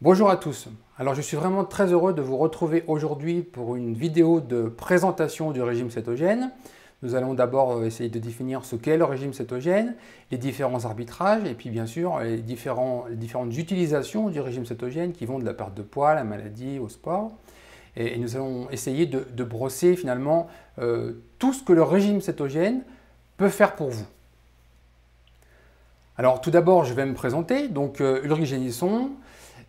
Bonjour à tous. Alors je suis vraiment très heureux de vous retrouver aujourd'hui pour une vidéo de présentation du régime cétogène. Nous allons d'abord euh, essayer de définir ce qu'est le régime cétogène, les différents arbitrages et puis bien sûr les, différentes utilisations du régime cétogène qui vont de la perte de poids, à la maladie, au sport. Et, nous allons essayer de, brosser finalement euh, tout ce que le régime cétogène peut faire pour vous. Alors tout d'abord je vais me présenter, donc euh, Ulrich Génisson,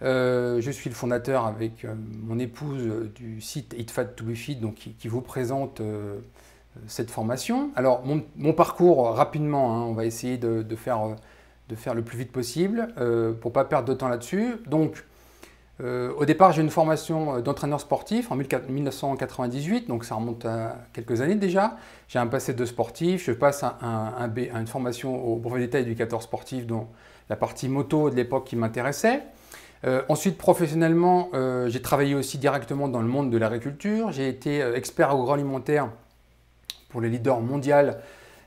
euh, je suis le fondateur avec euh, mon épouse euh, du site It Fat to Be Fit, donc qui, vous présente cette formation. Alors mon, parcours rapidement, hein, on va essayer de, faire, de, faire, le plus vite possible pour pas perdre de temps là-dessus. Donc au départ j'ai une formation d'entraîneur sportif en 1998, donc ça remonte à quelques années déjà. J'ai un passé de sportif, je passe à, une formation au brevet d'état éducateur sportif dont la partie moto de l'époque qui m'intéressait. Euh, ensuite, professionnellement, euh, j'ai travaillé aussi directement dans le monde de l'agriculture. J'ai été euh, expert agroalimentaire pour les leaders mondiaux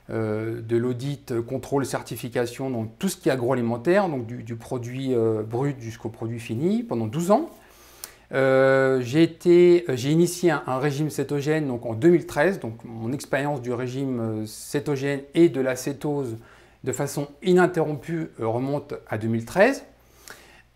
de l'audit, contrôle, certification, donc tout ce qui est agroalimentaire, donc du, produit brut jusqu'au produit fini, pendant 12 ans. j'ai initié un, un, régime cétogène donc en 2013, donc mon expérience du régime cétogène et de la cétose de façon ininterrompue remonte à 2013.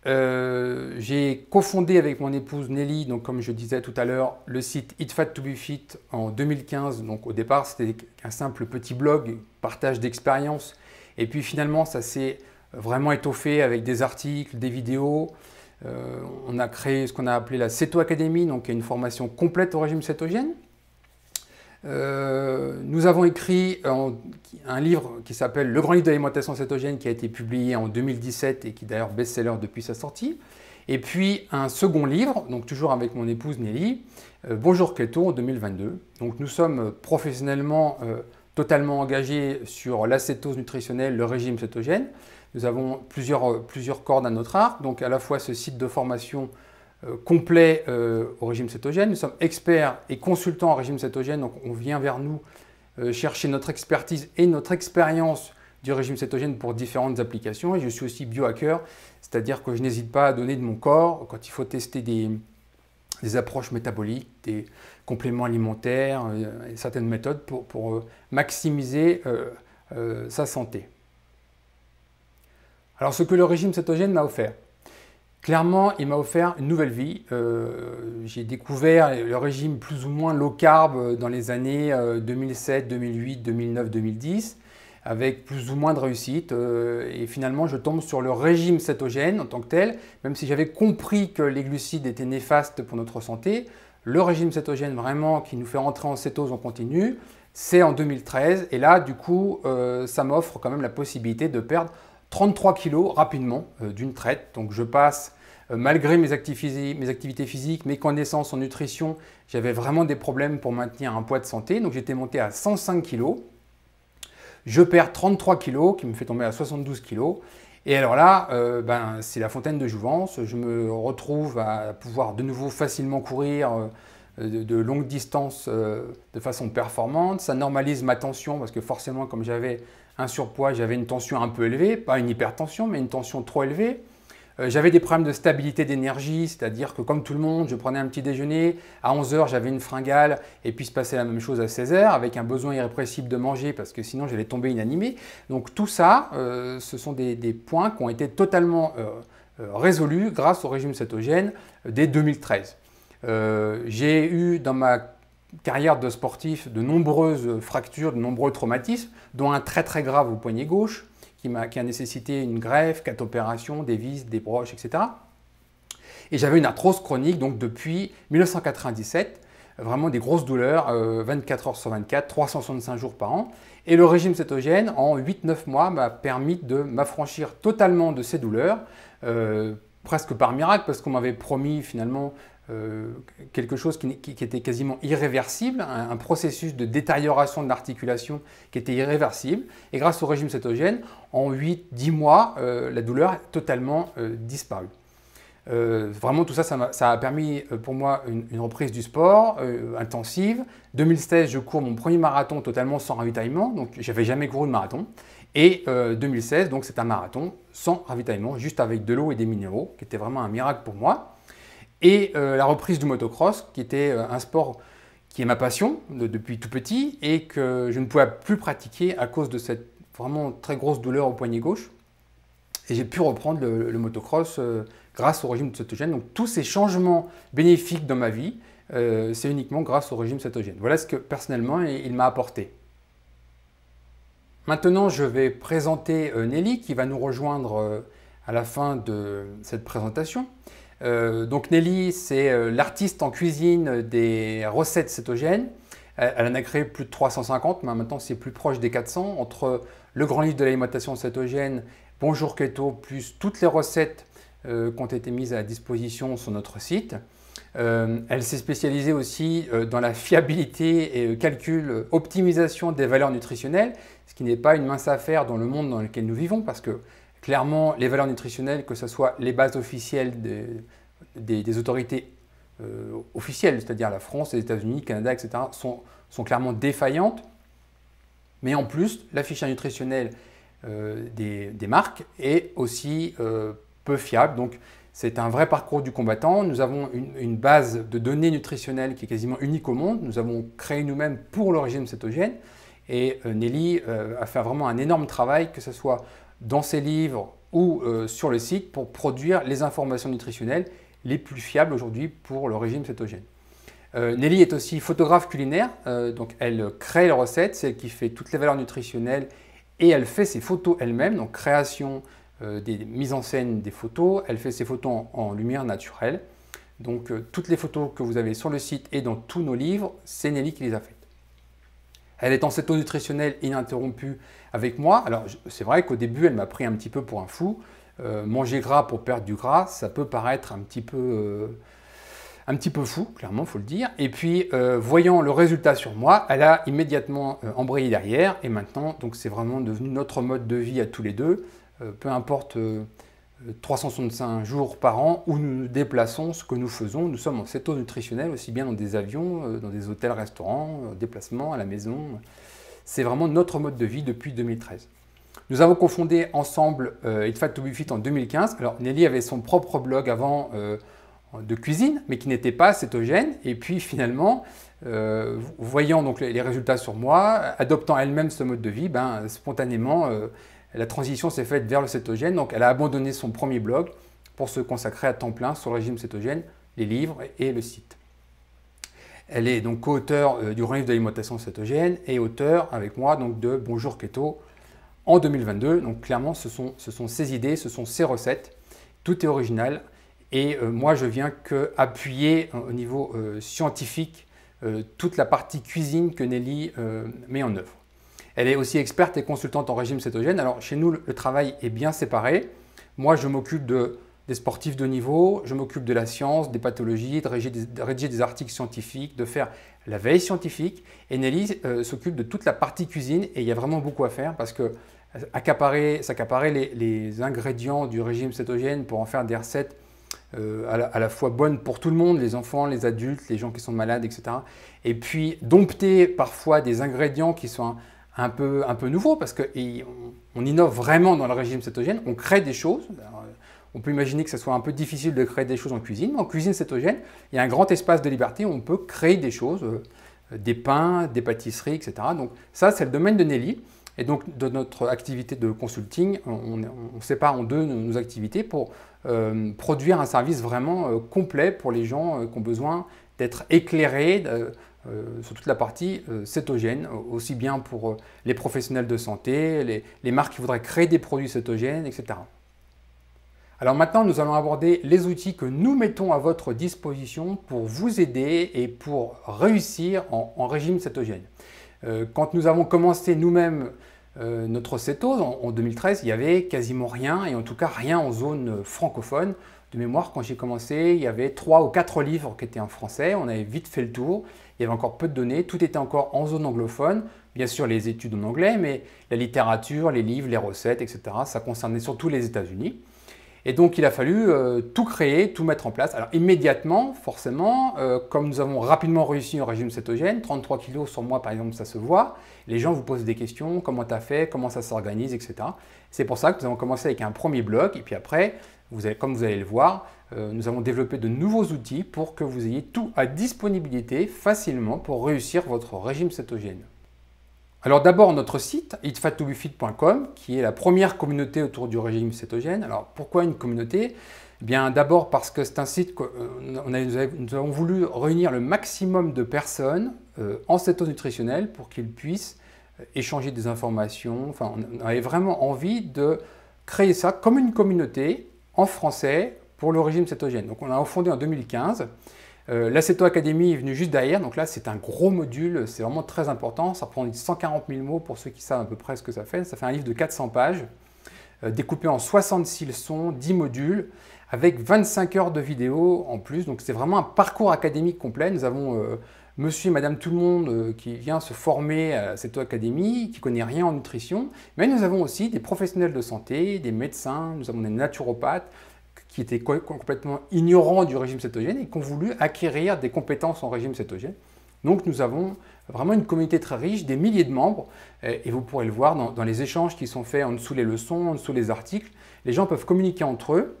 Euh, j'ai cofondé avec mon épouse Nelly, donc comme je disais tout à l'heure, le site It Fat to Be Fit en 2015. Donc au départ, c'était un simple petit blog, partage d'expériences. Et puis finalement, ça s'est vraiment étoffé avec des articles, des vidéos. Euh, on a créé ce qu'on a appelé la Ceto Academy, donc une formation complète au régime cétogène. Euh, nous avons écrit un livre qui s'appelle Le grand livre d'alimentation cétogène qui a été publié en 2017 et qui est d'ailleurs best-seller depuis sa sortie. Et puis un second livre, donc toujours avec mon épouse Nelly, euh, Bonjour Keto en 2022. Donc nous sommes professionnellement euh, totalement engagés sur l'acétose nutritionnelle, le régime cétogène. Nous avons plusieurs, plusieurs cordes à notre arc, donc à la fois ce site de formation euh, complet euh, au régime cétogène. Nous sommes experts et consultants au régime cétogène, donc on vient vers nous euh, chercher notre expertise et notre expérience du régime cétogène pour différentes applications. Et je suis aussi biohacker, c'est-à-dire que je n'hésite pas à donner de mon corps quand il faut tester des, approches métaboliques, des compléments alimentaires, certaines méthodes pour, maximiser sa santé. Alors ce que le régime cétogène m'a offert, Clairement, il m'a offert une nouvelle vie. Euh, j'ai découvert le régime plus ou moins low carb euh, dans les années 2007, 2008, 2009, 2010 avec plus ou moins de réussite. Euh, et finalement, je tombe sur le régime cétogène en tant que tel. Même si j'avais compris que les glucides étaient néfastes pour notre santé, le régime cétogène vraiment qui nous fait entrer en cétose en continu, c'est en 2013. Et là, du coup, ça m'offre quand même la possibilité de perdre 33 kilos rapidement d'une traite. Donc je passe euh, malgré mes, activités physiques, mes connaissances en nutrition, j'avais vraiment des problèmes pour maintenir un poids de santé. Donc j'étais monté à 105 kg. Je perds 33 kg, qui me fait tomber à 72 kg. Et alors là, euh, ben, c'est la fontaine de jouvence. Je me retrouve à pouvoir de nouveau facilement courir euh, de, longues distances de façon performante. Ça normalise ma tension parce que forcément, comme j'avais un surpoids, j'avais une tension un peu élevée, pas une hypertension, mais une tension trop élevée. Euh, j'avais des problèmes de stabilité d'énergie, c'est-à-dire que comme tout le monde, je prenais un petit déjeuner, à 11h j'avais une fringale, et puis se passait la même chose à 16h, avec un besoin irrépressible de manger, parce que sinon j'allais tomber inanimé. Donc tout ça, euh, ce sont des, des, points qui ont été totalement euh, résolus grâce au régime cétogène dès 2013. J'ai eu dans ma carrière de sportif de nombreuses fractures, de nombreux traumatismes, dont un très très grave au poignet gauche, qui a, nécessité une greffe, quatre opérations, des vis, des broches, etc. Et j'avais une arthrose chronique donc depuis 1997, vraiment des grosses douleurs, 24 euh, heures sur 24, 365 jours par an. Et le régime cétogène, en 8-9 mois, m'a permis de m'affranchir totalement de ces douleurs, euh, presque par miracle, parce qu'on m'avait promis finalement euh, quelque chose qui, était quasiment irréversible, un, processus de détérioration de l'articulation qui était irréversible. Et grâce au régime cétogène, en 8-10 mois, euh, la douleur a totalement euh, disparu. Euh, vraiment, tout ça, ça, a, permis pour moi une, une, reprise du sport intensive. 2016, je cours mon premier marathon totalement sans ravitaillement, donc j'avais jamais couru de marathon. Et 2016, donc c'est un marathon sans ravitaillement, juste avec de l'eau et des minéraux, qui était vraiment un miracle pour moi et euh, la reprise du motocross, qui était euh, un sport qui est ma passion depuis tout petit et que je ne pouvais plus pratiquer à cause de cette vraiment très grosse douleur au poignet gauche. Et j'ai pu reprendre le, motocross euh, grâce au régime cétogène. Donc tous ces changements bénéfiques dans ma vie, c'est uniquement grâce au régime cétogène. Voilà ce que personnellement il, m'a apporté. Maintenant, je vais présenter Nelly qui va nous rejoindre à la fin de cette présentation. Euh, donc Nelly, c'est euh, l'artiste en cuisine des recettes cétogènes. Elle en a créé plus de 350, mais maintenant c'est plus proche des 400. Entre le grand livre de l'alimentation cétogène, Bonjour Keto, plus toutes les recettes euh, qui ont été mises à disposition sur notre site. elle s'est spécialisée aussi dans la fiabilité et calcul, optimisation des valeurs nutritionnelles, ce qui n'est pas une mince affaire dans le monde dans lequel nous vivons, parce que clairement, les valeurs nutritionnelles, que ce soit les bases officielles des, autorités euh, officielles, c'est-à-dire la France, les États-Unis, Canada, etc., sont, clairement défaillantes. Mais en plus, l'affichage nutritionnel euh, des, marques est aussi euh, peu fiable. Donc, c'est un vrai parcours du combattant. Nous avons une, base de données nutritionnelles qui est quasiment unique au monde. Nous avons créé nous-mêmes pour l'origine régime cétogène. Et Nelly a fait vraiment un énorme travail, que ce soit dans ses livres ou euh, sur le site pour produire les informations nutritionnelles les plus fiables aujourd'hui pour le régime cétogène. Euh, Nelly est aussi photographe culinaire, euh, donc elle crée les recettes, c'est elle qui fait toutes les valeurs nutritionnelles et elle fait ses photos elle-même, donc création des mises en scène des photos, elle fait ses photos en, lumière naturelle. Donc toutes les photos que vous avez sur le site et dans tous nos livres, c'est Nelly qui les a faites. Elle est en eau nutritionnelle ininterrompue avec moi. Alors, c'est vrai qu'au début, elle m'a pris un petit peu pour un fou. Euh, manger gras pour perdre du gras, ça peut paraître un petit peu, euh, un petit peu fou, clairement, il faut le dire. Et puis, euh, voyant le résultat sur moi, elle a immédiatement embrayé derrière. Et maintenant, donc, c'est vraiment devenu notre mode de vie à tous les deux. peu importe 365 jours par an où nous nous déplaçons, ce que nous faisons. Nous sommes en eau nutritionnelle, aussi bien dans des avions, dans des hôtels, restaurants, déplacements à la maison. C'est vraiment notre mode de vie depuis 2013. Nous avons confondé ensemble euh, It It's Fat to Be Fit en 2015. Alors Nelly avait son propre blog avant euh, de cuisine, mais qui n'était pas cétogène. Et puis finalement, euh, voyant donc les résultats sur moi, adoptant elle-même ce mode de vie, ben, spontanément, la transition s'est faite vers le cétogène. Donc elle a abandonné son premier blog pour se consacrer à temps plein sur le régime cétogène, les livres et le site. Elle est donc co auteur euh, du Grand Livre de l'alimentation cétogène e et auteur avec moi donc de Bonjour Keto en 2022. Donc clairement, ce sont, ses idées, ce sont ses recettes. Tout est original. Et euh, moi, je viens que appuyer euh, au niveau scientifique toute la partie cuisine que Nelly met en œuvre. Elle est aussi experte et consultante en régime cétogène. Alors chez nous, le travail est bien séparé. Moi, je m'occupe de des sportifs de niveau, je m'occupe de la science, des pathologies, de rédiger, des articles scientifiques, de faire la veille scientifique. Et Nelly euh, s'occupe de toute la partie cuisine et il y a vraiment beaucoup à faire parce que euh, accaparer, s'accaparer les, ingrédients du régime cétogène pour en faire des recettes euh, à, la, fois bonnes pour tout le monde, les enfants, les adultes, les gens qui sont malades, etc. Et puis dompter parfois des ingrédients qui sont un, peu, un peu nouveaux parce qu'on innove vraiment dans le régime cétogène, on crée des choses. On peut imaginer que ce soit un peu difficile de créer des choses en cuisine, mais en cuisine cétogène, il y a un grand espace de liberté où on peut créer des choses, euh, des pains, des pâtisseries, etc. Donc ça, c'est le domaine de Nelly. Et donc, de notre activité de consulting, on, sépare en deux nos, activités pour euh, produire un service vraiment euh, complet pour les gens qui ont besoin d'être éclairés sur toute la partie cétogène, aussi bien pour les professionnels de santé, les marques qui voudraient créer des produits cétogènes, etc. Alors maintenant, nous allons aborder les outils que nous mettons à votre disposition pour vous aider et pour réussir en, régime cétogène. Euh, quand nous avons commencé nous-mêmes euh, notre cétose en, 2013, il y avait quasiment rien, et en tout cas rien en zone francophone. De mémoire, quand j'ai commencé, il y avait trois ou quatre livres qui étaient en français, on avait vite fait le tour, il y avait encore peu de données, tout était encore en zone anglophone, bien sûr les études en anglais, mais la littérature, les livres, les recettes, etc., ça concernait surtout les États-Unis. Et donc il a fallu euh, tout créer, tout mettre en place. Alors immédiatement, forcément, euh, comme nous avons rapidement réussi un régime cétogène, 33 kilos sur moi par exemple, ça se voit, les gens vous posent des questions, comment tu as fait, comment ça s'organise, etc. C'est pour ça que nous avons commencé avec un premier bloc, et puis après, comme vous allez le voir, euh, nous avons développé de nouveaux outils pour que vous ayez tout à disponibilité facilement pour réussir votre régime cétogène. Alors d'abord notre site itfatobufit.com qui est la première communauté autour du régime cétogène. Alors pourquoi une communauté eh Bien d'abord parce que c'est un site que euh, nous avons voulu réunir le maximum de personnes euh, en cétose nutritionnelle pour qu'ils puissent euh, échanger des informations. on avait vraiment envie de créer ça comme une communauté en français pour le régime cétogène. Donc on l'a fondé en 2015 euh, L'Aceto Academy est venue juste derrière, donc là c'est un gros module, c'est vraiment très important, ça prend 140 000 mots pour ceux qui savent à peu près ce que ça fait, ça fait un livre de 400 pages, euh, découpé en 66 leçons, 10 modules, avec 25 heures de vidéos en plus, donc c'est vraiment un parcours académique complet, nous avons euh, monsieur et madame tout le monde euh, qui vient se former à l'Aceto Academy, qui connaît rien en nutrition, mais nous avons aussi des professionnels de santé, des médecins, nous avons des naturopathes, qui étaient complètement ignorants du régime cétogène et qui ont voulu acquérir des compétences en régime cétogène. Donc nous avons vraiment une communauté très riche, des milliers de membres, et vous pourrez le voir dans, les échanges qui sont faits en dessous les leçons, en dessous les articles. Les gens peuvent communiquer entre eux,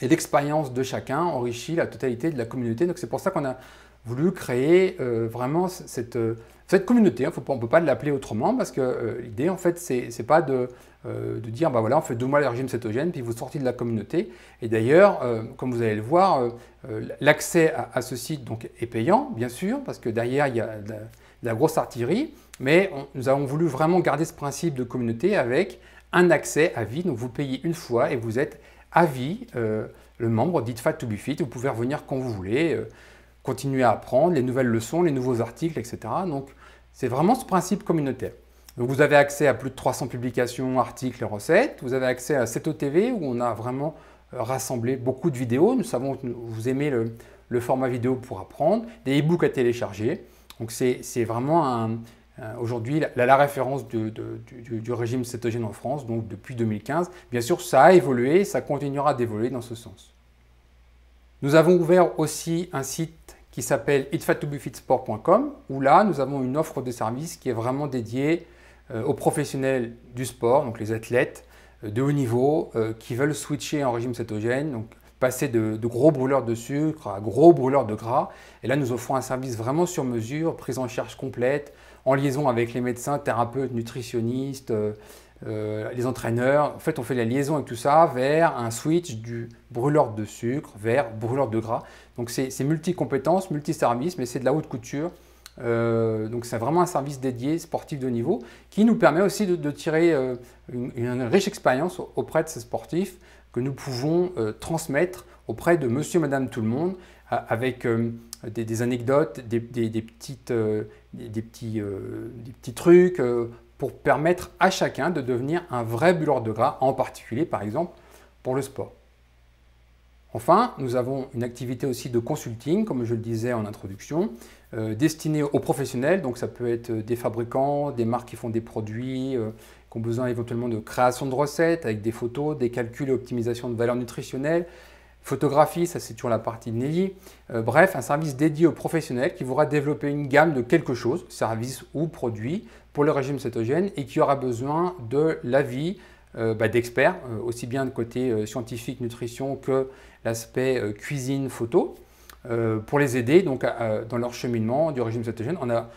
et l'expérience de chacun enrichit la totalité de la communauté. Donc c'est pour ça qu'on a voulu créer euh, vraiment cette, euh, cette communauté, hein, on ne peut pas l'appeler autrement parce que euh, l'idée, en fait, c'est pas euh, de, dire, bah voilà, on fait deux mois le régime cétogène, puis vous sortez de la communauté. Et d'ailleurs, euh, comme vous allez le voir, l'accès à, ce site donc, est payant, bien sûr, parce que derrière, il y a de la, grosse artillerie, mais nous avons voulu vraiment garder ce principe de communauté avec un accès à vie. Donc vous payez une fois et vous êtes à vie le membre dit Fat to Be Vous pouvez revenir quand vous voulez continuer à apprendre, les nouvelles leçons, les nouveaux articles, etc. Donc c'est vraiment ce principe communautaire. vous avez accès à plus de 300 publications, articles et recettes. Vous avez accès à CETO TV où on a vraiment euh, rassemblé beaucoup de vidéos. Nous savons que vous aimez le, format vidéo pour apprendre, des e-books à télécharger. Donc c'est vraiment aujourd'hui la, référence du, du, régime cétogène en France, donc depuis 2015. Bien sûr, ça a évolué, ça continuera d'évoluer dans ce sens. Nous avons ouvert aussi un site qui s'appelle itfattobefitsport.com où là, nous avons une offre de service qui est vraiment dédiée euh, aux professionnels du sport, donc les athlètes euh, de haut niveau euh, qui veulent switcher en régime cétogène, donc passer de, gros brûleurs de sucre à gros brûleurs de gras. Et là, nous offrons un service vraiment sur mesure, prise en charge complète, en liaison avec les médecins, thérapeutes, nutritionnistes, euh, les entraîneurs. En fait, on fait la liaison avec tout ça vers un switch du brûleur de sucre vers brûleur de gras. Donc, c'est multi-compétences, multi-services, mais c'est de la haute couture. Euh, donc, c'est vraiment un service dédié sportif de niveau qui nous permet aussi de, tirer euh, une, riche expérience auprès de ces sportifs que nous pouvons transmettre auprès de monsieur, madame, tout le monde avec des, anecdotes, des, des, des petits, petits trucs pour permettre à chacun de devenir un vrai bulleur de gras, en particulier par exemple pour le sport. Enfin, nous avons une activité aussi de consulting, comme je le disais en introduction, euh, destinée aux professionnels. Donc ça peut être euh, des fabricants, des marques qui font des produits, euh, qui ont besoin éventuellement de création de recettes avec des photos, des calculs et optimisation de valeurs nutritionnelles photographie, ça c'est toujours la partie de Nelly. Euh, bref, un service dédié aux professionnels qui voudra développer une gamme de quelque chose, service ou produit, pour le régime cétogène et qui aura besoin de l'avis euh, bah, d'experts, euh, aussi bien de côté scientifique, nutrition que l'aspect cuisine, photo, pour les aider donc, dans leur cheminement du régime cétogène. On a,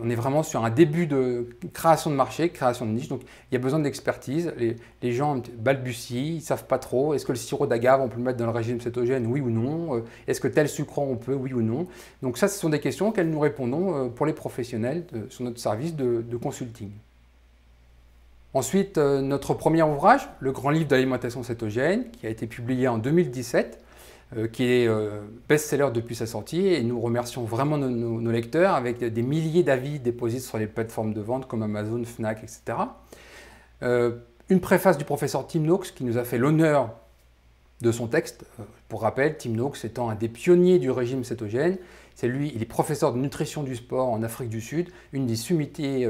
on est vraiment sur un début de création de marché, création de niche. Donc, il y a besoin d'expertise. Les, gens balbutient, ils ne savent pas trop. Est-ce que le sirop d'agave, on peut le mettre dans le régime cétogène, oui ou non euh, Est-ce que tel sucre, on peut, oui ou non Donc, ça, ce sont des questions auxquelles nous répondons euh, pour les professionnels sur notre service de, de consulting. Ensuite, euh, notre premier ouvrage, le Grand Livre d'alimentation cétogène, qui a été publié en 2017 euh, qui est euh, best-seller depuis sa sortie. Et nous remercions vraiment nos, lecteurs avec des milliers d'avis déposés sur les plateformes de vente comme Amazon, Fnac, etc. Euh, une préface du professeur Tim Noakes qui nous a fait l'honneur de son texte. Pour rappel, Tim Noakes étant un des pionniers du régime cétogène, c'est lui, il est professeur de nutrition du sport en Afrique du Sud, une des sommités,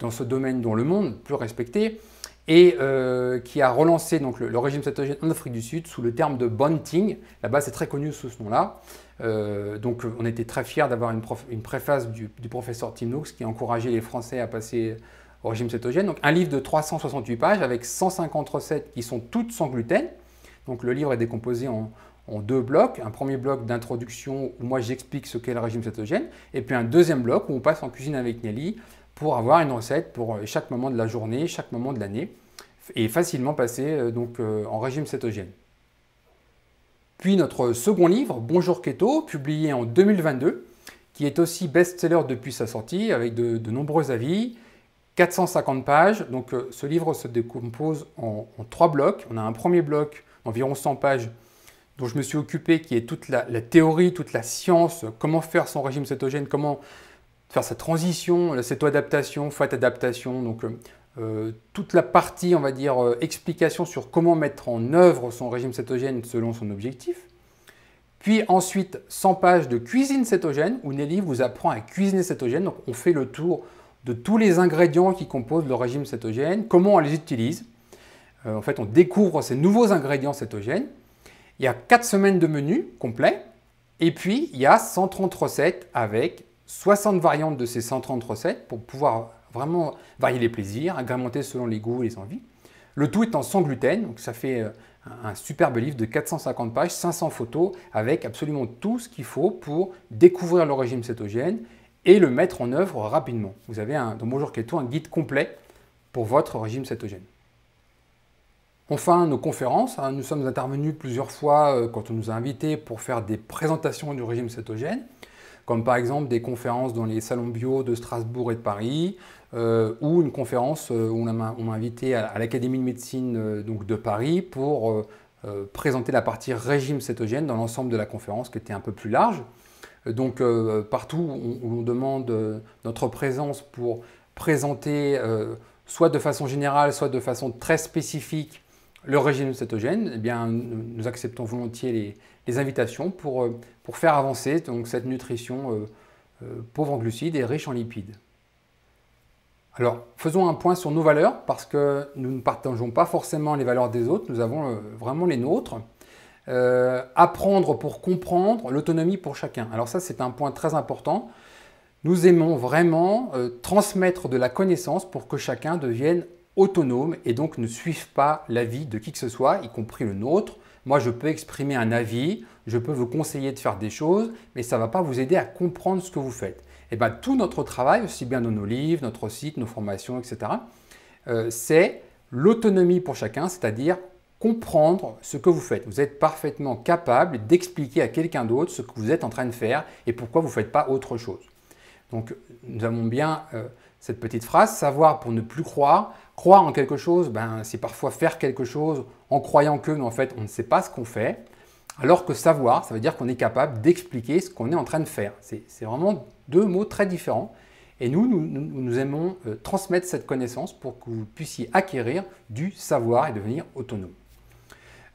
dans ce domaine dont le monde, plus respecté et euh, qui a relancé donc, le, régime cétogène en Afrique du Sud sous le terme de Bunting. Là-bas, c'est très connu sous ce nom-là. Euh, donc, on était très fiers d'avoir une, préface du, professeur Tim Nooks qui encouragé les Français à passer au régime cétogène. Donc, un livre de 368 pages avec 150 recettes qui sont toutes sans gluten. Donc, le livre est décomposé en, en deux blocs. Un premier bloc d'introduction où moi j'explique ce qu'est le régime cétogène, et puis un deuxième bloc où on passe en cuisine avec Nelly pour avoir une recette pour euh, chaque moment de la journée, chaque moment de l'année, et facilement passer euh, donc euh, en régime cétogène. Puis notre second livre, Bonjour Keto, publié en 2022, qui est aussi best-seller depuis sa sortie, avec de, nombreux avis, 450 pages. Donc ce livre se décompose en, trois blocs. On a un premier bloc environ 100 pages dont je me suis occupé, qui est toute la, théorie, toute la science, comment faire son régime cétogène, comment faire sa transition, cette adaptation, fête adaptation, donc euh, euh, toute la partie, on va dire, euh, explication sur comment mettre en œuvre son régime cétogène selon son objectif. Puis ensuite, 100 pages de cuisine cétogène où Nelly vous apprend à cuisiner cétogène. Donc on fait le tour de tous les ingrédients qui composent le régime cétogène, comment on les utilise. en fait, on découvre ces nouveaux ingrédients cétogènes. Il y a 4 semaines de menu complet. Et puis, il y a 130 recettes avec 60 variantes de ces 130 recettes pour pouvoir vraiment varier les plaisirs, agrémenter selon les goûts et les envies. Le tout étant sans gluten, donc ça fait euh, un superbe livre de 450 pages, 500 photos, avec absolument tout ce qu'il faut pour découvrir le régime cétogène et le mettre en œuvre rapidement. Vous avez un, dans Bonjour Keto un guide complet pour votre régime cétogène. Enfin, nos conférences. Hein, nous sommes intervenus plusieurs fois euh, quand on nous a invités pour faire des présentations du régime cétogène comme par exemple des conférences dans les salons bio de Strasbourg et de Paris, euh, ou une conférence euh, où on m'a invité à, l'Académie de médecine euh, donc de Paris pour présenter la partie régime cétogène dans l'ensemble de la conférence qui était un peu plus large. Donc partout où on, demande notre présence pour présenter soit de façon générale, soit de façon très spécifique le régime cétogène, eh bien, nous acceptons volontiers les, invitations pour, euh, pour, faire avancer donc, cette nutrition euh, euh, pauvre en glucides et riche en lipides. Alors, faisons un point sur nos valeurs, parce que nous ne partageons pas forcément les valeurs des autres, nous avons vraiment les nôtres. apprendre pour comprendre, l'autonomie pour chacun. Alors ça, c'est un point très important. Nous aimons vraiment transmettre de la connaissance pour que chacun devienne autonome et donc ne suivent pas l'avis de qui que ce soit, y compris le nôtre. Moi, je peux exprimer un avis, je peux vous conseiller de faire des choses, mais ça ne va pas vous aider à comprendre ce que vous faites. Et eh bien, tout notre travail, aussi bien dans nos livres, notre site, nos formations, etc., euh, c'est l'autonomie pour chacun, c'est-à-dire comprendre ce que vous faites. Vous êtes parfaitement capable d'expliquer à quelqu'un d'autre ce que vous êtes en train de faire et pourquoi vous ne faites pas autre chose. Donc, nous avons bien euh, cette petite phrase, savoir pour ne plus croire, Croire en quelque chose, ben, c'est parfois faire quelque chose en croyant que, en fait, on ne sait pas ce qu'on fait. Alors que savoir, ça veut dire qu'on est capable d'expliquer ce qu'on est en train de faire. C'est vraiment deux mots très différents. Et nous, nous, aimons euh, transmettre cette connaissance pour que vous puissiez acquérir du savoir et devenir autonome.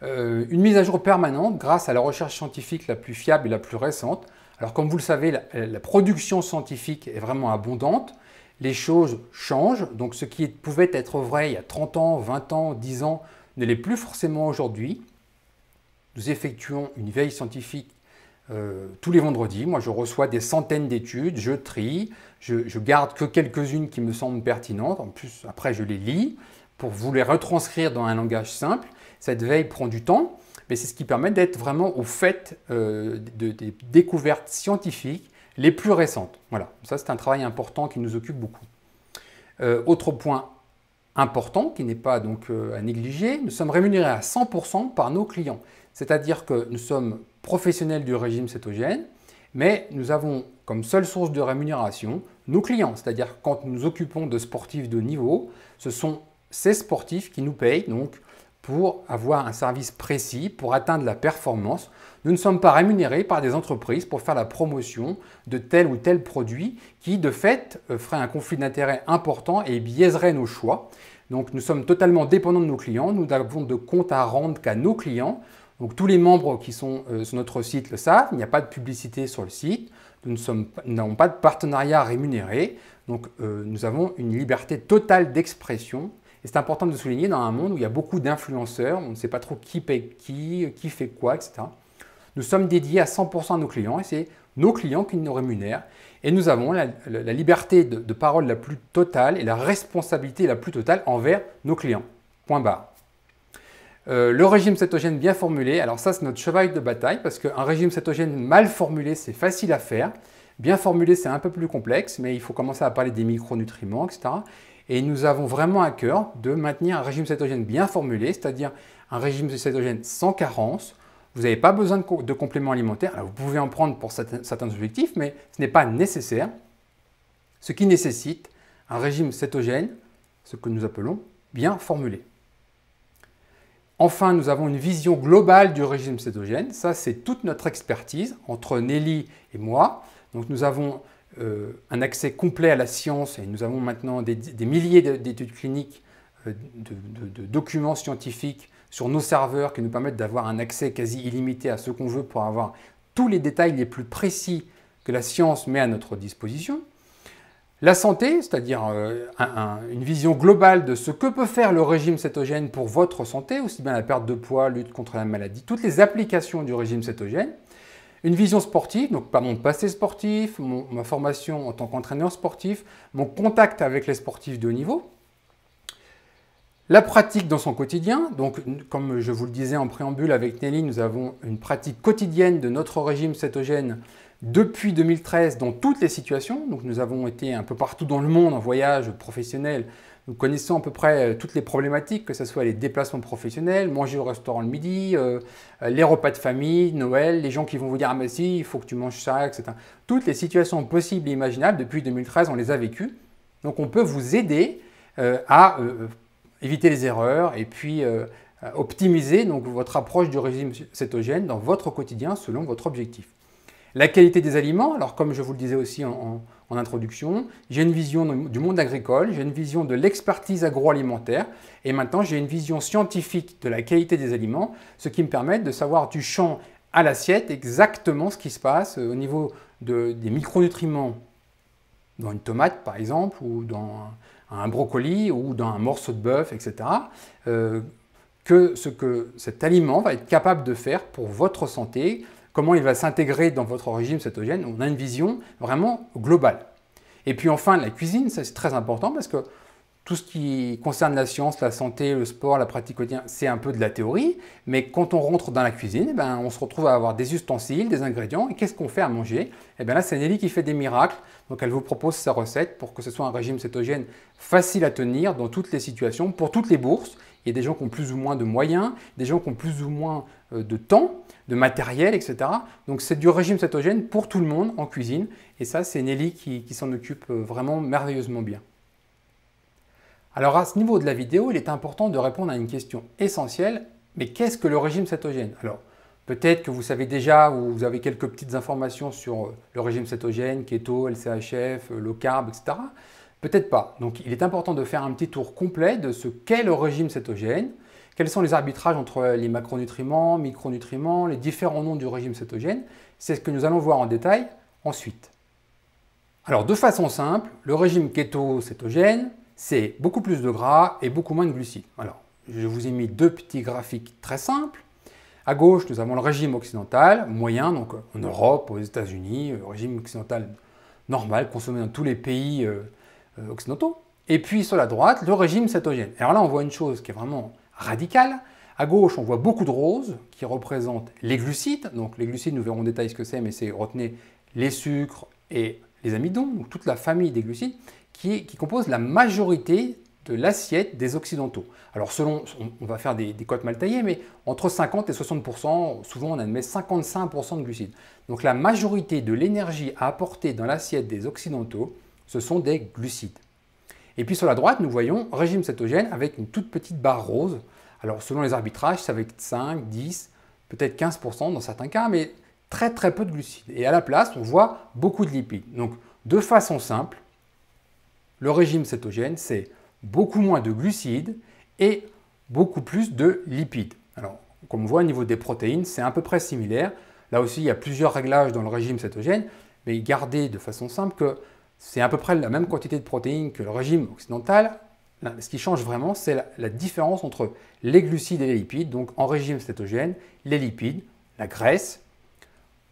Euh, une mise à jour permanente grâce à la recherche scientifique la plus fiable et la plus récente. Alors comme vous le savez, la production scientifique est vraiment abondante les choses changent, donc ce qui pouvait être vrai il y a 30 ans, 20 ans, 10 ans, ne l'est plus forcément aujourd'hui. Nous effectuons une veille scientifique euh, tous les vendredis. Moi, je reçois des centaines d'études, je trie, je, garde que quelques-unes qui me semblent pertinentes. En plus, après, je les lis pour vous les retranscrire dans un langage simple. Cette veille prend du temps, mais c'est ce qui permet d'être vraiment au fait euh, de, des découvertes scientifiques les plus récentes. Voilà, ça c'est un travail important qui nous occupe beaucoup. Euh, autre point important qui n'est pas donc euh, à négliger, nous sommes rémunérés à 100% par nos clients. C'est-à-dire que nous sommes professionnels du régime cétogène, mais nous avons comme seule source de rémunération nos clients. C'est-à-dire quand nous nous occupons de sportifs de niveau, ce sont ces sportifs qui nous payent donc pour avoir un service précis, pour atteindre la performance, nous ne sommes pas rémunérés par des entreprises pour faire la promotion de tel ou tel produit qui, de fait, euh, ferait un conflit d'intérêts important et biaiserait nos choix. Donc nous sommes totalement dépendants de nos clients, nous n'avons de compte à rendre qu'à nos clients. Donc tous les membres qui sont euh, sur notre site le savent, il n'y a pas de publicité sur le site, nous n'avons pas de partenariat rémunéré, donc euh, nous avons une liberté totale d'expression. Et c'est important de souligner dans un monde où il y a beaucoup d'influenceurs, on ne sait pas trop qui paye qui, qui fait quoi, etc. Nous sommes dédiés à 100% à nos clients et c'est nos clients qui nous rémunèrent. Et nous avons la, liberté de, parole la plus totale et la responsabilité la plus totale envers nos clients. Point barre. Euh, le régime cétogène bien formulé, alors ça c'est notre cheval de bataille parce qu'un régime cétogène mal formulé c'est facile à faire. Bien formulé c'est un peu plus complexe mais il faut commencer à parler des micronutriments, etc. Et nous avons vraiment à cœur de maintenir un régime cétogène bien formulé, c'est-à-dire un régime cétogène sans carence, vous n'avez pas besoin de, compléments alimentaires. vous pouvez en prendre pour certains objectifs, mais ce n'est pas nécessaire. Ce qui nécessite un régime cétogène, ce que nous appelons bien formulé. Enfin, nous avons une vision globale du régime cétogène. Ça, c'est toute notre expertise entre Nelly et moi. Donc, nous avons euh, un accès complet à la science et nous avons maintenant des, milliers d'études cliniques, euh, de, documents scientifiques sur nos serveurs qui nous permettent d'avoir un accès quasi illimité à ce qu'on veut pour avoir tous les détails les plus précis que la science met à notre disposition. La santé, c'est-à-dire euh, une vision globale de ce que peut faire le régime cétogène pour votre santé, aussi bien la perte de poids, lutte contre la maladie, toutes les applications du régime cétogène. Une vision sportive, donc par mon passé sportif, ma formation en tant qu'entraîneur sportif, mon contact avec les sportifs de haut niveau. La pratique dans son quotidien, donc comme je vous le disais en préambule avec Nelly, nous avons une pratique quotidienne de notre régime cétogène depuis 2013 dans toutes les situations. Donc nous avons été un peu partout dans le monde en voyage professionnel. Nous connaissons à peu près euh, toutes les problématiques, que ce soit les déplacements professionnels, manger au restaurant le midi, euh, les repas de famille, Noël, les gens qui vont vous dire ah il faut que tu manges ça, etc. Toutes les situations possibles et imaginables depuis 2013, on les a vécues. Donc on peut vous aider euh, à éviter les erreurs et puis euh, optimiser donc, votre approche du régime cétogène dans votre quotidien selon votre objectif. La qualité des aliments, alors comme je vous le disais aussi en, introduction, j'ai une vision du monde agricole, j'ai une vision de l'expertise agroalimentaire et maintenant j'ai une vision scientifique de la qualité des aliments, ce qui me permet de savoir du champ à l'assiette exactement ce qui se passe euh, au niveau de, des micronutriments dans une tomate par exemple ou dans un brocoli ou dans un morceau de bœuf, etc. Euh, que ce que cet aliment va être capable de faire pour votre santé, comment il va s'intégrer dans votre régime cétogène. On a une vision vraiment globale. Et puis enfin, la cuisine, c'est très important parce que tout ce qui concerne la science, la santé, le sport, la pratique quotidienne, c'est un peu de la théorie. Mais quand on rentre dans la cuisine, eh ben, on se retrouve à avoir des ustensiles, des ingrédients. Et qu'est-ce qu'on fait à manger Et eh bien là, c'est Nelly qui fait des miracles. Donc elle vous propose sa recette pour que ce soit un régime cétogène facile à tenir dans toutes les situations, pour toutes les bourses. Il y a des gens qui ont plus ou moins de moyens, des gens qui ont plus ou moins euh, de temps, de matériel, etc. Donc c'est du régime cétogène pour tout le monde en cuisine. Et ça, c'est Nelly qui s'en occupe euh, vraiment merveilleusement bien. Alors à ce niveau de la vidéo, il est important de répondre à une question essentielle, mais qu'est-ce que le régime cétogène Alors peut-être que vous savez déjà ou vous avez quelques petites informations sur euh, le régime cétogène, keto, LCHF, euh, low carb, etc. Peut-être pas. Donc il est important de faire un petit tour complet de ce qu'est le régime cétogène, quels sont les arbitrages entre euh, les macronutriments, micronutriments, les différents noms du régime cétogène. C'est ce que nous allons voir en détail ensuite. Alors de façon simple, le régime keto-cétogène, c'est beaucoup plus de gras et beaucoup moins de glucides. Alors, je vous ai mis deux petits graphiques très simples. À gauche, nous avons le régime occidental moyen, donc euh, en Europe, aux États-Unis, euh, régime occidental normal consommé dans tous les pays euh, occidentaux. Et puis sur la droite, le régime cétogène. Alors là, on voit une chose qui est vraiment radicale. À gauche, on voit beaucoup de roses qui représentent les glucides. Donc les glucides, nous verrons en détail ce que c'est, mais c'est retenez les sucres et les amidons, donc toute la famille des glucides qui, compose composent la majorité de l'assiette des Occidentaux. Alors selon, on, va faire des, des cotes mal taillées, mais entre 50 et 60%, souvent on admet 55% de glucides. Donc la majorité de l'énergie à apporter dans l'assiette des Occidentaux, ce sont des glucides. Et puis sur la droite, nous voyons régime cétogène avec une toute petite barre rose. Alors selon les arbitrages, ça va être 5, 10, peut-être 15% dans certains cas, mais très très peu de glucides. Et à la place, on voit beaucoup de lipides. Donc de façon simple, le régime cétogène, c'est beaucoup moins de glucides et beaucoup plus de lipides. Alors, comme on voit au niveau des protéines, c'est à peu près similaire. Là aussi, il y a plusieurs réglages dans le régime cétogène, mais gardez de façon simple que c'est à peu près la même quantité de protéines que le régime occidental. Ce qui change vraiment, c'est la, la, différence entre les glucides et les lipides. Donc, en régime cétogène, les lipides, la graisse,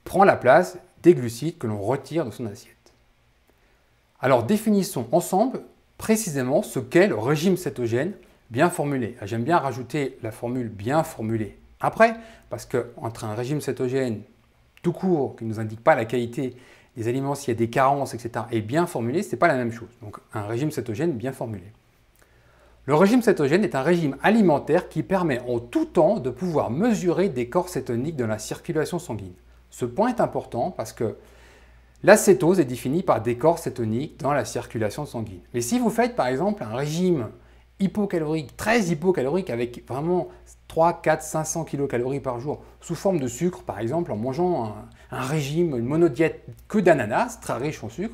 prend la place des glucides que l'on retire de son assiette. Alors définissons ensemble précisément ce qu'est le régime cétogène bien formulé. Ah, j'aime bien rajouter la formule bien formulée après, parce qu'entre un régime cétogène tout court qui ne nous indique pas la qualité des aliments, s'il y a des carences, etc., et bien formulé, ce n'est pas la même chose. Donc un régime cétogène bien formulé. Le régime cétogène est un régime alimentaire qui permet en tout temps de pouvoir mesurer des corps cétoniques dans la circulation sanguine. Ce point est important parce que la cétose est définie par des corps cétoniques dans la circulation sanguine. Mais si vous faites par exemple un régime hypocalorique, très hypocalorique, avec vraiment 3, 4, 500 kilocalories par jour, sous forme de sucre, par exemple, en mangeant un, régime, une monodiète que d'ananas, très riche en sucre,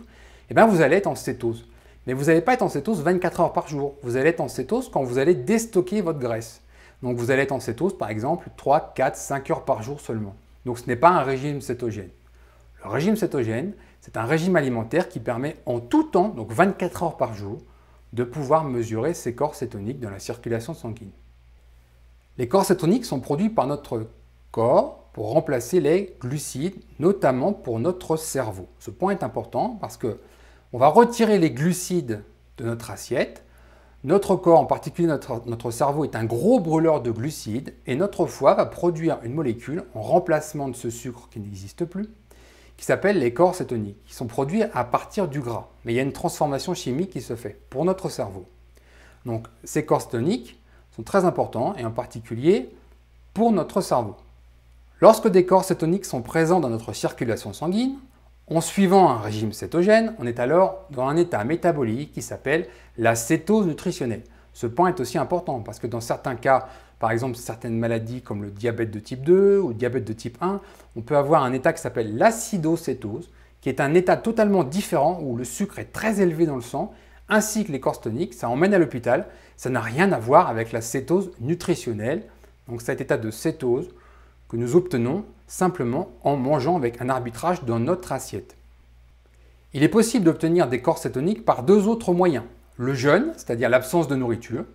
eh bien vous allez être en cétose. Mais vous n'allez pas être en cétose 24 heures par jour. Vous allez être en cétose quand vous allez déstocker votre graisse. Donc vous allez être en cétose, par exemple, 3, 4, 5 heures par jour seulement. Donc ce n'est pas un régime cétogène. Le régime cétogène, c'est un régime alimentaire qui permet en tout temps, donc 24 heures par jour, de pouvoir mesurer ces corps cétoniques dans la circulation sanguine. Les corps cétoniques sont produits par notre corps pour remplacer les glucides, notamment pour notre cerveau. Ce point est important parce que on va retirer les glucides de notre assiette. Notre corps, en particulier notre cerveau, est un gros brûleur de glucides et notre foie va produire une molécule en remplacement de ce sucre qui n'existe plus qui s'appellent les corps cétoniques, qui sont produits à partir du gras. Mais il y a une transformation chimique qui se fait pour notre cerveau. Donc ces corps cétoniques sont très importants et en particulier pour notre cerveau. Lorsque des corps cétoniques sont présents dans notre circulation sanguine, en suivant un régime cétogène, on est alors dans un état métabolique qui s'appelle la cétose nutritionnelle. Ce point est aussi important parce que dans certains cas par exemple, certaines maladies comme le diabète de type 2 ou le diabète de type 1, on peut avoir un état qui s'appelle l'acidocétose, qui est un état totalement différent où le sucre est très élevé dans le sang, ainsi que les corps toniques. Ça emmène à l'hôpital. Ça n'a rien à voir avec la cétose nutritionnelle. Donc cet état de cétose que nous obtenons simplement en mangeant avec un arbitrage dans notre assiette. Il est possible d'obtenir des corps cétoniques par deux autres moyens. Le jeûne, c'est-à-dire l'absence de nourriture,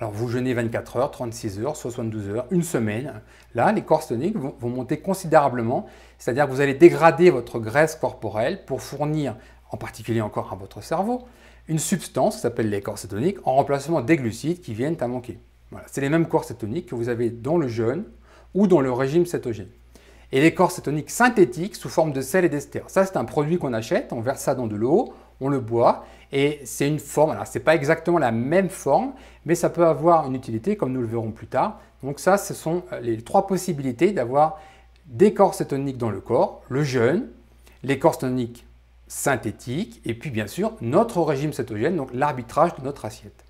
alors vous jeûnez 24 heures, 36 heures, 72 heures, une semaine. Là, les corps toniques vont, monter considérablement, c'est-à-dire que vous allez dégrader votre graisse corporelle pour fournir, en particulier encore à votre cerveau, une substance qui s'appelle les corps cétoniques en remplacement des glucides qui viennent à manquer. Voilà. C'est les mêmes corps cétoniques que vous avez dans le jeûne ou dans le régime cétogène. Et les corps cétoniques synthétiques sous forme de sel et d'ester. Ça, c'est un produit qu'on achète, on verse ça dans de l'eau, on le boit, et c'est une forme, alors ce n'est pas exactement la même forme, mais ça peut avoir une utilité comme nous le verrons plus tard. Donc ça, ce sont euh, les trois possibilités d'avoir des corps cétoniques dans le corps, le jeûne, les corps cétoniques synthétiques, et puis bien sûr notre régime cétogène, donc l'arbitrage de notre assiette.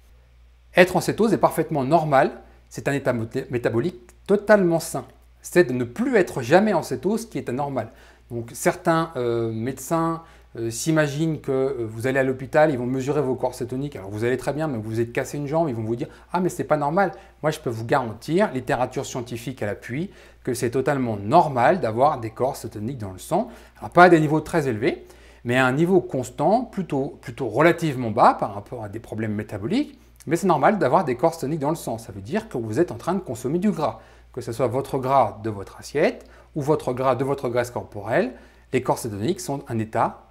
Être en cétose est parfaitement normal, c'est un état métabolique totalement sain. C'est de ne plus être jamais en cétose qui est anormal. Donc certains euh, médecins euh, s'imaginent que euh, vous allez à l'hôpital, ils vont mesurer vos corps cétoniques, Alors vous allez très bien, mais vous vous êtes cassé une jambe, ils vont vous dire Ah, mais c'est pas normal. Moi, je peux vous garantir, littérature scientifique à l'appui, que c'est totalement normal d'avoir des corps cétoniques dans le sang. Alors, pas à des niveaux très élevés, mais à un niveau constant, plutôt, plutôt relativement bas par rapport à des problèmes métaboliques. Mais c'est normal d'avoir des corps cétoniques dans le sang. Ça veut dire que vous êtes en train de consommer du gras, que ce soit votre gras de votre assiette ou votre gras de votre graisse corporelle. Les corps cétoniques sont un état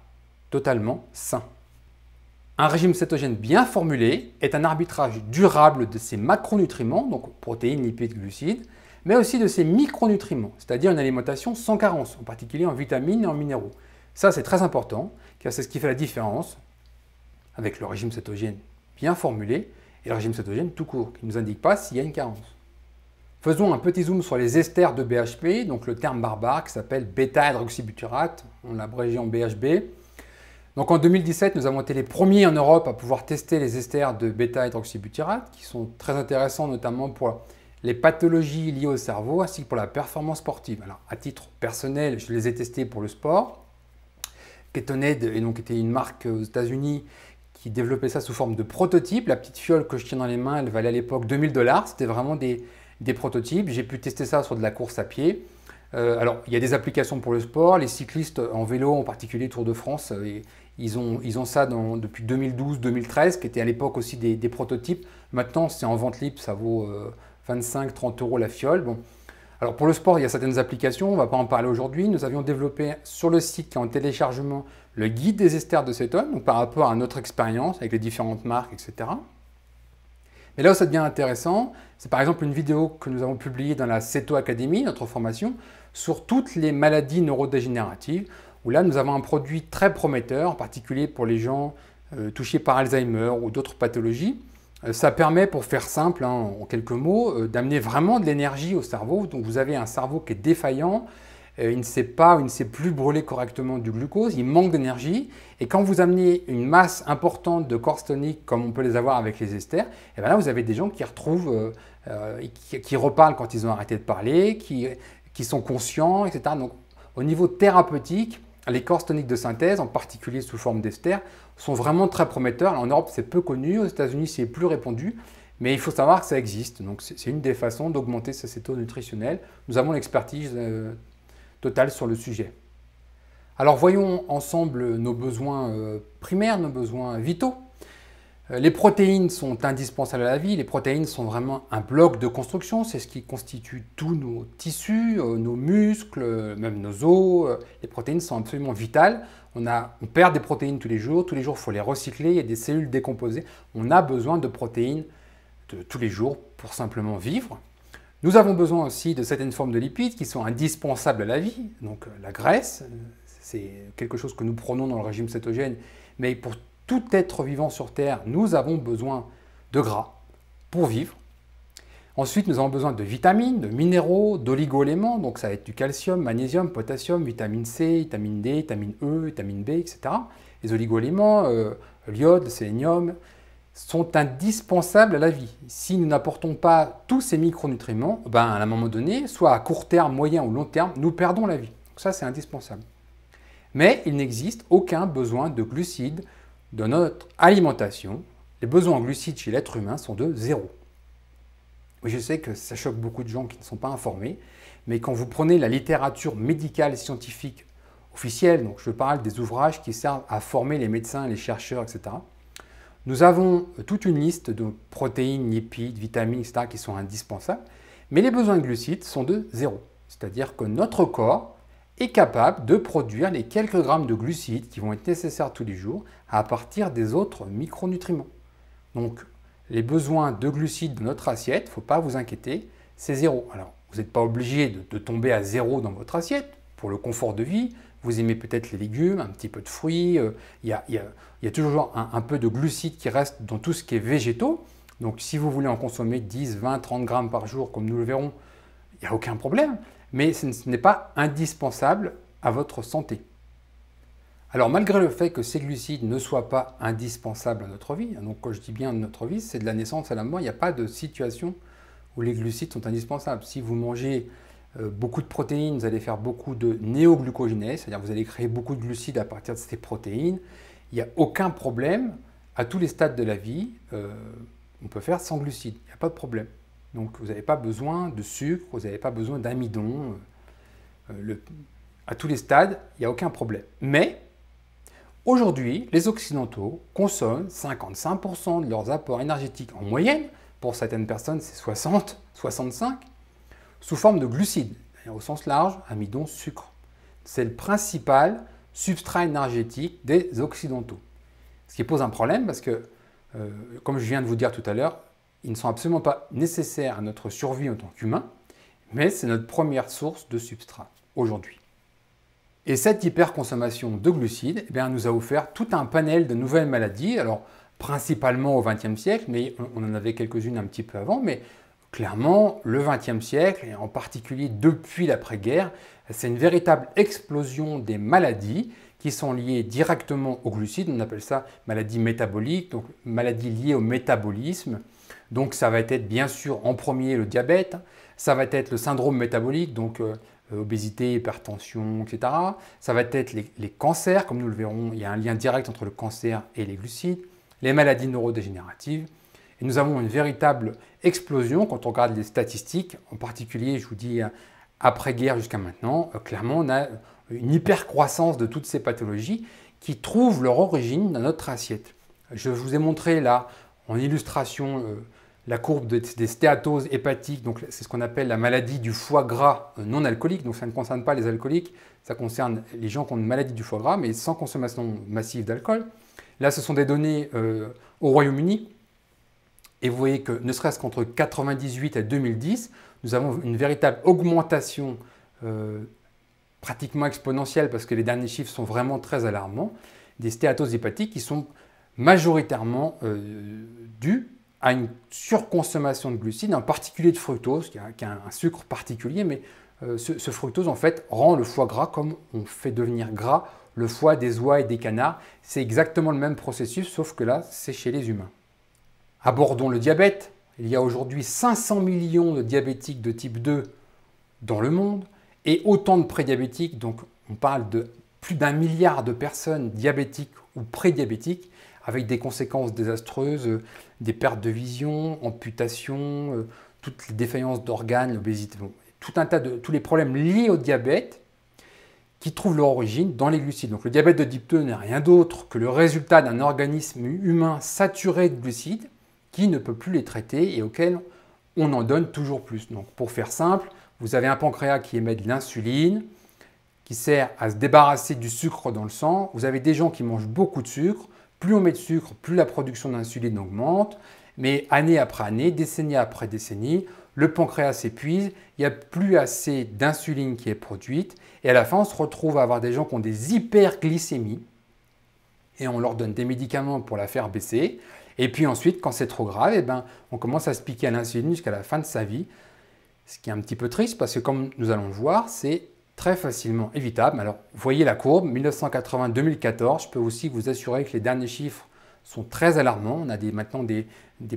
totalement sain. Un régime cétogène bien formulé est un arbitrage durable de ses macronutriments, donc protéines, lipides, glucides, mais aussi de ses micronutriments, c'est-à-dire une alimentation sans carence, en particulier en vitamines et en minéraux. Ça, c'est très important, car c'est ce qui fait la différence avec le régime cétogène bien formulé et le régime cétogène tout court, qui ne nous indique pas s'il y a une carence. Faisons un petit zoom sur les esters de BHP, donc le terme barbare qui s'appelle bêta-hydroxybutyrate, on l'abrégie en BHB. Donc en 2017, nous avons été les premiers en Europe à pouvoir tester les esters de bêta-hydroxybutyrate, qui sont très intéressants notamment pour les pathologies liées au cerveau, ainsi que pour la performance sportive. Alors à titre personnel, je les ai testés pour le sport. Ketoned est donc était une marque aux États-Unis qui développait ça sous forme de prototype. La petite fiole que je tiens dans les mains, elle valait à l'époque 2000 dollars. C'était vraiment des, prototypes. J'ai pu tester ça sur de la course à pied. Euh, alors, il y a des applications pour le sport. Les cyclistes en vélo, en particulier Tour de France, euh, ils ont, ça depuis 2012-2013, qui était à l'époque aussi des, prototypes. Maintenant, c'est en vente libre, ça vaut 25-30 euh, euros la fiole. Alors pour le sport, il y a certaines applications, on ne va pas en parler aujourd'hui. Nous avions développé sur le site qui en téléchargement le guide des esters de cétone, par rapport à notre expérience avec les différentes marques, etc. Mais là où ça devient intéressant, c'est par exemple une vidéo que nous avons publiée dans la CETO Academy, notre formation, sur toutes les maladies neurodégénératives là nous avons un produit très prometteur, en particulier pour les gens euh, touchés par Alzheimer ou d'autres pathologies. Euh, ça permet, pour faire simple, hein, en quelques mots, euh, d'amener vraiment de l'énergie au cerveau. Donc vous avez un cerveau qui est défaillant, il ne sait pas il ne sait plus brûler correctement du glucose, il manque d'énergie. Et quand vous amenez une masse importante de corps toniques comme on peut les avoir avec les esters, et eh bien là vous avez des gens qui retrouvent, qui, reparlent quand ils ont arrêté de parler, qui, qui sont conscients, etc. Donc au niveau thérapeutique, les corps toniques de synthèse, en particulier sous forme d'ester, sont vraiment très prometteurs. en Europe, c'est peu connu, aux États-Unis, c'est plus répandu, mais il faut savoir que ça existe. Donc, c'est une des façons d'augmenter ces taux nutritionnels. Nous avons l'expertise euh, totale sur le sujet. Alors, voyons ensemble nos besoins euh, primaires, nos besoins vitaux. Euh, les protéines sont indispensables à la vie. Les protéines sont vraiment un bloc de construction. C'est ce qui constitue tous nos tissus, euh, nos muscles, euh, même nos os. Les protéines sont absolument vitales. On, perd des protéines tous les jours. Tous les jours, il faut les recycler. Il y a des cellules décomposées. On a besoin de protéines de tous les jours pour simplement vivre. Nous avons besoin aussi de certaines formes de lipides qui sont indispensables à la vie. Donc la graisse, c'est quelque chose que nous prenons dans le régime cétogène. Mais pour tout être vivant sur Terre, nous avons besoin de gras pour vivre. Ensuite, nous avons besoin de vitamines, de minéraux, d'oligoéléments. donc ça va être du calcium, magnésium, potassium, vitamine C, vitamine D, vitamine E, vitamine B, etc. Les oligoéléments, euh, l'iode, le sélénium, sont indispensables à la vie. Si nous n'apportons pas tous ces micronutriments, ben, à un moment donné, soit à court terme, moyen ou long terme, nous perdons la vie. Donc ça, c'est indispensable. Mais il n'existe aucun besoin de glucides, de notre alimentation, les besoins en glucides chez l'être humain sont de zéro. je sais que ça choque beaucoup de gens qui ne sont pas informés, mais quand vous prenez la littérature médicale et scientifique officielle, donc je parle des ouvrages qui servent à former les médecins, les chercheurs, etc., nous avons euh, toute une liste de protéines, lipides, vitamines, etc., qui sont indispensables, mais les besoins en glucides sont de zéro. C'est-à-dire que notre corps est capable de produire les quelques grammes de glucides qui vont être nécessaires tous les jours à partir des autres micronutriments. Donc, les besoins de glucides de notre assiette, il ne faut pas vous inquiéter, c'est zéro. Alors, vous n'êtes pas obligé de, tomber à zéro dans votre assiette pour le confort de vie. Vous aimez peut-être les légumes, un petit peu de fruits. Euh, il y, a, toujours un, peu de glucides qui reste dans tout ce qui est végétaux. Donc, si vous voulez en consommer 10, 20, 30 grammes par jour, comme nous le verrons, il n'y a aucun problème mais ce n'est pas indispensable à votre santé. Alors malgré le fait que ces glucides ne soient pas indispensables à notre vie, hein, donc quand je dis bien notre vie, c'est de la naissance à la mort, il n'y a pas de situation où les glucides sont indispensables. Si vous mangez euh, beaucoup de protéines, vous allez faire beaucoup de néoglucogénèse, c'est-à-dire vous allez créer beaucoup de glucides à partir de ces protéines. Il n'y a aucun problème à tous les stades de la vie, euh, on peut faire sans glucides, il n'y a pas de problème. Donc vous n'avez pas besoin de sucre, vous n'avez pas besoin d'amidon. Euh, le... À tous les stades, il n'y a aucun problème. Mais aujourd'hui, les Occidentaux consomment 55% de leurs apports énergétiques en moyenne, pour certaines personnes c'est 60, 65, sous forme de glucides, au sens large, amidon, sucre. C'est le principal substrat énergétique des Occidentaux. Ce qui pose un problème parce que, euh, comme je viens de vous dire tout à l'heure, ils ne sont absolument pas nécessaires à notre survie en tant qu'humain, mais c'est notre première source de substrat aujourd'hui. Et cette hyperconsommation de glucides eh nous a offert tout un panel de nouvelles maladies, alors principalement au XXe siècle, mais on en avait quelques-unes un petit peu avant, mais clairement, le XXe siècle, et en particulier depuis l'après-guerre, c'est une véritable explosion des maladies qui sont liées directement au glucides. On appelle ça maladie métabolique, donc maladie liée au métabolisme, donc ça va être bien sûr en premier le diabète, ça va être le syndrome métabolique, donc euh, euh, obésité, hypertension, etc. Ça va être les, cancers, comme nous le verrons, il y a un lien direct entre le cancer et les glucides, les maladies neurodégénératives. Et nous avons une véritable explosion quand on regarde les statistiques, en particulier, je vous dis, après-guerre jusqu'à maintenant, euh, clairement, on a une hypercroissance de toutes ces pathologies qui trouvent leur origine dans notre assiette. Je vous ai montré là, en illustration, la courbe des stéatoses hépatiques, donc c'est ce qu'on appelle la maladie du foie gras euh, non alcoolique, donc ça ne concerne pas les alcooliques, ça concerne les gens qui ont une maladie du foie gras, mais sans consommation massive d'alcool. Là, ce sont des données euh, au Royaume-Uni, et vous voyez que ne serait-ce qu'entre 1998 et 2010, nous avons une véritable augmentation euh, pratiquement exponentielle, parce que les derniers chiffres sont vraiment très alarmants, des stéatoses hépatiques qui sont majoritairement dues à une surconsommation de glucides, en particulier de fructose, qui est un, sucre particulier, mais euh, ce, fructose en fait rend le foie gras comme on fait devenir gras le foie des oies et des canards. C'est exactement le même processus, sauf que là, c'est chez les humains. Abordons le diabète. Il y a aujourd'hui 500 millions de diabétiques de type 2 dans le monde et autant de prédiabétiques, donc on parle de plus d'un milliard de personnes diabétiques ou prédiabétiques avec des conséquences désastreuses des pertes de vision, amputations, euh, toutes les défaillances d'organes, l'obésité, tout un tas de tous les problèmes liés au diabète qui trouvent leur origine dans les glucides. Donc le diabète de type n'est rien d'autre que le résultat d'un organisme humain saturé de glucides qui ne peut plus les traiter et auquel on en donne toujours plus. Donc pour faire simple, vous avez un pancréas qui émet de l'insuline, qui sert à se débarrasser du sucre dans le sang. Vous avez des gens qui mangent beaucoup de sucre. Plus on met de sucre, plus la production d'insuline augmente, mais année après année, décennie après décennie, le pancréas s'épuise, il n'y a plus assez d'insuline qui est produite, et à la fin, on se retrouve à avoir des gens qui ont des hyperglycémies, et on leur donne des médicaments pour la faire baisser, et puis ensuite, quand c'est trop grave, et eh ben, on commence à se piquer à l'insuline jusqu'à la fin de sa vie, ce qui est un petit peu triste, parce que comme nous allons le voir, c'est très facilement évitable. Alors, voyez la courbe, 1980-2014, je peux aussi vous assurer que les derniers chiffres sont très alarmants. On a maintenant des,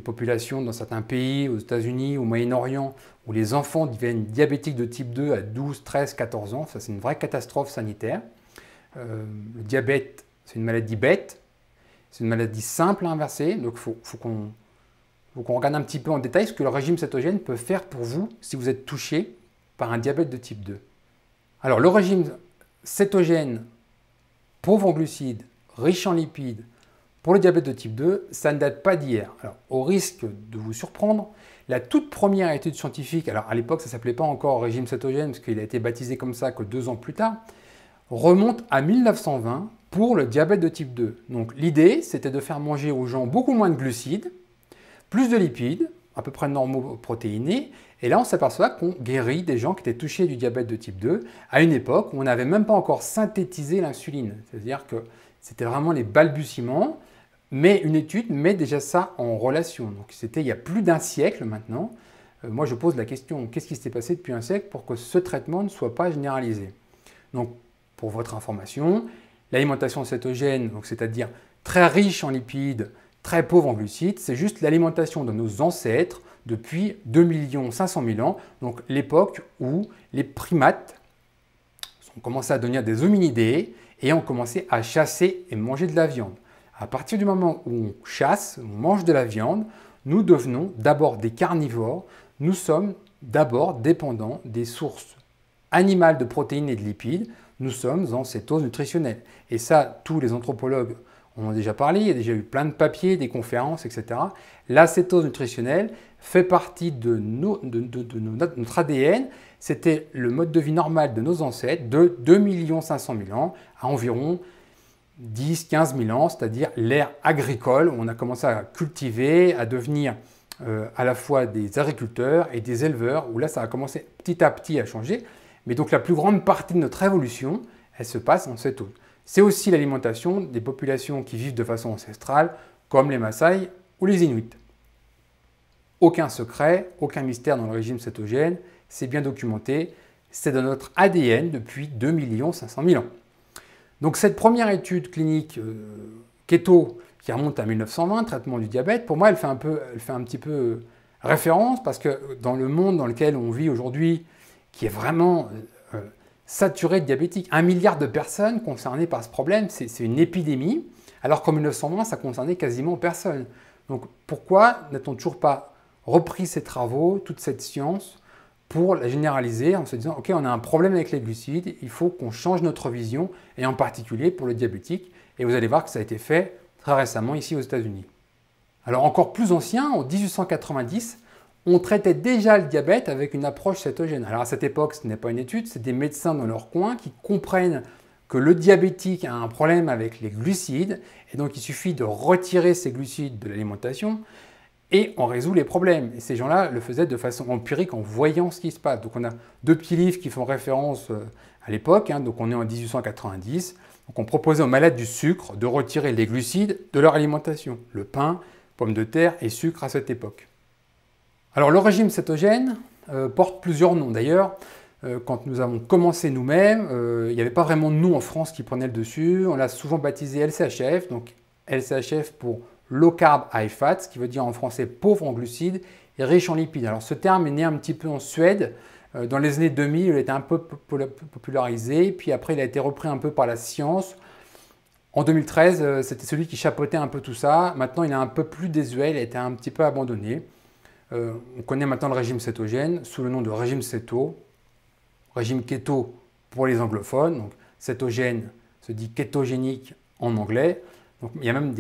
populations dans certains pays, aux États-Unis, au Moyen-Orient, où les enfants deviennent diabétiques de type 2 à 12, 13, 14 ans. Ça, c'est une vraie catastrophe sanitaire. Euh, le diabète, c'est une maladie bête. C'est une maladie simple à inverser. Donc, il faut, qu'on regarde un petit peu en détail ce que le régime cétogène peut faire pour vous si vous êtes touché par un diabète de type 2. Alors le régime cétogène pauvre en glucides, riche en lipides, pour le diabète de type 2, ça ne date pas d'hier. Alors, au risque de vous surprendre, la toute première étude scientifique, alors à l'époque ça ne s'appelait pas encore régime cétogène, parce qu'il a été baptisé comme ça que deux ans plus tard, remonte à 1920 pour le diabète de type 2. Donc l'idée, c'était de faire manger aux gens beaucoup moins de glucides, plus de lipides, à peu près normaux protéinés. Et là, on s'aperçoit qu'on guérit des gens qui étaient touchés du diabète de type 2 à une époque où on n'avait même pas encore synthétisé l'insuline. C'est-à-dire que c'était vraiment les balbutiements, mais une étude met déjà ça en relation. Donc c'était il y a plus d'un siècle maintenant. Euh, moi, je pose la question, qu'est-ce qui s'est passé depuis un siècle pour que ce traitement ne soit pas généralisé Donc, pour votre information, l'alimentation cétogène, c'est-à-dire très riche en lipides, très pauvre en glucides, c'est juste l'alimentation de nos ancêtres depuis 2 500 000 ans, donc l'époque où les primates ont commencé à devenir des hominidés et ont commencé à chasser et manger de la viande. À partir du moment où on chasse, on mange de la viande, nous devenons d'abord des carnivores, nous sommes d'abord dépendants des sources animales de protéines et de lipides, nous sommes en cétose nutritionnelle. Et ça, tous les anthropologues on en a déjà parlé, il y a déjà eu plein de papiers, des conférences, etc. L'acétose nutritionnelle fait partie de, notre ADN. C'était le mode de vie normal de nos ancêtres de 2 500 000 ans à environ 10, 15 000 ans, c'est-à-dire l'ère agricole. Où on a commencé à cultiver, à devenir euh, à la fois des agriculteurs et des éleveurs, où là, ça a commencé petit à petit à changer. Mais donc la plus grande partie de notre évolution, elle se passe en cette c'est aussi l'alimentation des populations qui vivent de façon ancestrale, comme les Maasai ou les Inuits. Aucun secret, aucun mystère dans le régime cétogène, c'est bien documenté, c'est dans notre ADN depuis 2 500 000 ans. Donc cette première étude clinique euh, keto qui remonte à 1920, traitement du diabète, pour moi elle fait un, peu, elle fait un petit peu euh, référence parce que dans le monde dans lequel on vit aujourd'hui, qui est vraiment euh, saturé de diabétiques. Un milliard de personnes concernées par ce problème, c'est une épidémie, alors qu'en 1920, ça concernait quasiment personne. Donc pourquoi n'a-t-on toujours pas repris ces travaux, toute cette science, pour la généraliser en se disant, OK, on a un problème avec les glucides, il faut qu'on change notre vision, et en particulier pour le diabétique. Et vous allez voir que ça a été fait très récemment ici aux États-Unis. Alors encore plus ancien, en 1890, on traitait déjà le diabète avec une approche cétogène. Alors à cette époque, ce n'est pas une étude, c'est des médecins dans leur coin qui comprennent que le diabétique a un problème avec les glucides, et donc il suffit de retirer ces glucides de l'alimentation, et on résout les problèmes. Et ces gens-là le faisaient de façon empirique en voyant ce qui se passe. Donc on a deux petits livres qui font référence euh, à l'époque, hein. donc on est en 1890. Donc on proposait aux malades du sucre de retirer les glucides de leur alimentation, le pain, pommes de terre et sucre à cette époque. Alors le régime cétogène euh, porte plusieurs noms d'ailleurs. Euh, quand nous avons commencé nous-mêmes, euh, il n'y avait pas vraiment de en France qui prenait le dessus. On l'a souvent baptisé LCHF, donc LCHF pour low carb high fat, ce qui veut dire en français pauvre en glucides et riche en lipides. Alors ce terme est né un petit peu en Suède. Dans les années 2000, il a été un peu popularisé, puis après il a été repris un peu par la science. En 2013, c'était celui qui chapeautait un peu tout ça. Maintenant, il est un peu plus désuet, il a été un petit peu abandonné. Euh, on connaît maintenant le régime cétogène sous le nom de régime céto, régime keto pour les anglophones. Donc, cétogène se dit kétogénique en anglais. il y a même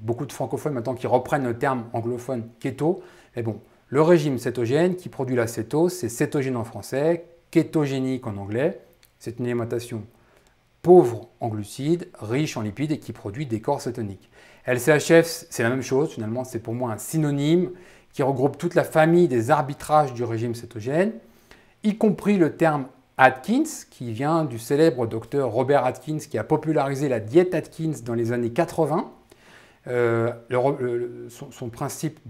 beaucoup de francophones maintenant qui reprennent le terme anglophone keto. Mais bon, le régime cétogène qui produit la c'est cétogène en français, kétogénique en anglais. C'est une alimentation pauvre en glucides, riche en lipides et qui produit des corps cétoniques. LCHF, c'est la même chose finalement, c'est pour moi un synonyme qui regroupe toute la famille des arbitrages du régime cétogène, y compris le terme Atkins, qui vient du célèbre docteur Robert Atkins, qui a popularisé la diète Atkins dans les années 80. Euh, son, principe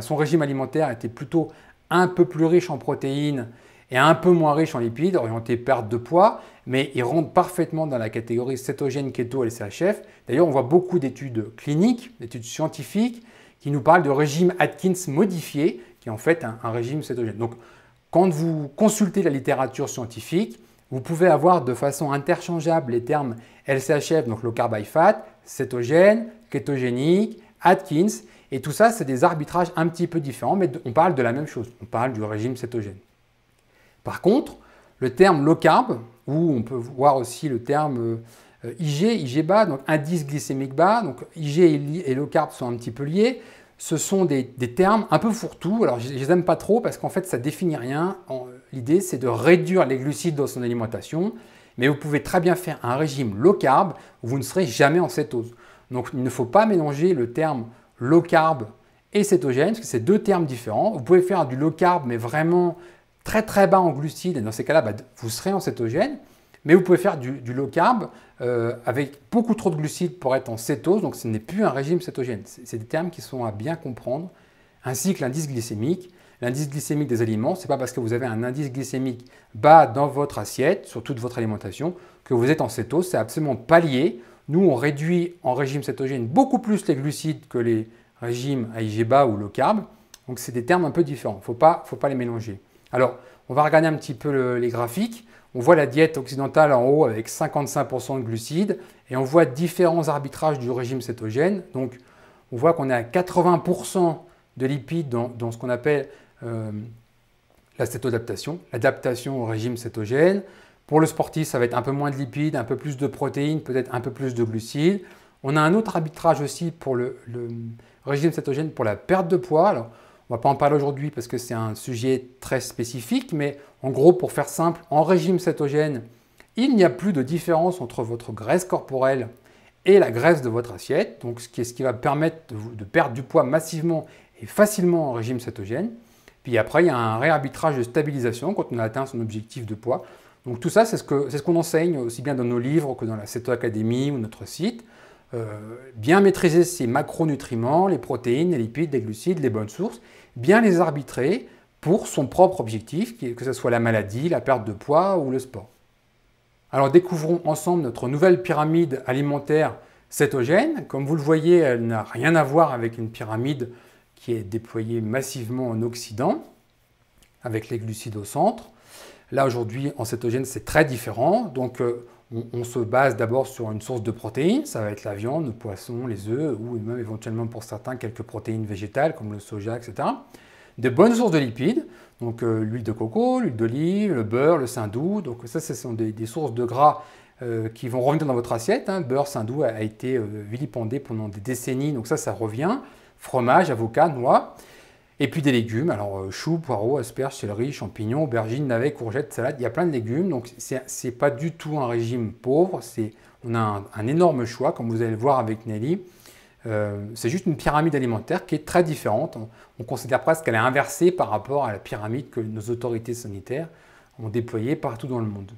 son régime alimentaire était plutôt un peu plus riche en protéines et un peu moins riche en lipides, orienté perte de poids, mais il rentre parfaitement dans la catégorie cétogène keto LCHF. D'ailleurs, on voit beaucoup d'études cliniques, d'études scientifiques qui nous parle de régime Atkins modifié, qui est en fait un, régime cétogène. Donc, quand vous consultez la littérature scientifique, vous pouvez avoir de façon interchangeable les termes LCHF, donc low carb high fat, cétogène, kétogénique, Atkins, et tout ça, c'est des arbitrages un petit peu différents, mais on parle de la même chose. On parle du régime cétogène. Par contre, le terme low carb, ou on peut voir aussi le terme euh, euh, IG, IG bas, donc indice glycémique bas, donc IG et, low carb sont un petit peu liés. Ce sont des, termes un peu fourre-tout. Alors, je, ne les aime pas trop parce qu'en fait, ça définit rien. Euh, l'idée, c'est de réduire les glucides dans son alimentation, mais vous pouvez très bien faire un régime low carb où vous ne serez jamais en cétose. Donc, il ne faut pas mélanger le terme low carb et cétogène, parce que c'est deux termes différents. Vous pouvez faire du low carb, mais vraiment très très bas en glucides, et dans ces cas-là, bah, vous serez en cétogène. Mais vous pouvez faire du low carb euh, avec beaucoup trop de glucides pour être en cétose, donc ce n'est plus un régime cétogène. C'est des termes qui sont à bien comprendre, ainsi que l'indice glycémique. L'indice glycémique des aliments, ce n'est pas parce que vous avez un indice glycémique bas dans votre assiette, sur toute votre alimentation, que vous êtes en cétose, c'est absolument pas lié. Nous, on réduit en régime cétogène beaucoup plus les glucides que les régimes à IG bas ou low carb. Donc, c'est des termes un peu différents. Il ne faut pas, faut pas les mélanger. Alors, on va regarder un petit peu les graphiques. On voit la diète occidentale en haut avec 55% de glucides et on voit différents arbitrages du régime cétogène. Donc on voit qu'on est à 80% de lipides dans, ce qu'on appelle euh, la cétodaptation, l'adaptation au régime cétogène. Pour le sportif, ça va être un peu moins de lipides, un peu plus de protéines, peut-être un peu plus de glucides. On a un autre arbitrage aussi pour le, le régime cétogène pour la perte de poids. Alors, on ne va pas en parler aujourd'hui parce que c'est un sujet très spécifique, mais en gros, pour faire simple, en régime cétogène, il n'y a plus de différence entre votre graisse corporelle et la graisse de votre assiette, donc ce qui, est ce qui va permettre de, perdre du poids massivement et facilement en régime cétogène. Puis après, il y a un réarbitrage de stabilisation quand on a atteint son objectif de poids. Donc tout ça, c'est ce qu'on enseigne aussi bien dans nos livres que dans la Ceto Academy ou notre site. Euh, bien maîtriser ses macronutriments, les protéines, les lipides, les glucides, les bonnes sources, bien les arbitrer, pour son propre objectif, que ce soit la maladie, la perte de poids ou le sport. Alors découvrons ensemble notre nouvelle pyramide alimentaire cétogène. Comme vous le voyez, elle n'a rien à voir avec une pyramide qui est déployée massivement en Occident, avec les glucides au centre. Là aujourd'hui, en cétogène, c'est très différent. Donc euh, on, on, se base d'abord sur une source de protéines, ça va être la viande, le poisson, les œufs, ou même éventuellement pour certains quelques protéines végétales comme le soja, etc des bonnes sources de lipides, donc euh, l'huile de coco, l'huile d'olive, le beurre, le saindoux. Donc ça, ce sont des, sources de gras euh, qui vont revenir dans votre assiette. Hein. Beurre, saindoux a, été euh, vilipendé pendant des décennies, donc ça, ça revient. Fromage, avocat, noix. Et puis des légumes, alors choux, poireaux, asperges, céleri, champignons, aubergines, navets, courgettes, salades, il y a plein de légumes. Donc c'est pas du tout un régime pauvre, on a un, un, énorme choix, comme vous allez le voir avec Nelly. Euh, c'est juste une pyramide alimentaire qui est très différente. On, considère presque qu'elle est inversée par rapport à la pyramide que nos autorités sanitaires ont déployée partout dans le monde.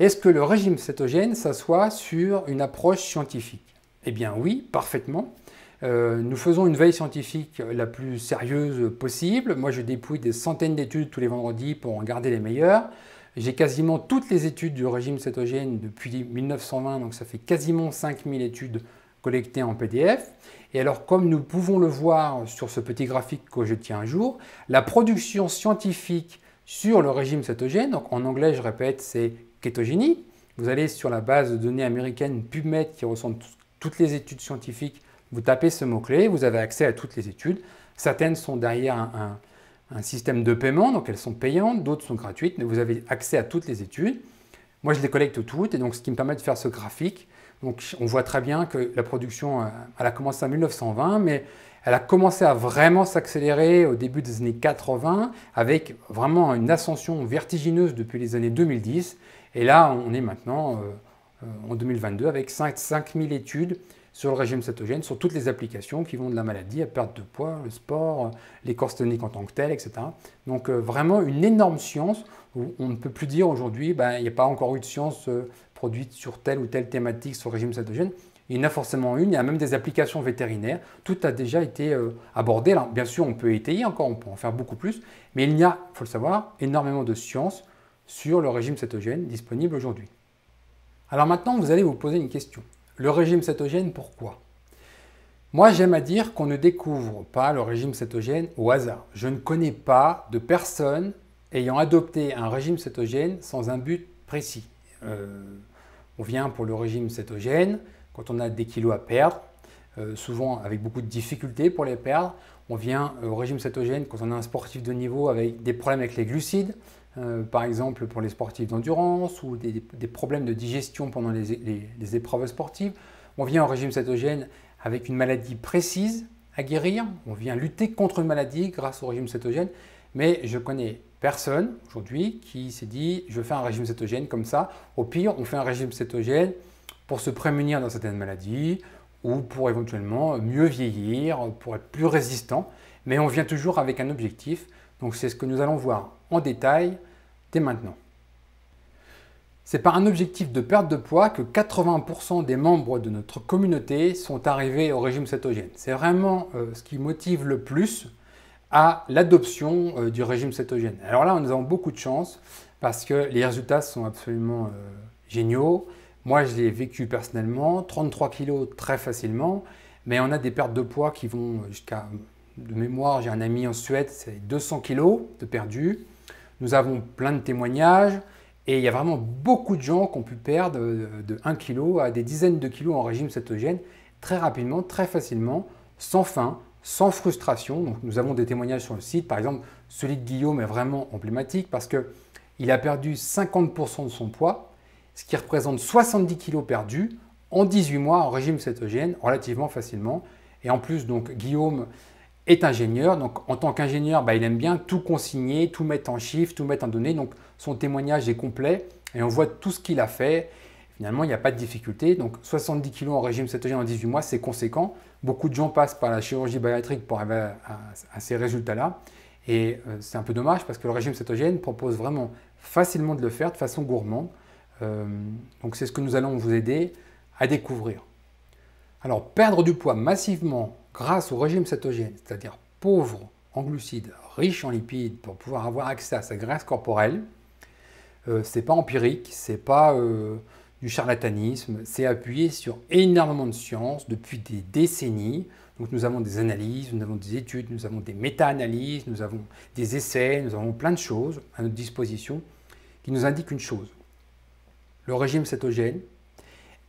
Est-ce que le régime cétogène s'assoit sur une approche scientifique Eh bien oui, parfaitement. Euh, nous faisons une veille scientifique la plus sérieuse possible. Moi, je dépouille des centaines d'études tous les vendredis pour en garder les meilleures. J'ai quasiment toutes les études du régime cétogène depuis 1920, donc ça fait quasiment 5000 études collectées en PDF. Et alors, comme nous pouvons le voir sur ce petit graphique que je tiens un jour, la production scientifique sur le régime cétogène, donc en anglais, je répète, c'est kétogénie. Vous allez sur la base de données américaine PubMed qui recense toutes les études scientifiques. Vous tapez ce mot-clé, vous avez accès à toutes les études. Certaines sont derrière un système de paiement, donc elles sont payantes, d'autres sont gratuites, mais vous avez accès à toutes les études. Moi, je les collecte toutes, et donc ce qui me permet de faire ce graphique, donc on voit très bien que la production, euh, elle a commencé en 1920, mais elle a commencé à vraiment s'accélérer au début des années 80, avec vraiment une ascension vertigineuse depuis les années 2010. Et là, on est maintenant euh, euh, en 2022 avec 5, 5000 études sur le régime cétogène, sur toutes les applications qui vont de la maladie à perte de poids, le sport, les corps toniques en tant que tel, etc. Donc vraiment une énorme science où on ne peut plus dire aujourd'hui, ben, il n'y a pas encore eu de science produites sur telle ou telle thématique sur le régime cétogène. Il y en a forcément une, il y a même des applications vétérinaires. Tout a déjà été euh, abordé. bien sûr, on peut étayer encore, on peut en faire beaucoup plus, mais il y a, il faut le savoir, énormément de sciences sur le régime cétogène disponible aujourd'hui. Alors maintenant, vous allez vous poser une question. Le régime cétogène, pourquoi Moi, j'aime à dire qu'on ne découvre pas le régime cétogène au hasard. Je ne connais pas de personne ayant adopté un régime cétogène sans un but précis. Euh, on vient pour le régime cétogène, quand on a des kilos à perdre, euh, souvent avec beaucoup de difficultés pour les perdre. On vient euh, au régime cétogène quand on a un sportif de niveau avec des problèmes avec les glucides, euh, par exemple pour les sportifs d'endurance ou des, problèmes de digestion pendant les, épreuves sportives. On vient au régime cétogène avec une maladie précise à guérir. On vient lutter contre une maladie grâce au régime cétogène. Mais je connais personne aujourd'hui qui s'est dit je fais un régime cétogène comme ça. Au pire, on fait un régime cétogène pour se prémunir dans certaines maladies ou pour éventuellement mieux vieillir, pour être plus résistant. Mais on vient toujours avec un objectif. Donc c'est ce que nous allons voir en détail dès maintenant. C'est par un objectif de perte de poids que 80% des membres de notre communauté sont arrivés au régime cétogène. C'est vraiment euh, ce qui motive le plus à l'adoption euh, du régime cétogène. Alors là, nous avons beaucoup de chance parce que les résultats sont absolument euh, géniaux. Moi, je l'ai vécu personnellement, 33 kilos très facilement, mais on a des pertes de poids qui vont jusqu'à, de mémoire, j'ai un ami en Suède, c'est 200 kilos de perdu. Nous avons plein de témoignages et il y a vraiment beaucoup de gens qui ont pu perdre euh, de 1 kg à des dizaines de kilos en régime cétogène très rapidement, très facilement, sans faim, sans frustration. Donc nous avons des témoignages sur le site. Par exemple, celui de Guillaume est vraiment emblématique parce qu'il a perdu 50% de son poids, ce qui représente 70 kg perdus en 18 mois en régime cétogène relativement facilement. Et en plus, donc Guillaume est ingénieur. Donc en tant qu'ingénieur, bah, il aime bien tout consigner, tout mettre en chiffres, tout mettre en données. Donc son témoignage est complet et on voit tout ce qu'il a fait Finalement, il n'y a pas de difficulté. Donc 70 kg en régime cétogène en 18 mois, c'est conséquent. Beaucoup de gens passent par la chirurgie bariatrique pour arriver à, ces résultats-là. Et euh, c'est un peu dommage parce que le régime cétogène propose vraiment facilement de le faire de façon gourmande. Euh, donc c'est ce que nous allons vous aider à découvrir. Alors perdre du poids massivement grâce au régime cétogène, c'est-à-dire pauvre en glucides, riche en lipides, pour pouvoir avoir accès à sa graisse corporelle, euh, c'est pas empirique, c'est pas du charlatanisme. C'est appuyé sur énormément de sciences depuis des décennies. Donc nous avons des analyses, nous avons des études, nous avons des méta-analyses, nous avons des essais, nous avons plein de choses à notre disposition qui nous indiquent une chose. Le régime cétogène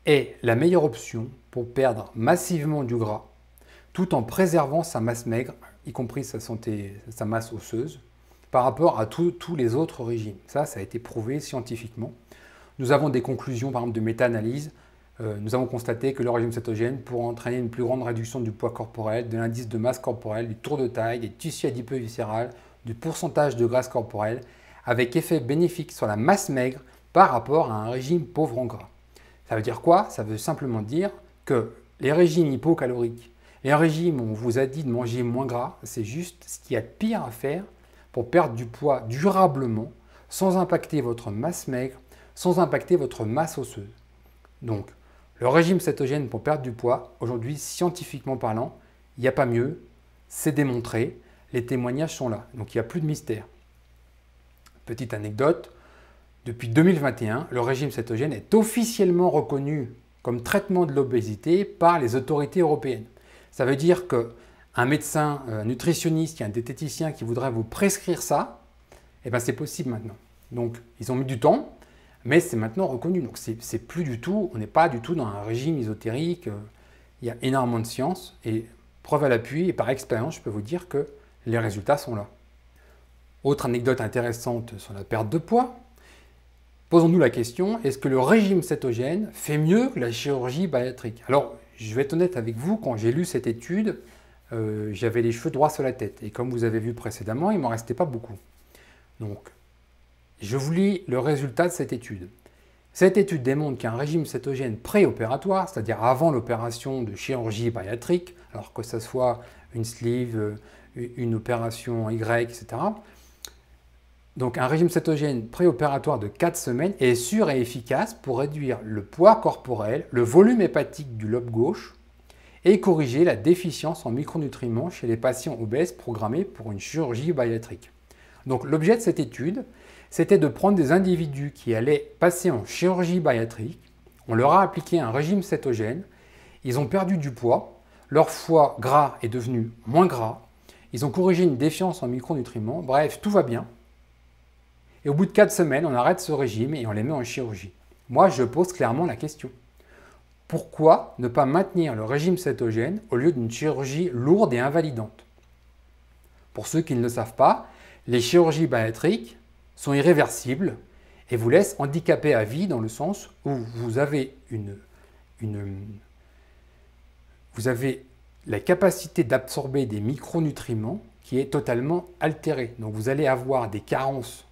est la meilleure option pour perdre massivement du gras tout en préservant sa masse maigre, y compris sa santé, sa masse osseuse, par rapport à tous les autres régimes. Ça, ça a été prouvé scientifiquement. Nous avons des conclusions, par exemple, de méta-analyse. Euh, nous avons constaté que le régime cétogène pourrait entraîner une plus grande réduction du poids corporel, de l'indice de masse corporelle, du tour de taille, des tissus adipeux viscérales, du pourcentage de graisse corporelle, avec effet bénéfique sur la masse maigre par rapport à un régime pauvre en gras. Ça veut dire quoi Ça veut simplement dire que les régimes hypocaloriques, les régimes où on vous a dit de manger moins gras, c'est juste ce qu'il y a de pire à faire pour perdre du poids durablement sans impacter votre masse maigre sans impacter votre masse osseuse. Donc, le régime cétogène pour perdre du poids, aujourd'hui scientifiquement parlant, il n'y a pas mieux, c'est démontré, les témoignages sont là, donc il n'y a plus de mystère. Petite anecdote, depuis 2021, le régime cétogène est officiellement reconnu comme traitement de l'obésité par les autorités européennes. Ça veut dire que un médecin, euh, nutritionniste, un diététicien qui voudrait vous prescrire ça, eh ben c'est possible maintenant. Donc ils ont mis du temps, mais c'est maintenant reconnu. Donc c'est plus du tout, on n'est pas du tout dans un régime ésotérique. Euh, il y a énormément de science et preuve à l'appui et par expérience, je peux vous dire que les résultats sont là. Autre anecdote intéressante sur la perte de poids. Posons-nous la question, est-ce que le régime cétogène fait mieux que la chirurgie bariatrique Alors, je vais être honnête avec vous, quand j'ai lu cette étude, euh, j'avais les cheveux droits sur la tête. Et comme vous avez vu précédemment, il ne m'en restait pas beaucoup. Donc, je vous lis le résultat de cette étude. Cette étude démontre qu'un régime cétogène préopératoire, c'est-à-dire avant l'opération de chirurgie bariatrique, alors que ce soit une sleeve, euh, une opération Y, etc., donc un régime cétogène préopératoire de 4 semaines est sûr et efficace pour réduire le poids corporel, le volume hépatique du lobe gauche et corriger la déficience en micronutriments chez les patients obèses programmés pour une chirurgie bariatrique. Donc l'objet de cette étude c'était de prendre des individus qui allaient passer en chirurgie bariatrique, on leur a appliqué un régime cétogène, ils ont perdu du poids, leur foie gras est devenu moins gras, ils ont corrigé une défiance en micronutriments, bref, tout va bien. Et au bout de 4 semaines, on arrête ce régime et on les met en chirurgie. Moi, je pose clairement la question. Pourquoi ne pas maintenir le régime cétogène au lieu d'une chirurgie lourde et invalidante Pour ceux qui ne le savent pas, les chirurgies bariatriques sont irréversibles et vous laissent handicapé à vie dans le sens où vous avez une, vous avez la capacité d'absorber des micronutriments qui est totalement altérée. Donc vous allez avoir des carences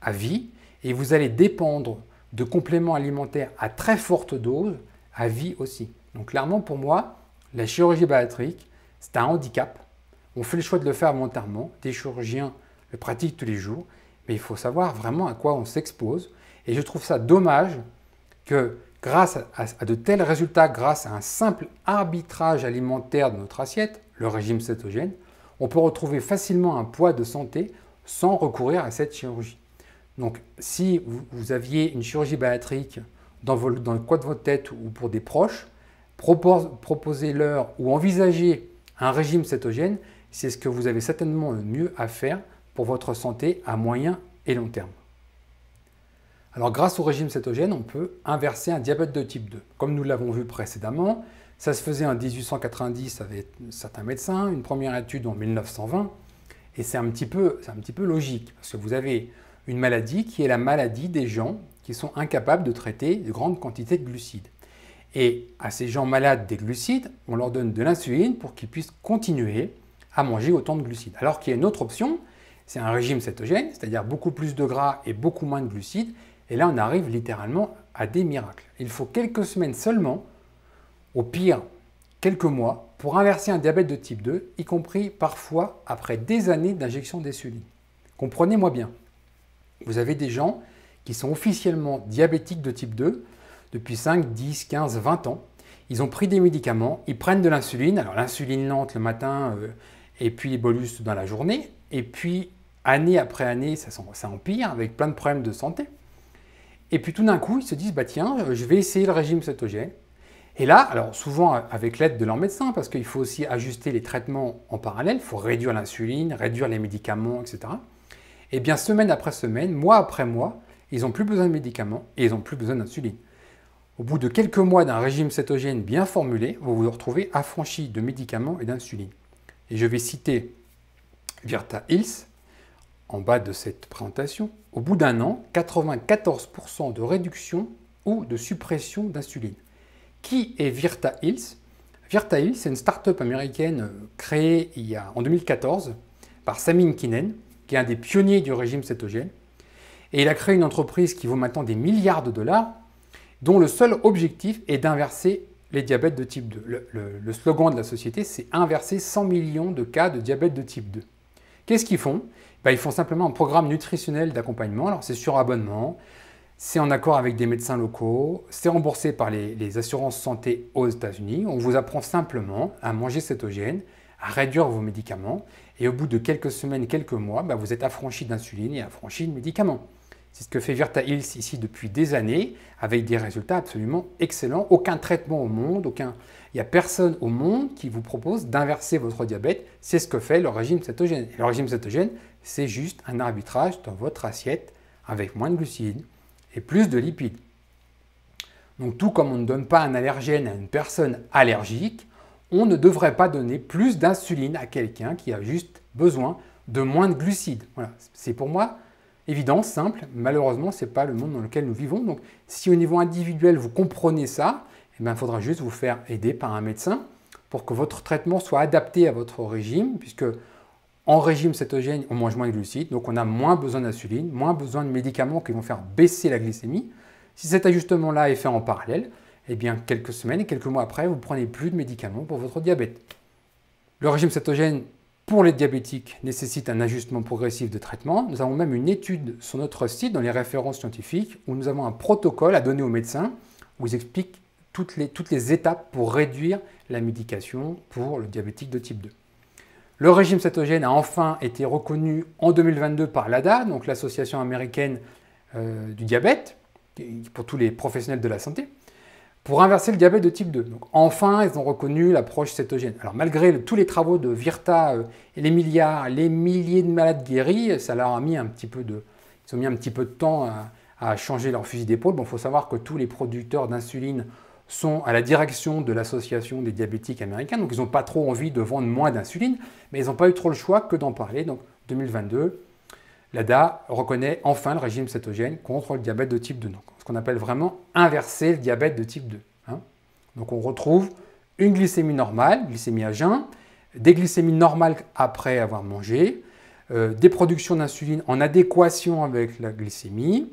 à vie et vous allez dépendre de compléments alimentaires à très forte dose à vie aussi. Donc clairement pour moi, la chirurgie bariatrique, c'est un handicap. On fait le choix de le faire volontairement. Des chirurgiens le pratiquent tous les jours mais il faut savoir vraiment à quoi on s'expose. Et je trouve ça dommage que grâce à, de tels résultats, grâce à un simple arbitrage alimentaire de notre assiette, le régime cétogène, on peut retrouver facilement un poids de santé sans recourir à cette chirurgie. Donc si vous, aviez une chirurgie bariatrique dans, le coin de votre tête ou pour des proches, proposez-leur ou envisagez un régime cétogène, c'est ce que vous avez certainement le mieux à faire pour votre santé à moyen et long terme. Alors grâce au régime cétogène, on peut inverser un diabète de type 2. Comme nous l'avons vu précédemment, ça se faisait en 1890 avec certains médecins, une première étude en 1920, et c'est un, petit peu, un petit peu logique, parce que vous avez une maladie qui est la maladie des gens qui sont incapables de traiter de grandes quantités de glucides. Et à ces gens malades des glucides, on leur donne de l'insuline pour qu'ils puissent continuer à manger autant de glucides. Alors qu'il y a une autre option, c'est un régime cétogène, c'est-à-dire beaucoup plus de gras et beaucoup moins de glucides. Et là, on arrive littéralement à des miracles. Il faut quelques semaines seulement, au pire quelques mois, pour inverser un diabète de type 2, y compris parfois après des années d'injection d'insuline. Comprenez-moi bien, vous avez des gens qui sont officiellement diabétiques de type 2 depuis 5, 10, 15, 20 ans. Ils ont pris des médicaments, ils prennent de l'insuline, alors l'insuline lente le matin euh, et puis les bolus dans la journée, et puis année après année, ça, ça empire avec plein de problèmes de santé. Et puis tout d'un coup, ils se disent, bah tiens, euh, je vais essayer le régime cétogène. Et là, alors souvent euh, avec l'aide de leur médecin, parce qu'il faut aussi ajuster les traitements en parallèle, il faut réduire l'insuline, réduire les médicaments, etc. Et bien semaine après semaine, mois après mois, ils n'ont plus besoin de médicaments et ils n'ont plus besoin d'insuline. Au bout de quelques mois d'un régime cétogène bien formulé, vous vous retrouvez affranchi de médicaments et d'insuline. Et je vais citer Virta Hills, en bas de cette présentation, au bout d'un an, 94% de réduction ou de suppression d'insuline. Qui est Virta Hills Virta Hills, c'est une start-up américaine créée en 2014 par Samin Kinen, qui est un des pionniers du régime cétogène. Et il a créé une entreprise qui vaut maintenant des milliards de dollars, dont le seul objectif est d'inverser les diabètes de type 2. le slogan de la société, c'est inverser 100 millions de cas de diabète de type 2. Qu'est-ce qu'ils font bah, ils font simplement un programme nutritionnel d'accompagnement. Alors, c'est sur abonnement, c'est en accord avec des médecins locaux, c'est remboursé par les, assurances santé aux États-Unis. On vous apprend simplement à manger cétogène, à réduire vos médicaments, et au bout de quelques semaines, quelques mois, bah, vous êtes affranchi d'insuline et affranchi de médicaments. C'est ce que fait Virta Hills ici depuis des années, avec des résultats absolument excellents. Aucun traitement au monde, aucun, il n'y a personne au monde qui vous propose d'inverser votre diabète. C'est ce que fait le régime cétogène. le régime cétogène, c'est juste un arbitrage dans votre assiette avec moins de glucides et plus de lipides. Donc tout comme on ne donne pas un allergène à une personne allergique, on ne devrait pas donner plus d'insuline à quelqu'un qui a juste besoin de moins de glucides. Voilà, c'est pour moi évident, simple. Malheureusement, ce n'est pas le monde dans lequel nous vivons. Donc si au niveau individuel, vous comprenez ça, il eh ben, faudra juste vous faire aider par un médecin pour que votre traitement soit adapté à votre régime, puisque en régime cétogène, on mange moins de glucides, donc on a moins besoin d'insuline, moins besoin de médicaments qui vont faire baisser la glycémie. Si cet ajustement-là est fait en parallèle, eh bien, quelques semaines et quelques mois après, vous ne prenez plus de médicaments pour votre diabète. Le régime cétogène pour les diabétiques nécessite un ajustement progressif de traitement. Nous avons même une étude sur notre site dans les références scientifiques où nous avons un protocole à donner aux médecins où ils expliquent toutes les, étapes pour réduire la médication pour le diabétique de type 2. Le régime cétogène a enfin été reconnu en 2022 par l'ADA, donc l'Association américaine euh, du diabète, pour tous les professionnels de la santé, pour inverser le diabète de type 2. enfin, ils ont reconnu l'approche cétogène. Alors malgré tous les travaux de Virta, euh, les milliards, les milliers de malades guéris, ça leur a mis un petit peu de, ils ont mis un petit peu de temps à, changer leur fusil d'épaule. il faut savoir que tous les producteurs d'insuline sont à la direction de l'association des diabétiques américains, donc ils n'ont pas trop envie de vendre moins d'insuline, mais ils n'ont pas eu trop le choix que d'en parler. Donc 2022, l'ADA reconnaît enfin le régime cétogène contre le diabète de type 2, donc ce qu'on appelle vraiment inverser le diabète de type 2. Hein. Donc on retrouve une glycémie normale, glycémie à jeun, des glycémies normales après avoir mangé, euh, des productions d'insuline en adéquation avec la glycémie,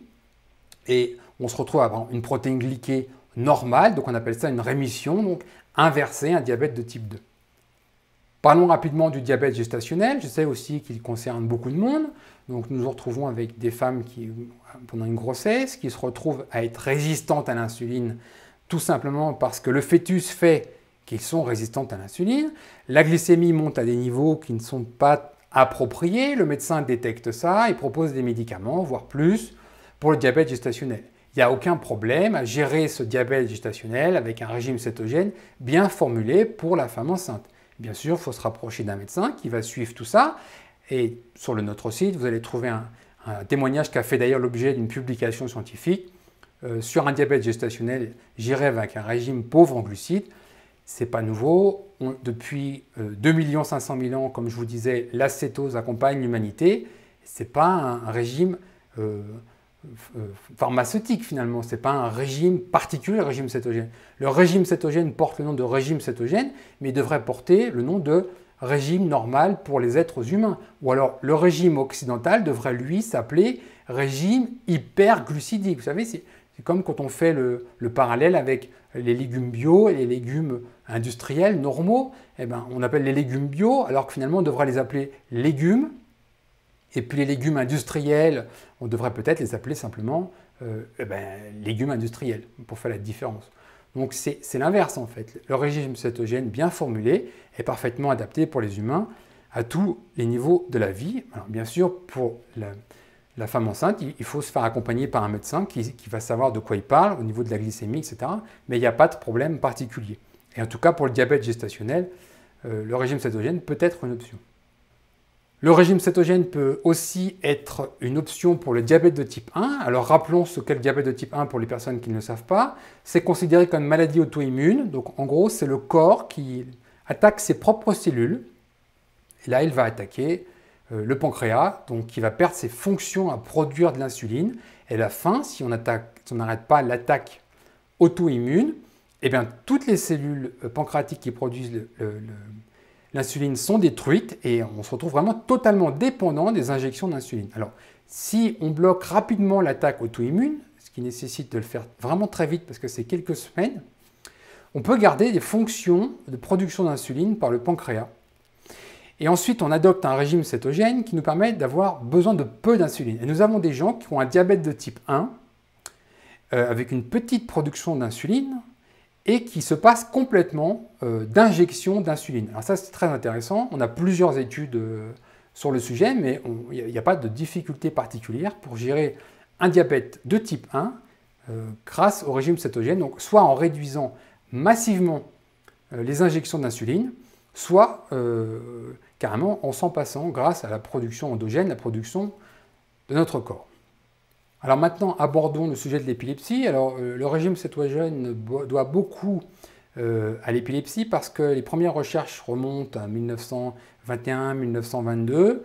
et on se retrouve à avoir une protéine glyquée normal, donc on appelle ça une rémission, donc inverser un diabète de type 2. Parlons rapidement du diabète gestationnel. Je sais aussi qu'il concerne beaucoup de monde. Donc nous nous retrouvons avec des femmes qui, pendant une grossesse, qui se retrouvent à être résistantes à l'insuline, tout simplement parce que le fœtus fait qu'ils sont résistantes à l'insuline. La glycémie monte à des niveaux qui ne sont pas appropriés. Le médecin détecte ça il propose des médicaments, voire plus, pour le diabète gestationnel. Il n'y a aucun problème à gérer ce diabète gestationnel avec un régime cétogène bien formulé pour la femme enceinte. Bien sûr, il faut se rapprocher d'un médecin qui va suivre tout ça. Et sur le, notre site, vous allez trouver un, témoignage qui a fait d'ailleurs l'objet d'une publication scientifique euh, sur un diabète gestationnel géré avec un régime pauvre en glucides. Ce n'est pas nouveau. depuis 2 500 000 ans, comme je vous disais, l'acétose accompagne l'humanité. Ce n'est pas un, régime euh, euh, pharmaceutique finalement, ce n'est pas un régime particulier, le régime cétogène. Le régime cétogène porte le nom de régime cétogène, mais il devrait porter le nom de régime normal pour les êtres humains. Ou alors le régime occidental devrait lui s'appeler régime hyperglucidique. Vous savez, c'est comme quand on fait le, parallèle avec les légumes bio et les légumes industriels normaux. Eh ben, on appelle les légumes bio alors que finalement on devrait les appeler légumes et puis les légumes industriels, on devrait peut-être les appeler simplement euh, eh ben, légumes industriels pour faire la différence. Donc c'est l'inverse en fait. Le régime cétogène bien formulé est parfaitement adapté pour les humains à tous les niveaux de la vie. bien sûr, pour la, femme enceinte, il, faut se faire accompagner par un médecin qui, va savoir de quoi il parle au niveau de la glycémie, etc. Mais il n'y a pas de problème particulier. Et en tout cas, pour le diabète gestationnel, euh, le régime cétogène peut être une option. Le régime cétogène peut aussi être une option pour le diabète de type 1. Alors rappelons ce qu'est le diabète de type 1 pour les personnes qui ne le savent pas. C'est considéré comme une maladie auto-immune. Donc en gros, c'est le corps qui attaque ses propres cellules. Et là, il va attaquer euh, le pancréas, donc qui va perdre ses fonctions à produire de l'insuline. Et à la fin, si on n'arrête pas l'attaque auto-immune, eh bien toutes les cellules euh, pancréatiques qui produisent le l'insuline sont détruites et on se retrouve vraiment totalement dépendant des injections d'insuline. Alors, si on bloque rapidement l'attaque auto-immune, ce qui nécessite de le faire vraiment très vite parce que c'est quelques semaines, on peut garder des fonctions de production d'insuline par le pancréas. Et ensuite, on adopte un régime cétogène qui nous permet d'avoir besoin de peu d'insuline. Et nous avons des gens qui ont un diabète de type 1, euh, avec une petite production d'insuline, et qui se passe complètement euh, d'injection d'insuline. Alors ça, c'est très intéressant. On a plusieurs études euh, sur le sujet, mais il n'y a, pas de difficulté particulière pour gérer un diabète de type 1 euh, grâce au régime cétogène, donc soit en réduisant massivement les injections d'insuline, soit carrément en s'en passant grâce à la production endogène, la production de notre corps. Alors maintenant, abordons le sujet de l'épilepsie. Alors euh, le régime cétogène doit beaucoup euh, à l'épilepsie parce que les premières recherches remontent à 1921-1922.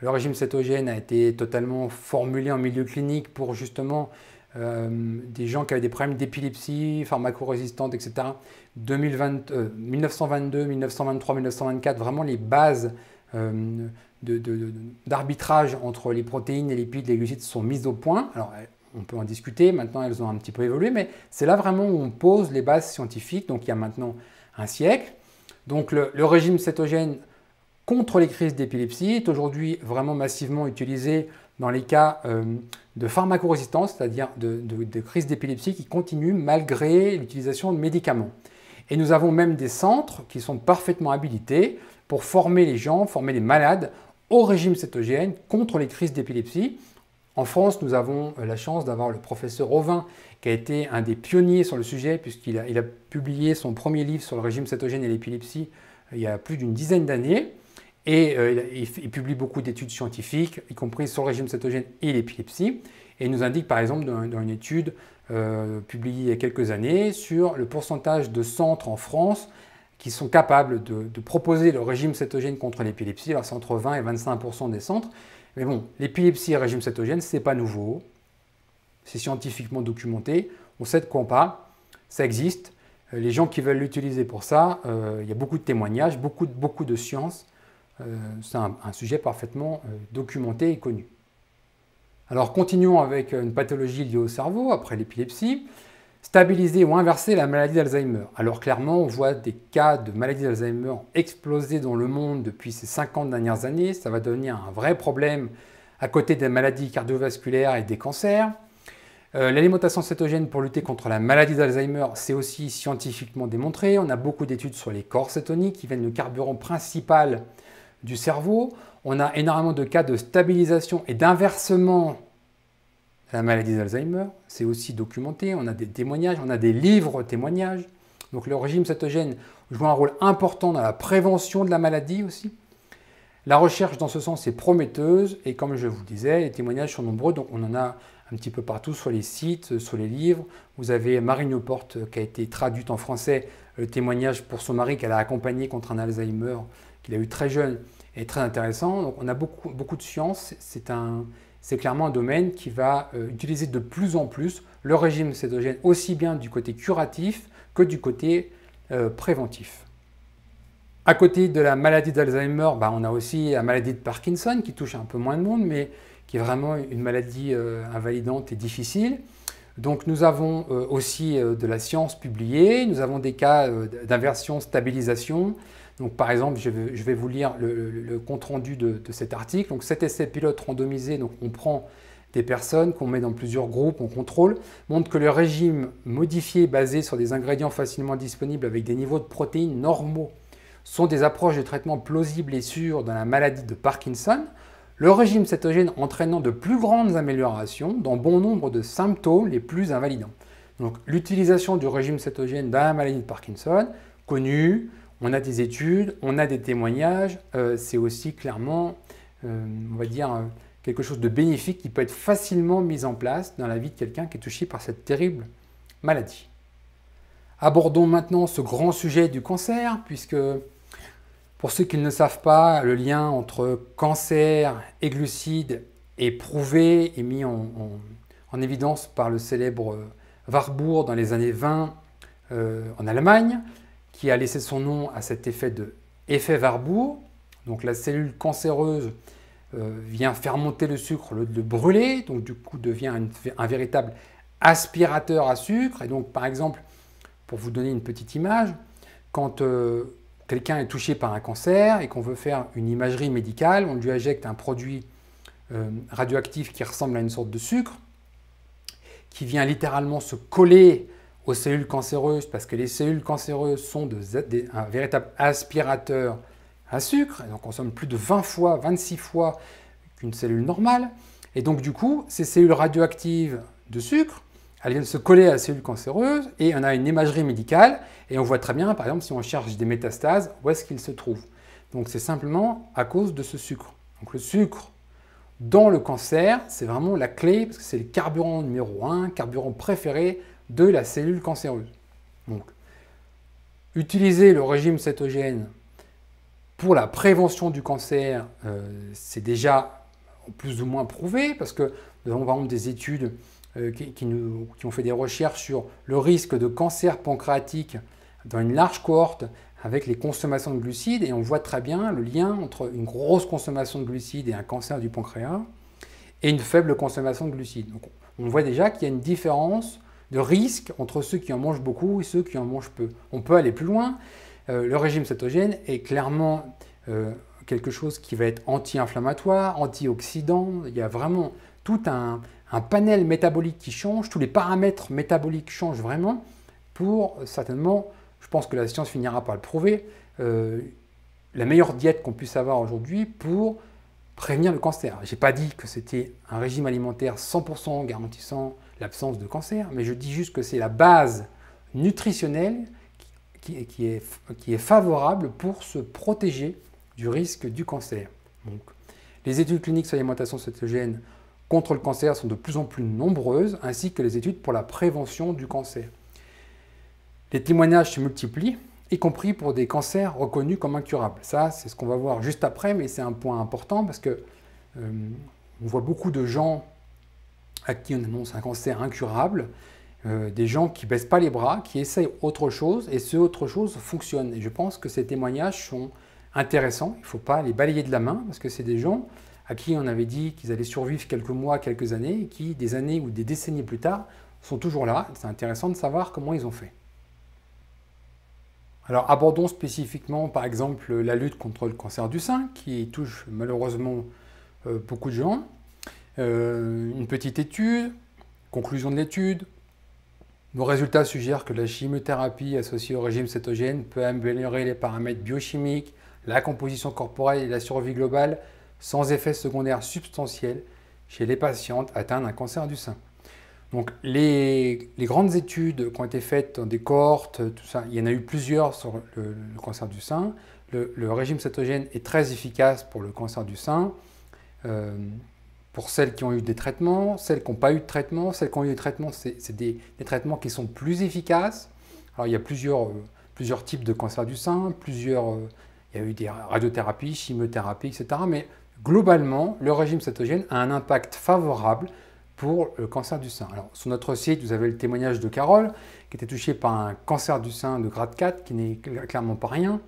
Le régime cétogène a été totalement formulé en milieu clinique pour justement euh, des gens qui avaient des problèmes d'épilepsie, pharmacorésistantes, etc. 1922, 1923, 1924, vraiment les bases d'arbitrage entre les protéines, les lipides, les glucides sont mises au point. Alors, on peut en discuter, maintenant elles ont un petit peu évolué, mais c'est là vraiment où on pose les bases scientifiques, donc il y a maintenant un siècle. Donc le, régime cétogène contre les crises d'épilepsie est aujourd'hui vraiment massivement utilisé dans les cas euh, de pharmacorésistance, c'est-à-dire de crises d'épilepsie qui continuent malgré l'utilisation de médicaments. Et nous avons même des centres qui sont parfaitement habilités pour former les gens, former les malades au régime cétogène contre les crises d'épilepsie. En France, nous avons euh, la chance d'avoir le professeur Auvin, qui a été un des pionniers sur le sujet, puisqu'il a, publié son premier livre sur le régime cétogène et l'épilepsie euh, il y a plus d'une dizaine d'années. Et euh, il, publie beaucoup d'études scientifiques, y compris sur le régime cétogène et l'épilepsie. Et il nous indique par exemple dans, une étude publiée il y a quelques années sur le pourcentage de centres en France qui sont capables de, proposer le régime cétogène contre l'épilepsie. Alors c'est entre 20 et 25 des centres. Mais bon, l'épilepsie et le régime cétogène, n'est pas nouveau. C'est scientifiquement documenté. On sait de quoi on parle. Ça existe. Euh, les gens qui veulent l'utiliser pour ça, euh, il y a beaucoup de témoignages, beaucoup, beaucoup de sciences. Euh, c'est un, sujet parfaitement documenté et connu. Alors continuons avec une pathologie liée au cerveau après l'épilepsie stabiliser ou inverser la maladie d'Alzheimer. Alors clairement, on voit des cas de maladie d'Alzheimer exploser dans le monde depuis ces 50 dernières années. Ça va devenir un vrai problème à côté des maladies cardiovasculaires et des cancers. Euh, l'alimentation cétogène pour lutter contre la maladie d'Alzheimer, c'est aussi scientifiquement démontré. On a beaucoup d'études sur les corps cétoniques qui viennent du carburant principal du cerveau. On a énormément de cas de stabilisation et d'inversement la maladie d'Alzheimer, c'est aussi documenté, on a des témoignages, on a des livres témoignages. Donc le régime cétogène joue un rôle important dans la prévention de la maladie aussi. La recherche dans ce sens est prometteuse et comme je vous disais, les témoignages sont nombreux, donc on en a un petit peu partout sur les sites, sur les livres. Vous avez Marine O'Porte euh, qui a été traduite en français, le euh, témoignage pour son mari qu'elle a accompagné contre un Alzheimer qu'il a eu très jeune est très intéressant. Donc on a beaucoup, beaucoup de science, c'est un, c'est clairement un domaine qui va euh, utiliser de plus en plus le régime cétogène aussi bien du côté curatif que du côté euh, préventif. À côté de la maladie d'Alzheimer, bah, on a aussi la maladie de Parkinson qui touche un peu moins de monde, mais qui est vraiment une maladie euh, invalidante et difficile. Donc nous avons aussi de la science publiée, nous avons des cas d'inversion stabilisation, par exemple, je vais, vous lire le, compte-rendu de, cet article. Donc, cet essai pilote randomisé, donc on prend des personnes qu'on met dans plusieurs groupes, on contrôle, montre que le régime modifié basé sur des ingrédients facilement disponibles avec des niveaux de protéines normaux sont des approches de traitement plausibles et sûres dans la maladie de Parkinson, le régime cétogène entraînant de plus grandes améliorations dans bon nombre de symptômes les plus invalidants. Donc l'utilisation du régime cétogène dans la maladie de Parkinson, connue, on a des études, on a des témoignages, euh, c'est aussi clairement, euh, on va dire, euh, quelque chose de bénéfique qui peut être facilement mis en place dans la vie de quelqu'un qui est touché par cette terrible maladie. Abordons maintenant ce grand sujet du cancer, puisque pour ceux qui ne savent pas, le lien entre cancer et glucides est prouvé et mis en, en évidence par le célèbre Warburg dans les années 20 en Allemagne qui a laissé son nom à cet effet de effet Warburg. Donc la cellule cancéreuse euh, vient fermenter le sucre, le, le brûler, donc du coup devient un véritable aspirateur à sucre. Et donc par exemple, pour vous donner une petite image, quand euh, quelqu'un est touché par un cancer et qu'on veut faire une imagerie médicale, on lui injecte un produit euh, radioactif qui ressemble à une sorte de sucre, qui vient littéralement se coller aux cellules cancéreuses, parce que les cellules cancéreuses sont de, un véritable aspirateur à sucre, elles en consomment plus de 20 fois, 26 fois qu'une cellule normale, et donc du coup, ces cellules radioactives de sucre, elles viennent se coller à la cellule cancéreuse, et on a une imagerie médicale, et on voit très bien, par exemple, si on cherche des métastases, où est-ce qu'ils se trouvent. Donc c'est simplement à cause de ce sucre. Donc le sucre dans le cancer, c'est vraiment la clé, parce que c'est le carburant numéro un, carburant préféré de la cellule cancéreuse. Donc, utiliser le régime cétogène pour la prévention du cancer, euh, c'est déjà plus ou moins prouvé, parce que nous avons par des études euh, qui, qui ont fait des recherches sur le risque de cancer pancréatique dans une large cohorte avec les consommations de glucides, et on voit très bien le lien entre une grosse consommation de glucides et un cancer du pancréas, et une faible consommation de glucides. Donc, on voit déjà qu'il y a une différence de risque entre ceux qui en mangent beaucoup et ceux qui en mangent peu. On peut aller plus loin. Euh, le régime cétogène est clairement euh, quelque chose qui va être anti-inflammatoire, antioxydant. Il y a vraiment tout un, panel métabolique qui change, tous les paramètres métaboliques changent vraiment pour certainement, je pense que la science finira par le prouver, euh, la meilleure diète qu'on puisse avoir aujourd'hui pour prévenir le cancer. Je n'ai pas dit que c'était un régime alimentaire 100% garantissant l'absence de cancer, mais je dis juste que c'est la base nutritionnelle qui, est, qui, est, favorable pour se protéger du risque du cancer. Donc, les études cliniques sur l'alimentation cétogène contre le cancer sont de plus en plus nombreuses, ainsi que les études pour la prévention du cancer. Les témoignages se multiplient, y compris pour des cancers reconnus comme incurables. Ça, c'est ce qu'on va voir juste après, mais c'est un point important parce que euh, on voit beaucoup de gens à qui on annonce un cancer incurable, euh, des gens qui baissent pas les bras, qui essayent autre chose, et ce autre chose fonctionne. Et je pense que ces témoignages sont intéressants, il ne faut pas les balayer de la main, parce que c'est des gens à qui on avait dit qu'ils allaient survivre quelques mois, quelques années, et qui, des années ou des décennies plus tard, sont toujours là. C'est intéressant de savoir comment ils ont fait. Alors abordons spécifiquement par exemple la lutte contre le cancer du sein qui touche malheureusement euh, beaucoup de gens. Euh, une petite étude, conclusion de l'étude. Nos résultats suggèrent que la chimiothérapie associée au régime cétogène peut améliorer les paramètres biochimiques, la composition corporelle et la survie globale sans effet secondaire substantiel chez les patientes atteintes d'un cancer du sein. Donc les, les, grandes études qui ont été faites dans des cohortes, tout ça, il y en a eu plusieurs sur le, cancer du sein. Le, régime cétogène est très efficace pour le cancer du sein. Euh, pour celles qui ont eu des traitements, celles qui n'ont pas eu de traitement. Celles qui ont eu des traitements, c'est des, traitements qui sont plus efficaces. Alors, il y a plusieurs, euh, types de cancers du sein, plusieurs, euh, il y a eu des radiothérapies, chimiothérapies, etc. Mais globalement, le régime cétogène a un impact favorable pour le cancer du sein. Alors, sur notre site, vous avez le témoignage de Carole, qui était touchée par un cancer du sein de grade 4, qui n'est clairement pas rien.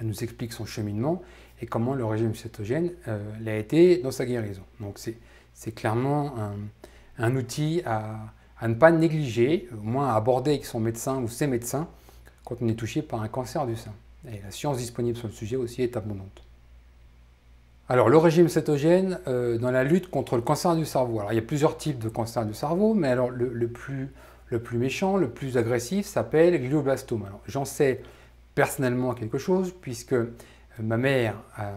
Elle nous explique son cheminement et comment le régime cétogène euh, l'a été dans sa guérison. Donc c'est clairement un, outil à, ne pas négliger, au moins à aborder avec son médecin ou ses médecins quand on est touché par un cancer du sein. Et la science disponible sur le sujet aussi est abondante. Alors le régime cétogène euh, dans la lutte contre le cancer du cerveau. Alors il y a plusieurs types de cancer du cerveau, mais alors le, plus, le plus méchant, le plus agressif s'appelle glioblastome. Alors j'en sais personnellement quelque chose puisque ma mère a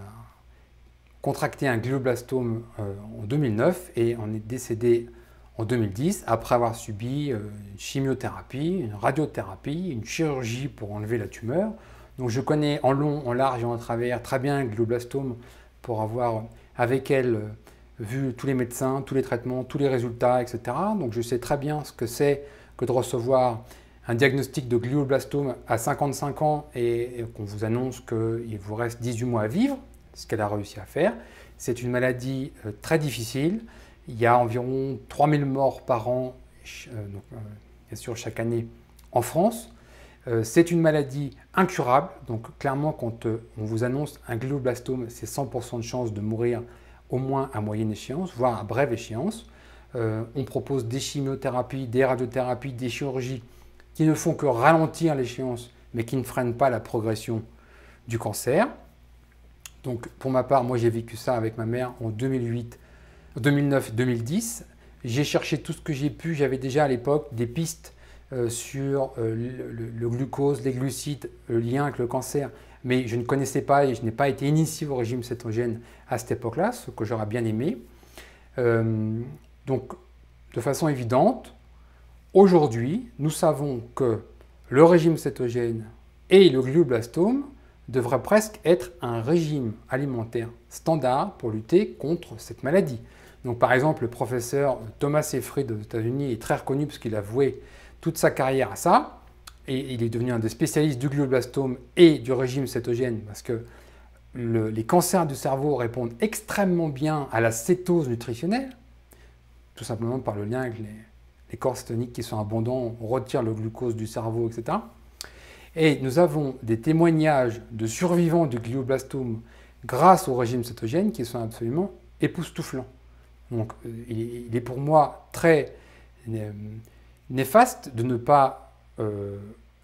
contracté un glioblastome euh, en 2009 et en est décédée en 2010 après avoir subi euh, une chimiothérapie, une radiothérapie, une chirurgie pour enlever la tumeur. Donc je connais en long, en large et en travers très bien le glioblastome pour avoir avec elle euh, vu tous les médecins, tous les traitements, tous les résultats, etc. Donc je sais très bien ce que c'est que de recevoir un diagnostic de glioblastome à 55 ans et, qu'on vous annonce qu'il vous reste 18 mois à vivre, ce qu'elle a réussi à faire, c'est une maladie euh, très difficile. Il y a environ 3000 morts par an, euh, euh, bien sûr chaque année, en France. c'est une maladie incurable, donc clairement quand on vous annonce un glioblastome, c'est 100% de chance de mourir au moins à moyenne échéance, voire à brève échéance. on propose des chimiothérapies, des radiothérapies, des chirurgies qui ne font que ralentir l'échéance, mais qui ne freinent pas la progression du cancer. Donc pour ma part, moi j'ai vécu ça avec ma mère en 2008, 2009-2010. J'ai cherché tout ce que j'ai pu, j'avais déjà à l'époque des pistes euh, sur euh, le, glucose, les glucides, le lien avec le cancer, mais je ne connaissais pas et je n'ai pas été initié au régime cétogène à cette époque-là, ce que j'aurais bien aimé. Euh, donc de façon évidente, Aujourd'hui, nous savons que le régime cétogène et le glioblastome devraient presque être un régime alimentaire standard pour lutter contre cette maladie. Donc par exemple, le professeur Thomas Seyfried aux États-Unis est très reconnu parce qu'il a voué toute sa carrière à ça. Et il est devenu un des spécialistes du glioblastome et du régime cétogène parce que les cancers du cerveau répondent extrêmement bien à la cétose nutritionnelle, tout simplement par le lien avec les, les corps cétoniques qui sont abondants, on retire le glucose du cerveau, etc. Et nous avons des témoignages de survivants du glioblastome grâce au régime cétogène qui sont absolument époustouflants. Donc euh, il est pour moi très euh, néfaste de ne pas euh,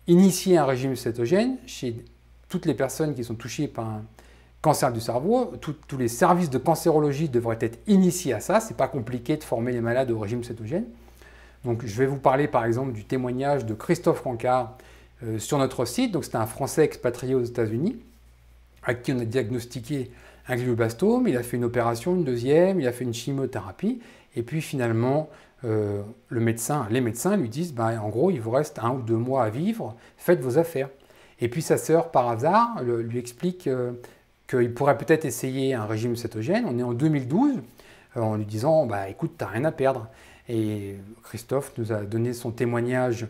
initier un régime cétogène chez toutes les personnes qui sont touchées par un cancer du cerveau. tous les services de cancérologie devraient être initiés à ça. C'est pas compliqué de former les malades au régime cétogène. Donc je vais vous parler par exemple du témoignage de Christophe Rancard euh, sur notre site. c'est un Français expatrié aux États-Unis à qui on a diagnostiqué un glioblastome. Il a fait une opération, une deuxième, il a fait une chimiothérapie. Et puis finalement, euh, le les médecins lui disent, bah, en gros, il vous reste un ou deux mois à vivre, faites vos affaires. Et puis sa sœur, par hasard, lui explique euh, qu'il pourrait peut-être essayer un régime cétogène. On est en 2012, en lui disant, bah, écoute, t'as rien à perdre. Et Christophe nous a donné son témoignage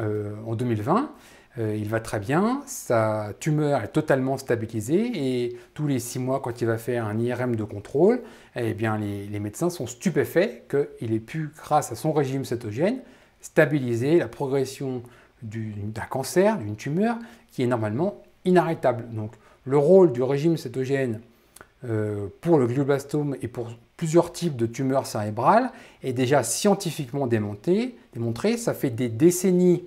euh, en 2020. Euh, il va très bien, sa tumeur est totalement stabilisée et tous les six mois, quand il va faire un IRM de contrôle, eh bien, les, médecins sont stupéfaits qu'il ait pu, grâce à son régime cétogène, stabiliser la progression d'un cancer, d'une tumeur qui est normalement inarrêtable. Donc, le rôle du régime cétogène euh, pour le glioblastome et pour plusieurs types de tumeurs cérébrales est déjà scientifiquement démonté, démontré. Ça fait des décennies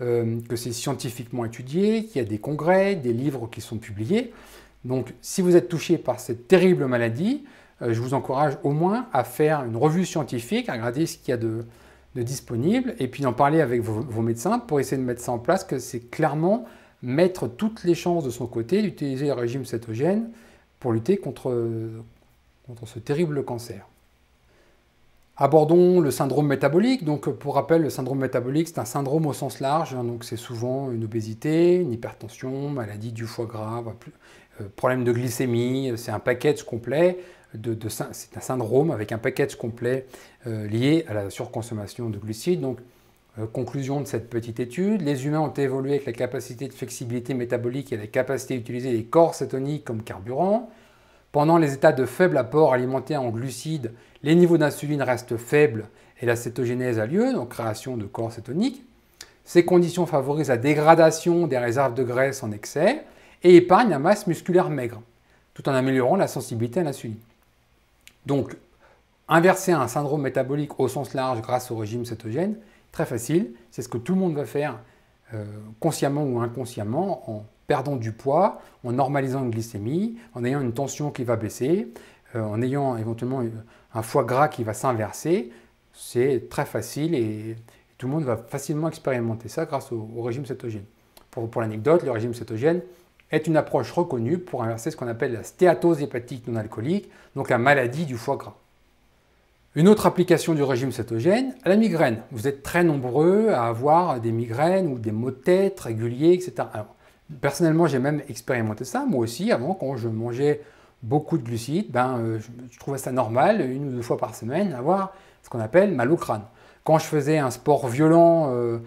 euh, que c'est scientifiquement étudié, qu'il y a des congrès, des livres qui sont publiés. Donc si vous êtes touché par cette terrible maladie, euh, je vous encourage au moins à faire une revue scientifique, à regarder ce qu'il y a de, disponible, et puis d'en parler avec vos, vos médecins pour essayer de mettre ça en place, que c'est clairement mettre toutes les chances de son côté d'utiliser le régime cétogène pour lutter contre, contre ce terrible cancer. Abordons le syndrome métabolique. Donc, pour rappel, le syndrome métabolique, c'est un syndrome au sens large. Hein. donc, c'est souvent une obésité, une hypertension, maladie du foie gras, euh, problème de glycémie. C'est un package complet. De, c'est un syndrome avec un package complet euh, lié à la surconsommation de glucides. Donc, euh, conclusion de cette petite étude les humains ont évolué avec la capacité de flexibilité métabolique et la capacité d'utiliser les corps cétoniques comme carburant. Pendant les états de faible apport alimentaire en glucides, les niveaux d'insuline restent faibles et la cétogénèse a lieu, donc création de corps cétoniques. Ces conditions favorisent la dégradation des réserves de graisse en excès et épargnent la masse musculaire maigre, tout en améliorant la sensibilité à l'insuline. Donc, inverser un syndrome métabolique au sens large grâce au régime cétogène, très facile, c'est ce que tout le monde va faire euh, consciemment ou inconsciemment en perdant du poids, en normalisant une glycémie, en ayant une tension qui va baisser, euh, en ayant éventuellement euh, un foie gras qui va s'inverser. C'est très facile et tout le monde va facilement expérimenter ça grâce au, régime cétogène. Pour, pour l'anecdote, le régime cétogène est une approche reconnue pour inverser ce qu'on appelle la stéatose hépatique non alcoolique, donc la maladie du foie gras. Une autre application du régime cétogène, la migraine. Vous êtes très nombreux à avoir des migraines ou des maux de tête réguliers, etc. Personnellement, j'ai même expérimenté ça. Moi aussi, avant, quand je mangeais beaucoup de glucides, ben, euh, je, trouvais ça normal, une ou deux fois par semaine, avoir ce qu'on appelle mal au crâne. Quand je faisais un sport violent euh,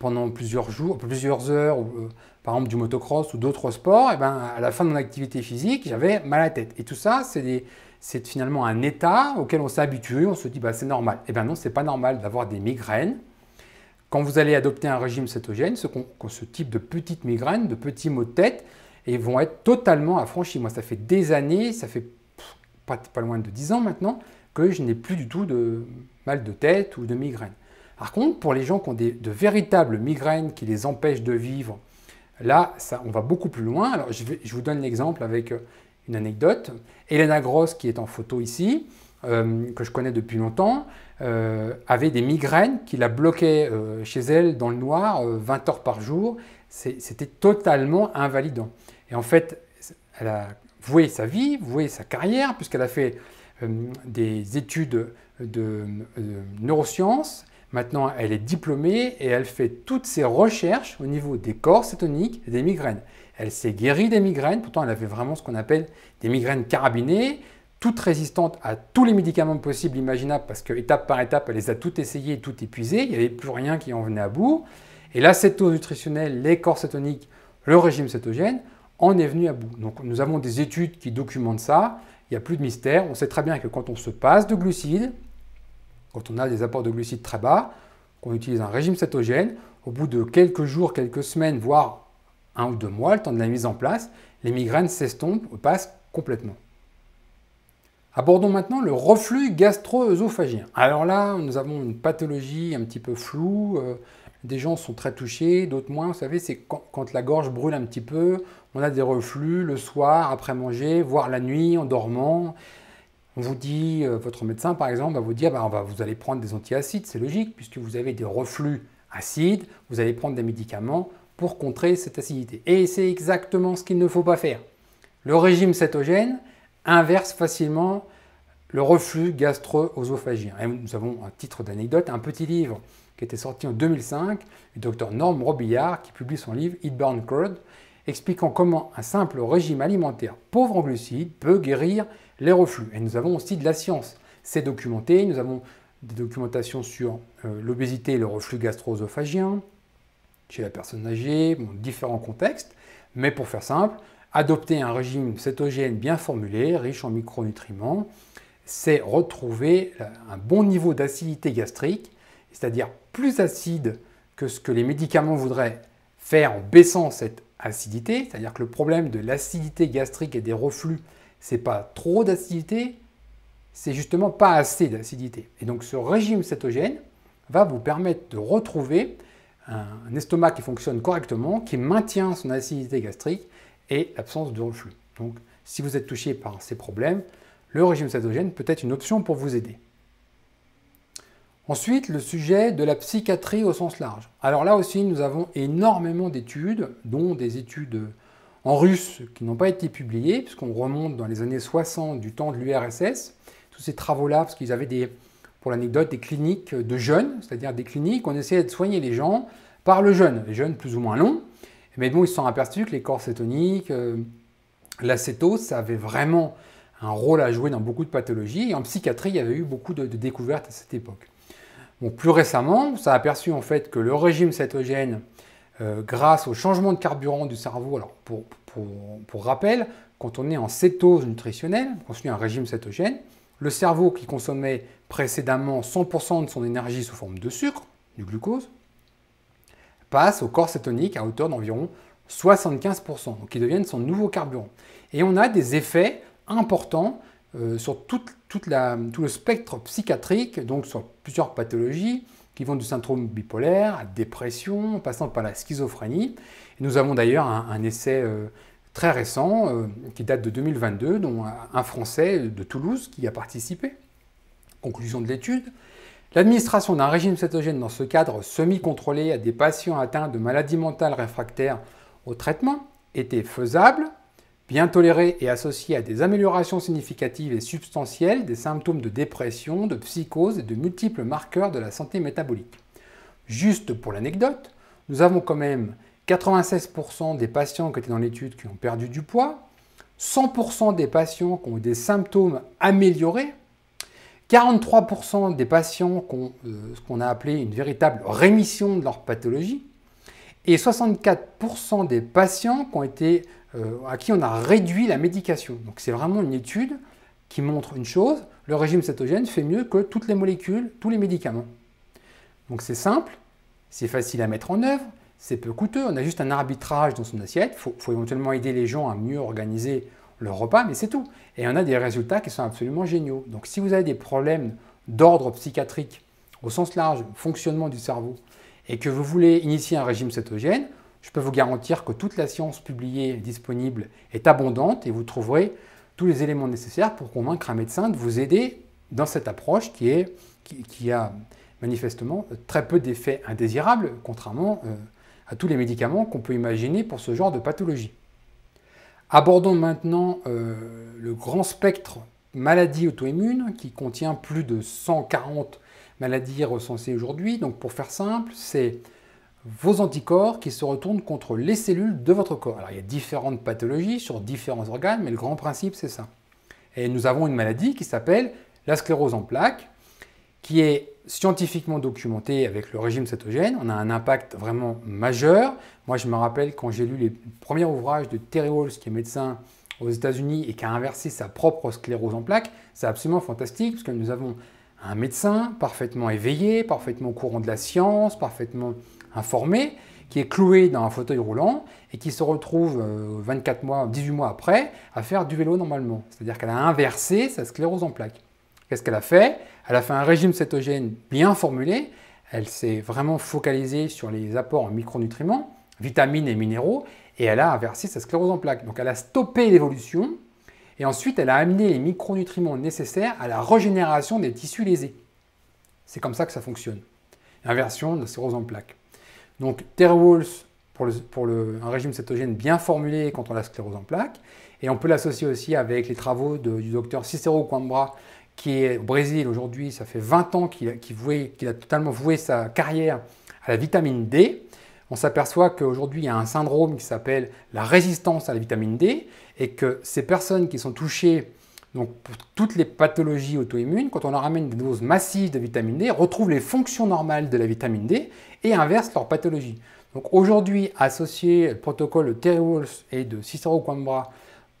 pendant plusieurs jours, plusieurs heures, euh, par exemple du motocross ou d'autres sports, ben, à la fin de mon activité physique, j'avais mal à la tête. Et tout ça, c'est finalement un état auquel on s'est habitué, on se dit bah, c'est normal. Et bien non, c'est pas normal d'avoir des migraines, quand vous allez adopter un régime cétogène, ce, ce type de petites migraines, de petits maux de tête, et vont être totalement affranchis. Moi, ça fait des années, ça fait pas, loin de 10 ans maintenant, que je n'ai plus du tout de mal de tête ou de migraines. Par contre, pour les gens qui ont de véritables migraines qui les empêchent de vivre, là, on va beaucoup plus loin. Alors, je, je vous donne l'exemple avec euh, une anecdote. Elena Gross, qui est en photo ici, euh, que je connais depuis longtemps, euh, avait des migraines qui la bloquaient euh, chez elle dans le noir 20 heures par jour. C'était totalement invalidant. Et en fait, elle a voué sa vie, voué sa carrière, puisqu'elle a fait des études de, neurosciences. Maintenant, elle est diplômée et elle fait toutes ses recherches au niveau des corps cétoniques et des migraines. Elle s'est guérie des migraines, pourtant elle avait vraiment ce qu'on appelle des migraines carabinées toute résistante à tous les médicaments possibles, imaginables, parce que étape par étape, elle les a toutes essayé, tout épuisé, il n'y avait plus rien qui en venait à bout. Et l'acétose nutritionnelle, les corps le régime cétogène, en est venu à bout. Donc nous avons des études qui documentent ça, il n'y a plus de mystère. On sait très bien que quand on se passe de glucides, quand on a des apports de glucides très bas, qu'on utilise un régime cétogène, au bout de quelques jours, quelques semaines, voire un ou deux mois, le temps de la mise en place, les migraines s'estompent, passent complètement. Abordons maintenant le reflux gastro-œsophagien. Alors là, nous avons une pathologie un petit peu floue. Euh, des gens sont très touchés, d'autres moins. Vous savez, c'est quand, la gorge brûle un petit peu, on a des reflux le soir, après manger, voire la nuit, en dormant. On vous dit, euh, votre médecin par exemple va vous dire, bah, vous allez prendre des antiacides, c'est logique, puisque vous avez des reflux acides, vous allez prendre des médicaments pour contrer cette acidité. Et c'est exactement ce qu'il ne faut pas faire. Le régime cétogène, inverse facilement le reflux gastro-œsophagien. nous avons un titre d'anecdote, un petit livre qui était sorti en 2005 du docteur Norm Robillard qui publie son livre Burn, Curd expliquant comment un simple régime alimentaire pauvre en glucides peut guérir les reflux. Et nous avons aussi de la science. C'est documenté, nous avons des documentations sur euh, l'obésité et le reflux gastro-œsophagien, chez la personne âgée, dans différents contextes. Mais pour faire simple, Adopter un régime cétogène bien formulé, riche en micronutriments, c'est retrouver un bon niveau d'acidité gastrique, c'est-à-dire plus acide que ce que les médicaments voudraient faire en baissant cette acidité, c'est-à-dire que le problème de l'acidité gastrique et des reflux, c'est pas trop d'acidité, c'est justement pas assez d'acidité. Et donc ce régime cétogène va vous permettre de retrouver un estomac qui fonctionne correctement, qui maintient son acidité gastrique et l'absence de reflux. Donc, si vous êtes touché par ces problèmes, le régime cétogène peut être une option pour vous aider. Ensuite, le sujet de la psychiatrie au sens large. Alors là aussi, nous avons énormément d'études, dont des études en russe qui n'ont pas été publiées, puisqu'on remonte dans les années 60 du temps de l'URSS. Tous ces travaux-là, parce qu'ils avaient des, pour l'anecdote, des cliniques de jeunes, c'est-à-dire des cliniques, où on essayait de soigner les gens par le jeûne, les jeunes plus ou moins longs. Mais eh ben, bon, ils se sont aperçus que les corps cétoniques, euh, l'acétose, ça avait vraiment un rôle à jouer dans beaucoup de pathologies. Et en psychiatrie, il y avait eu beaucoup de, découvertes à cette époque. Bon, plus récemment, ça s'est aperçu en fait que le régime cétogène, euh, grâce au changement de carburant du cerveau, alors pour, pour rappel, quand on est en cétose nutritionnelle, on suit un régime cétogène, le cerveau qui consommait précédemment 100% de son énergie sous forme de sucre, du glucose, passe au corps cétonique à hauteur d'environ 75%, qui deviennent son nouveau carburant. Et on a des effets importants euh, sur tout le spectre psychiatrique, donc sur plusieurs pathologies qui vont du syndrome bipolaire à dépression, passant par la schizophrénie. nous avons d'ailleurs un, essai euh, très récent euh, qui date de 2022, dont un Français de Toulouse qui a participé. Conclusion de l'étude, L'administration d'un régime cétogène dans ce cadre semi-contrôlé à des patients atteints de maladies mentales réfractaires au traitement était faisable, bien tolérée et associée à des améliorations significatives et substantielles des symptômes de dépression, de psychose et de multiples marqueurs de la santé métabolique. Juste pour l'anecdote, nous avons quand même 96% des patients qui étaient dans l'étude qui ont perdu du poids, 100% des patients qui ont eu des symptômes améliorés 43% des patients ont euh, ce qu'on a appelé une véritable rémission de leur pathologie et 64% des patients ont été, euh, à qui on a réduit la médication. Donc c'est vraiment une étude qui montre une chose, le régime cétogène fait mieux que toutes les molécules, tous les médicaments. Donc c'est simple, c'est facile à mettre en œuvre, c'est peu coûteux, on a juste un arbitrage dans son assiette, il faut, éventuellement aider les gens à mieux organiser le repas, mais c'est tout. Et on a des résultats qui sont absolument géniaux. Donc si vous avez des problèmes d'ordre psychiatrique, au sens large, fonctionnement du cerveau, et que vous voulez initier un régime cétogène, je peux vous garantir que toute la science publiée disponible est abondante et vous trouverez tous les éléments nécessaires pour convaincre un médecin de vous aider dans cette approche qui, est, qui a manifestement très peu d'effets indésirables, contrairement euh, à tous les médicaments qu'on peut imaginer pour ce genre de pathologie. Abordons maintenant euh, le grand spectre maladies auto immune qui contient plus de 140 maladies recensées aujourd'hui. Donc pour faire simple, c'est vos anticorps qui se retournent contre les cellules de votre corps. Alors il y a différentes pathologies sur différents organes, mais le grand principe c'est ça. Et nous avons une maladie qui s'appelle la sclérose en plaques, qui est scientifiquement documenté avec le régime cétogène, on a un impact vraiment majeur. Moi, je me rappelle quand j'ai lu les premiers ouvrages de Terry Walls, qui est médecin aux États-Unis et qui a inversé sa propre sclérose en plaques, c'est absolument fantastique parce que nous avons un médecin parfaitement éveillé, parfaitement au courant de la science, parfaitement informé, qui est cloué dans un fauteuil roulant et qui se retrouve 24 euh, mois, 18 mois après à faire du vélo normalement. C'est-à-dire qu'elle a inversé sa sclérose en plaques. Qu'est-ce qu'elle a fait elle a fait un régime cétogène bien formulé, elle s'est vraiment focalisée sur les apports en micronutriments, vitamines et minéraux, et elle a inversé sa sclérose en plaques. Donc elle a stoppé l'évolution, et ensuite elle a amené les micronutriments nécessaires à la régénération des tissus lésés. C'est comme ça que ça fonctionne. Inversion de la sclérose en plaques. Donc terre pour, pour un régime cétogène bien formulé contre la sclérose en plaques, et on peut l'associer aussi avec les travaux du docteur Cicero Coimbra qui est au Brésil aujourd'hui, ça fait 20 ans qu'il a totalement voué sa carrière à la vitamine D, on s'aperçoit qu'aujourd'hui, il y a un syndrome qui s'appelle la résistance à la vitamine D et que ces personnes qui sont touchées donc pour toutes les pathologies auto-immunes, quand on leur amène des doses massives de vitamine D, retrouvent les fonctions normales de la vitamine D et inversent leur pathologie. Donc aujourd'hui, associer le protocole de Terry Walsh et de Cicero Coimbra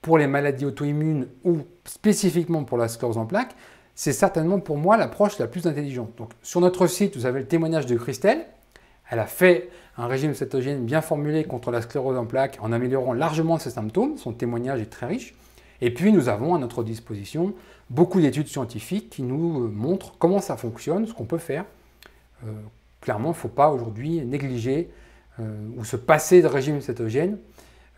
pour les maladies auto-immunes ou spécifiquement pour la sclérose en plaques, c'est certainement pour moi l'approche la plus intelligente. Donc sur notre site, vous avez le témoignage de Christelle. Elle a fait un régime cétogène bien formulé contre la sclérose en plaques en améliorant largement ses symptômes. Son témoignage est très riche. Et puis nous avons à notre disposition beaucoup d'études scientifiques qui nous euh, montrent comment ça fonctionne, ce qu'on peut faire. Euh, clairement, il ne faut pas aujourd'hui négliger euh, ou se passer de régime cétogène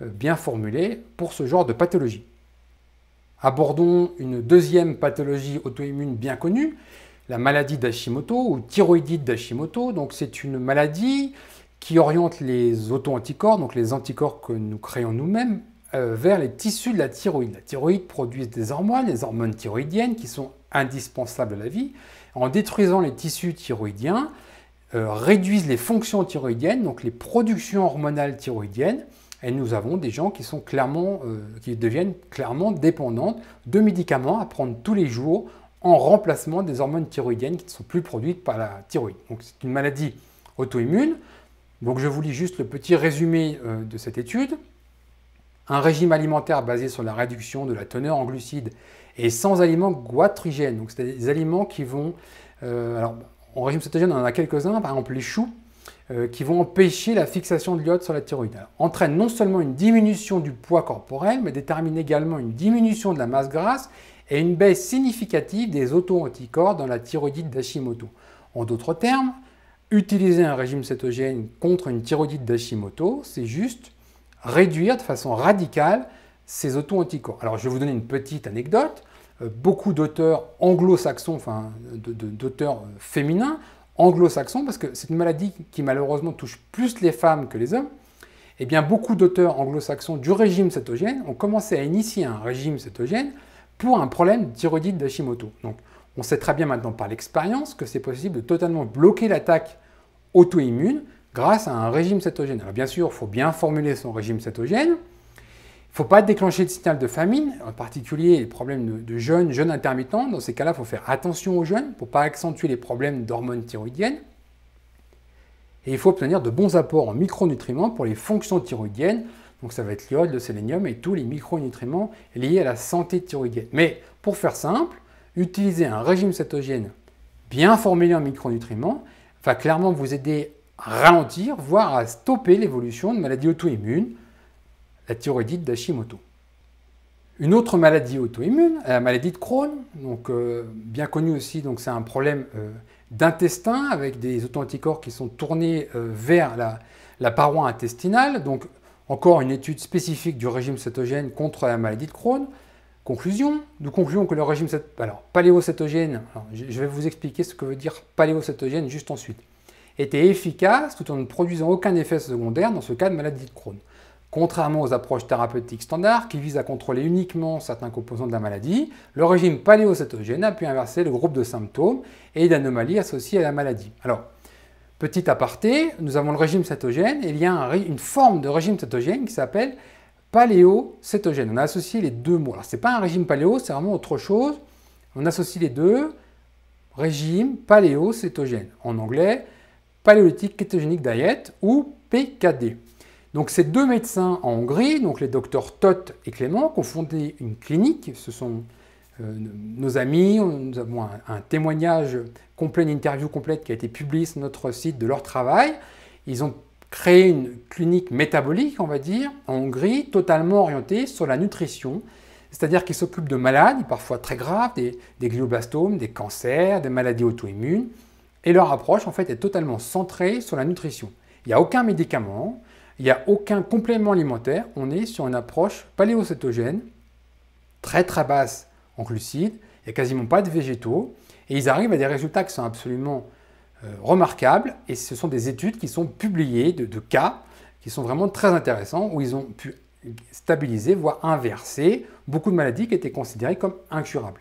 bien formulé pour ce genre de pathologie. Abordons une deuxième pathologie auto-immune bien connue, la maladie d'Hashimoto ou thyroïdite d'Hashimoto. Donc c'est une maladie qui oriente les auto-anticorps, donc les anticorps que nous créons nous-mêmes, euh, vers les tissus de la thyroïde. La thyroïde produit des hormones, les hormones thyroïdiennes qui sont indispensables à la vie. En détruisant les tissus thyroïdiens, euh, réduisent les fonctions thyroïdiennes, donc les productions hormonales thyroïdiennes, et nous avons des gens qui, sont clairement, euh, qui deviennent clairement dépendantes de médicaments à prendre tous les jours en remplacement des hormones thyroïdiennes qui ne sont plus produites par la thyroïde. Donc c'est une maladie auto-immune. Donc je vous lis juste le petit résumé euh, de cette étude. Un régime alimentaire basé sur la réduction de la teneur en glucides et sans aliments goitrigènes, donc c'est des aliments qui vont... Euh, alors en régime cétogène, on en a quelques-uns, par exemple les choux, euh, qui vont empêcher la fixation de l'iode sur la thyroïde. entraîne non seulement une diminution du poids corporel, mais détermine également une diminution de la masse grasse et une baisse significative des auto-anticorps dans la thyroïdite d'Hashimoto. En d'autres termes, utiliser un régime cétogène contre une thyroïdite d'Hashimoto, c'est juste réduire de façon radicale ces auto-anticorps. Alors, je vais vous donner une petite anecdote. Euh, beaucoup d'auteurs anglo-saxons, enfin d'auteurs euh, féminins, anglo-saxon, parce que c'est une maladie qui malheureusement touche plus les femmes que les hommes, et eh bien, beaucoup d'auteurs anglo-saxons du régime cétogène ont commencé à initier un régime cétogène pour un problème thyroïde d'Hashimoto. Donc, on sait très bien maintenant par l'expérience que c'est possible de totalement bloquer l'attaque auto-immune grâce à un régime cétogène. Alors, bien sûr, il faut bien formuler son régime cétogène, faut pas déclencher de signal de famine, en particulier les problèmes de, jeunes, jeunes intermittents. Dans ces cas-là, il faut faire attention aux jeunes pour ne pas accentuer les problèmes d'hormones thyroïdiennes. Et il faut obtenir de bons apports en micronutriments pour les fonctions thyroïdiennes. Donc ça va être l'iode, le sélénium et tous les micronutriments liés à la santé thyroïdienne. Mais pour faire simple, utiliser un régime cétogène bien formulé en micronutriments va clairement vous aider à ralentir, voire à stopper l'évolution de maladies auto-immunes, la thyroïdite d'Hashimoto. Une autre maladie auto-immune, la maladie de Crohn, donc, euh, bien connue aussi, donc c'est un problème euh, d'intestin avec des auto-anticorps qui sont tournés euh, vers la, paroi intestinale. Donc encore une étude spécifique du régime cétogène contre la maladie de Crohn. Conclusion, nous concluons que le régime alors, paléocétogène, je vais vous expliquer ce que veut dire paléocétogène juste ensuite, était efficace tout en ne produisant aucun effet secondaire dans ce cas de maladie de Crohn. Contrairement aux approches thérapeutiques standards qui visent à contrôler uniquement certains composants de la maladie, le régime paléocétogène a pu inverser le groupe de symptômes et d'anomalies associées à la maladie. Alors, petit aparté, nous avons le régime cétogène et il y a une forme de régime cétogène qui s'appelle paléocétogène. On a associé les deux mots. Alors, ce n'est pas un régime paléo, c'est vraiment autre chose. On associe les deux, régime paléocétogène. En anglais, paléolithique ketogénique diet ou PKD. Donc ces deux médecins en Hongrie, donc les docteurs Toth et Clément, ont fondé une clinique, ce sont euh, nos amis, nous avons un, témoignage complet, une interview complète qui a été publiée sur notre site de leur travail. Ils ont créé une clinique métabolique, on va dire, en Hongrie, totalement orientée sur la nutrition, c'est-à-dire qu'ils s'occupent de malades, parfois très graves, des, des glioblastomes, des cancers, des maladies auto-immunes, et leur approche en fait est totalement centrée sur la nutrition. Il n'y a aucun médicament, il n'y a aucun complément alimentaire. On est sur une approche paléocétogène, très très basse en glucides. Il n'y a quasiment pas de végétaux. Et ils arrivent à des résultats qui sont absolument euh, remarquables. Et ce sont des études qui sont publiées de, de cas qui sont vraiment très intéressants où ils ont pu stabiliser, voire inverser, beaucoup de maladies qui étaient considérées comme incurables.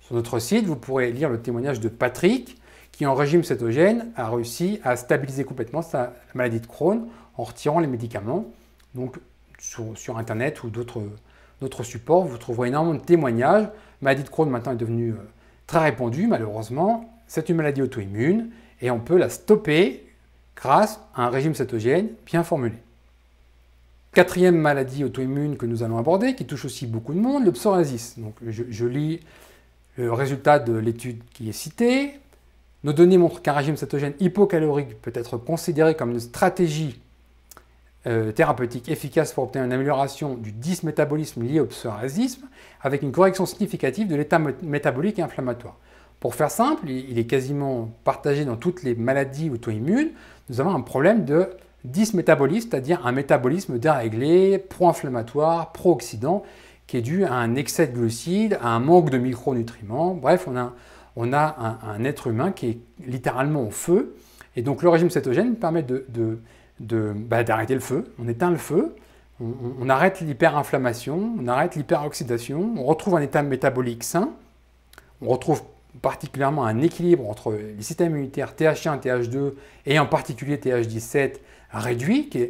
Sur notre site, vous pourrez lire le témoignage de Patrick, qui en régime cétogène a réussi à stabiliser complètement sa maladie de Crohn en retirant les médicaments. Donc sur, Internet ou d'autres supports, vous trouverez énormément de témoignages. Maladie de Crohn maintenant est devenue euh, très répandue, malheureusement. C'est une maladie auto-immune et on peut la stopper grâce à un régime cétogène bien formulé. Quatrième maladie auto-immune que nous allons aborder, qui touche aussi beaucoup de monde, le psoriasis. Donc je, je lis le résultat de l'étude qui est citée. Nos données montrent qu'un régime cétogène hypocalorique peut être considéré comme une stratégie euh, thérapeutique efficace pour obtenir une amélioration du dysmétabolisme lié au psoriasisme avec une correction significative de l'état métabolique et inflammatoire. Pour faire simple, il est quasiment partagé dans toutes les maladies auto-immunes, nous avons un problème de dysmétabolisme, c'est-à-dire un métabolisme déréglé, pro-inflammatoire, pro-oxydant, qui est dû à un excès de glucides, à un manque de micronutriments. Bref, on a, un, être humain qui est littéralement au feu. Et donc le régime cétogène permet de bah, d'arrêter le feu. On éteint le feu, on, arrête l'hyperinflammation, on arrête l'hyperoxydation, on retrouve un état métabolique sain, on retrouve particulièrement un équilibre entre les systèmes immunitaires TH1, TH2 et en particulier TH17 réduit, qui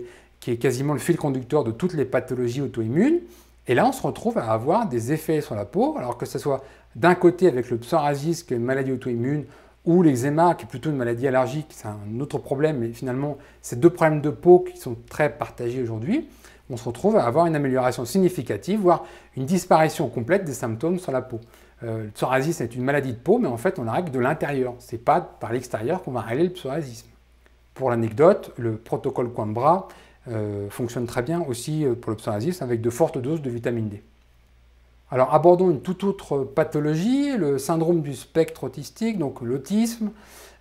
est, quasiment le fil conducteur de toutes les pathologies auto-immunes. Et là, on se retrouve à avoir des effets sur la peau, alors que ce soit d'un côté avec le psoriasis, qui est une maladie auto-immune, ou l'eczéma, qui est plutôt une maladie allergique, c'est un autre problème, mais finalement, ces deux problèmes de peau qui sont très partagés aujourd'hui, on se retrouve à avoir une amélioration significative, voire une disparition complète des symptômes sur la peau. Euh, le psoriasis est une maladie de peau, mais en fait, on la règle de l'intérieur. Ce n'est pas par l'extérieur qu'on va régler le psorasisme. Pour l'anecdote, le protocole Coimbra euh, fonctionne très bien aussi euh, pour le psoriasis avec de fortes doses de vitamine D. Alors abordons une toute autre pathologie, le syndrome du spectre autistique, donc l'autisme.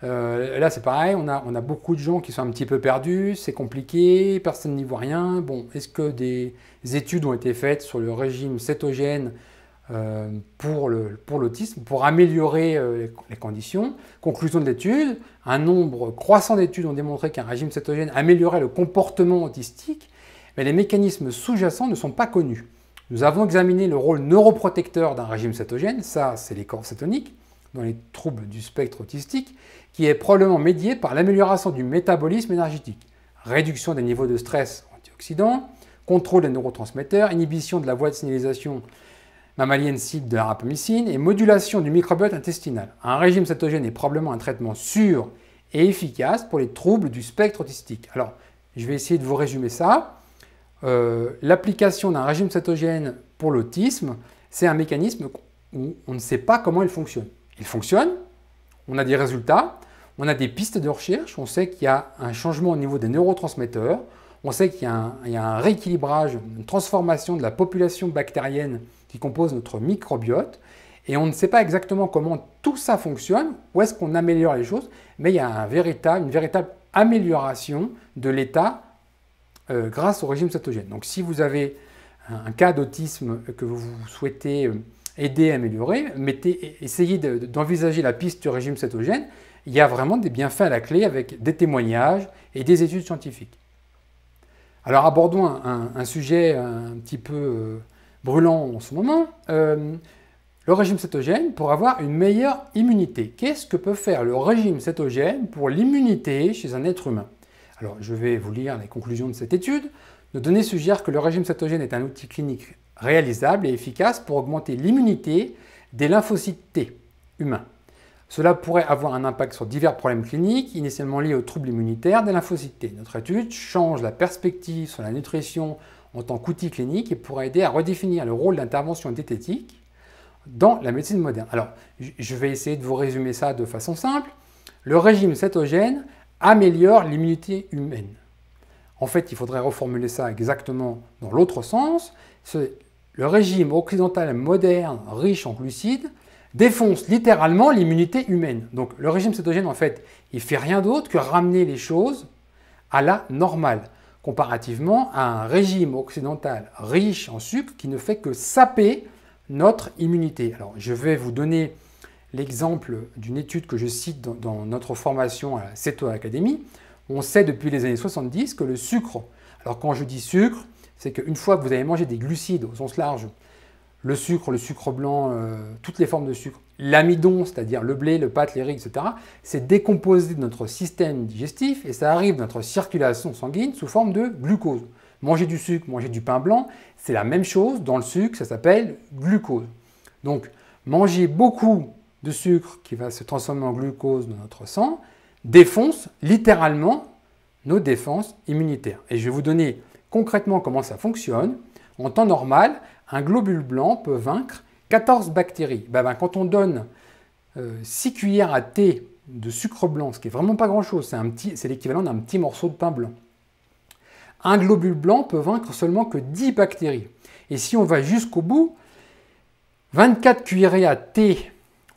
Euh, là c'est pareil, on a, beaucoup de gens qui sont un petit peu perdus, c'est compliqué, personne n'y voit rien. Bon, est-ce que des études ont été faites sur le régime cétogène euh, pour l'autisme, pour, améliorer euh, les conditions Conclusion de l'étude, un nombre croissant d'études ont démontré qu'un régime cétogène améliorait le comportement autistique, mais les mécanismes sous-jacents ne sont pas connus. Nous avons examiné le rôle neuroprotecteur d'un régime cétogène, ça c'est les corps cétoniques, dans les troubles du spectre autistique, qui est probablement médié par l'amélioration du métabolisme énergétique, réduction des niveaux de stress antioxydants, contrôle des neurotransmetteurs, inhibition de la voie de signalisation mammalienne cible de la rapamycine et modulation du microbiote intestinal. Un régime cétogène est probablement un traitement sûr et efficace pour les troubles du spectre autistique. Alors, je vais essayer de vous résumer ça. Euh, l'application d'un régime cétogène pour l'autisme, c'est un mécanisme où on ne sait pas comment il fonctionne. Il fonctionne, on a des résultats, on a des pistes de recherche, on sait qu'il y a un changement au niveau des neurotransmetteurs, on sait qu'il y, a un rééquilibrage, une transformation de la population bactérienne qui compose notre microbiote, et on ne sait pas exactement comment tout ça fonctionne, où est-ce qu'on améliore les choses, mais il y a une véritable amélioration de l'état euh, grâce au régime cétogène. Donc si vous avez un, cas d'autisme que vous, souhaitez euh, aider à améliorer, mettez, essayez d'envisager la piste du régime cétogène. Il y a vraiment des bienfaits à la clé avec des témoignages et des études scientifiques. Alors abordons un, sujet euh, un petit peu brûlant en ce moment. le régime cétogène pour avoir une meilleure immunité. Qu'est-ce que peut faire le régime cétogène pour l'immunité chez un être humain alors, je vais vous lire les conclusions de cette étude. Nos données suggèrent que le régime cétogène est un outil clinique réalisable et efficace pour augmenter l'immunité des lymphocytes T humains. Cela pourrait avoir un impact sur divers problèmes cliniques, initialement liés aux troubles immunitaires des lymphocytes T. Notre étude change la perspective sur la nutrition en tant qu'outil clinique et pourrait aider à redéfinir le rôle d'intervention diététique dans la médecine moderne. Alors, je vais essayer de vous résumer ça de façon simple. Le régime cétogène améliore l'immunité humaine. En fait, il faudrait reformuler ça exactement dans l'autre sens. Le régime occidental moderne, riche en glucides, défonce littéralement l'immunité humaine. Donc le régime cétogène, en fait, il fait rien d'autre que ramener les choses à la normale, comparativement à un régime occidental riche en sucre qui ne fait que saper notre immunité. Alors je vais vous donner l'exemple d'une étude que je cite dans, notre formation à la CETO Academy. On sait depuis les années 70 que le sucre, alors quand je dis sucre, c'est qu'une fois que vous avez mangé des glucides au sens large, le sucre, le sucre blanc, euh, toutes les formes de sucre, l'amidon, c'est-à-dire le blé, le pâte, les riz, etc., c'est décomposé de notre système digestif et ça arrive dans notre circulation sanguine sous forme de glucose. Manger du sucre, manger du pain blanc, c'est la même chose. Dans le sucre, ça s'appelle glucose. Donc, manger beaucoup de sucre qui va se transformer en glucose dans notre sang défonce littéralement nos défenses immunitaires. Et je vais vous donner concrètement comment ça fonctionne. En temps normal, un globule blanc peut vaincre 14 bactéries. Ben, ben, quand on donne 6 euh, cuillères à thé de sucre blanc, ce qui est vraiment pas grand-chose, c'est l'équivalent d'un petit morceau de pain blanc. Un globule blanc peut vaincre seulement que 10 bactéries. Et si on va jusqu'au bout, 24 cuillerées à thé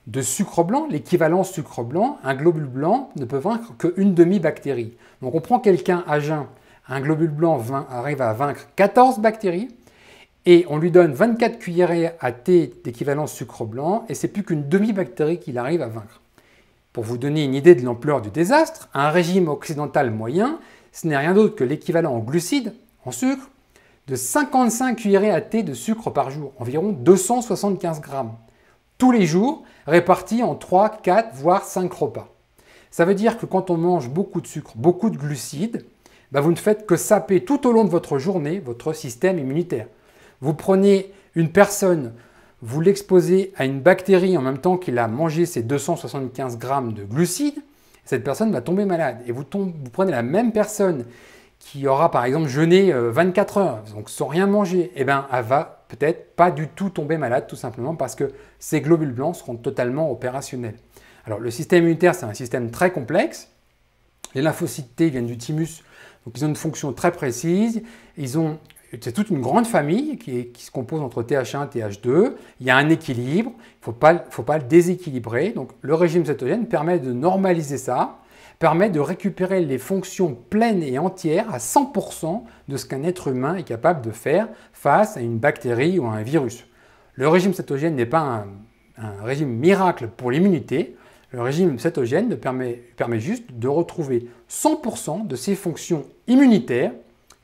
de sucre blanc, l'équivalent sucre blanc, un globule blanc ne peut vaincre qu'une demi-bactérie. Donc on prend quelqu'un à jeun, un globule blanc arrive à vaincre 14 bactéries, et on lui donne 24 cuillerées à thé d'équivalent sucre blanc, et c'est plus qu'une demi-bactérie qu'il arrive à vaincre. Pour vous donner une idée de l'ampleur du désastre, un régime occidental moyen, ce n'est rien d'autre que l'équivalent en glucides, en sucre, de 55 cuillerées à thé de sucre par jour, environ 275 grammes tous les jours, répartis en 3, 4, voire 5 repas. Ça veut dire que quand on mange beaucoup de sucre, beaucoup de glucides, bah, vous ne faites que saper tout au long de votre journée votre système immunitaire. Vous prenez une personne, vous l'exposez à une bactérie en même temps qu'il a mangé ses 275 grammes de glucides, cette personne va tomber malade. Et vous, tombe, vous prenez la même personne qui aura par exemple jeûné 24 euh, heures, donc sans rien manger, et eh ben, elle va peut-être pas du tout tomber malade, tout simplement parce que ces globules blancs seront totalement opérationnels. Alors le système immunitaire, c'est un système très complexe. Les lymphocytes T viennent du thymus, donc ils ont une fonction très précise. c'est toute une grande famille qui, se compose entre TH1 et TH2. Il y a un équilibre, il ne faut pas, faut pas le déséquilibrer. Donc le régime cétogène permet de normaliser ça permet de récupérer les fonctions pleines et entières à 100% de ce qu'un être humain est capable de faire face à une bactérie ou à un virus. Le régime cétogène n'est pas un, régime miracle pour l'immunité. Le régime cétogène permet, juste de retrouver 100% de ses fonctions immunitaires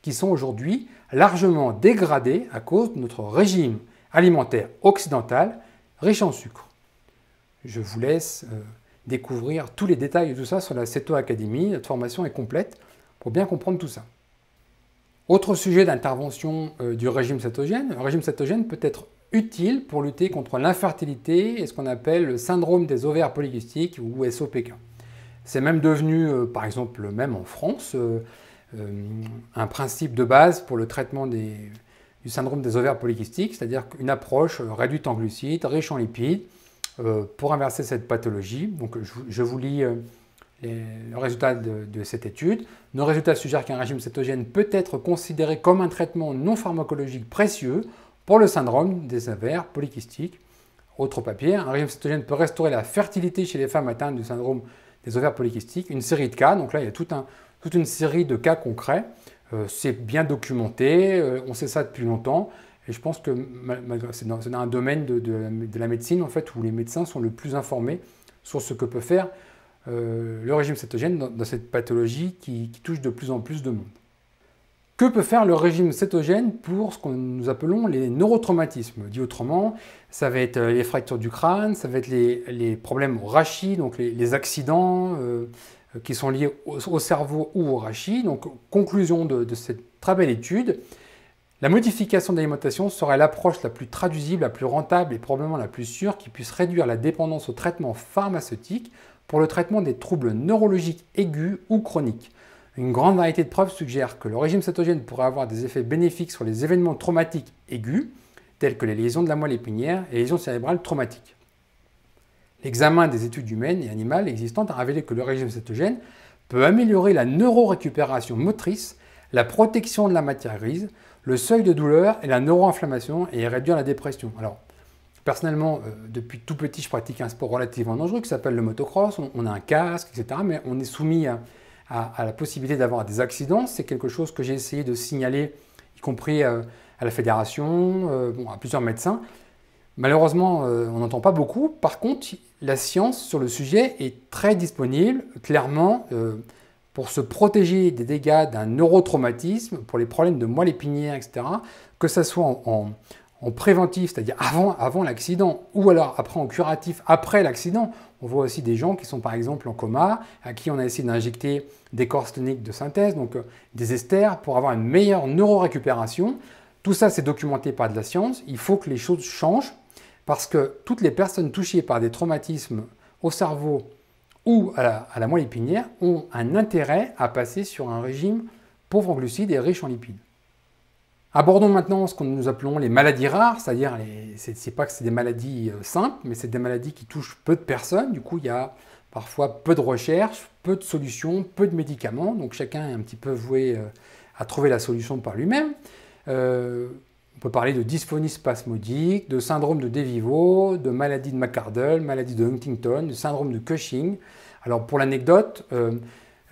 qui sont aujourd'hui largement dégradées à cause de notre régime alimentaire occidental riche en sucre. Je vous laisse euh, découvrir tous les détails de tout ça sur la CETO Academy. Notre formation est complète pour bien comprendre tout ça. Autre sujet d'intervention euh, du régime cétogène. Le régime cétogène peut être utile pour lutter contre l'infertilité et ce qu'on appelle le syndrome des ovaires polykystiques ou SOPK. C'est même devenu, euh, par exemple, même en France, euh, un principe de base pour le traitement du syndrome des ovaires polykystiques, c'est-à-dire une approche réduite en glucides, riche en lipides, euh, pour inverser cette pathologie. Donc, je, vous lis euh, le résultat de, cette étude. Nos résultats suggèrent qu'un régime cétogène peut être considéré comme un traitement non pharmacologique précieux pour le syndrome des ovaires polykystiques. Autre papier, un régime cétogène peut restaurer la fertilité chez les femmes atteintes du syndrome des ovaires polykystiques. Une série de cas, donc là il y a toute une série de cas concrets. Euh, c'est bien documenté, on sait ça depuis longtemps. Et je pense que c'est dans, un domaine de, la médecine, en fait, où les médecins sont le plus informés sur ce que peut faire euh, le régime cétogène dans, cette pathologie qui, touche de plus en plus de monde. Que peut faire le régime cétogène pour ce que nous appelons les neurotraumatismes Dit autrement, ça va être euh, les fractures du crâne, ça va être les, problèmes au rachis, donc les, accidents euh, qui sont liés au, cerveau ou au rachis. Donc, conclusion de cette très belle étude, la modification d'alimentation serait l'approche la plus traduisible, la plus rentable et probablement la plus sûre qui puisse réduire la dépendance au traitement pharmaceutique pour le traitement des troubles neurologiques aigus ou chroniques. Une grande variété de preuves suggère que le régime cétogène pourrait avoir des effets bénéfiques sur les événements traumatiques aigus, tels que les lésions de la moelle épinière et les lésions cérébrales traumatiques. L'examen des études humaines et animales existantes a révélé que le régime cétogène peut améliorer la neurorécupération motrice la protection de la matière grise, le seuil de douleur et la neuroinflammation et réduire la dépression. Alors, personnellement, euh, depuis tout petit, je pratique un sport relativement dangereux qui s'appelle le motocross. On, a un casque, etc. Mais on est soumis à, la possibilité d'avoir des accidents. C'est quelque chose que j'ai essayé de signaler, y compris euh, à la fédération, euh, à plusieurs médecins. Malheureusement, on n'entend pas beaucoup. Par contre, la science sur le sujet est très disponible. Clairement, pour se protéger des dégâts d'un neurotraumatisme, pour les problèmes de moelle épinière, etc., que ce soit en, préventif, c'est-à-dire avant, l'accident, ou alors après en curatif, après l'accident. On voit aussi des gens qui sont par exemple en coma, à qui on a essayé d'injecter des corps toniques de synthèse, donc euh, des esters, pour avoir une meilleure neurorécupération. Tout ça, c'est documenté par de la science. Il faut que les choses changent parce que toutes les personnes touchées par des traumatismes au cerveau ou à la, moelle épinière ont un intérêt à passer sur un régime pauvre en glucides et riche en lipides. Abordons maintenant ce que nous appelons les maladies rares, c'est-à-dire, ce n'est pas que c'est des maladies euh, simples, mais c'est des maladies qui touchent peu de personnes. Du coup, il y a parfois peu de recherches, peu de solutions, peu de médicaments. Donc chacun est un petit peu voué euh, à trouver la solution par lui-même. Euh, on peut parler de dysphonie spasmodique, de syndrome de De de maladie de McArdle, maladie de Huntington, de syndrome de Cushing. Alors pour l'anecdote, euh,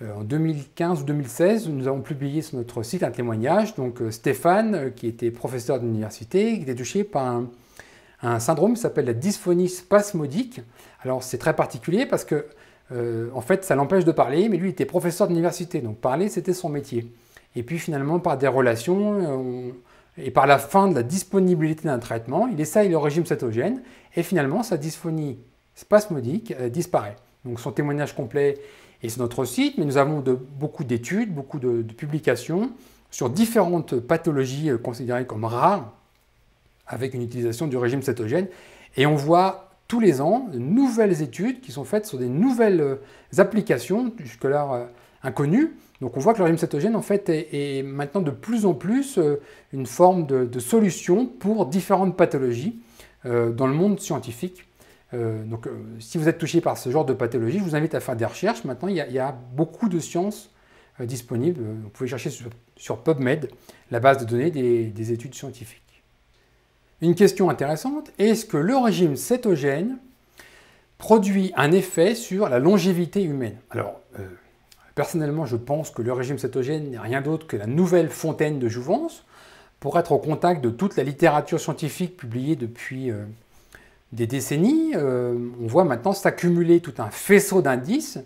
euh, en 2015 ou 2016, nous avons publié sur notre site un témoignage. Donc euh, Stéphane, qui était professeur d'université, qui était touché par un, syndrome qui s'appelle la dysphonie spasmodique. Alors c'est très particulier parce que en fait ça l'empêche de parler, mais lui était professeur d'université, donc parler c'était son métier. Et puis finalement par des relations, on, et par la fin de la disponibilité d'un traitement, il essaye le régime cétogène et finalement sa dysphonie spasmodique euh, disparaît. Donc son témoignage complet est sur notre site, mais nous avons de, beaucoup d'études, beaucoup de, publications sur différentes pathologies euh, considérées comme rares avec une utilisation du régime cétogène. Et on voit tous les ans de nouvelles études qui sont faites sur des nouvelles euh, applications, jusque-là inconnues, donc on voit que le régime cétogène en fait est, maintenant de plus en plus euh, une forme de, solution pour différentes pathologies euh, dans le monde scientifique. Euh, donc si vous êtes touché par ce genre de pathologie, je vous invite à faire des recherches. Maintenant, il y a, beaucoup de sciences disponibles. Vous pouvez chercher sur, PubMed la base de données des, études scientifiques. Une question intéressante, est-ce que le régime cétogène produit un effet sur la longévité humaine Alors, Personnellement, je pense que le régime cétogène n'est rien d'autre que la nouvelle fontaine de jouvence pour être au contact de toute la littérature scientifique publiée depuis euh, des décennies. Euh, on voit maintenant s'accumuler tout un faisceau d'indices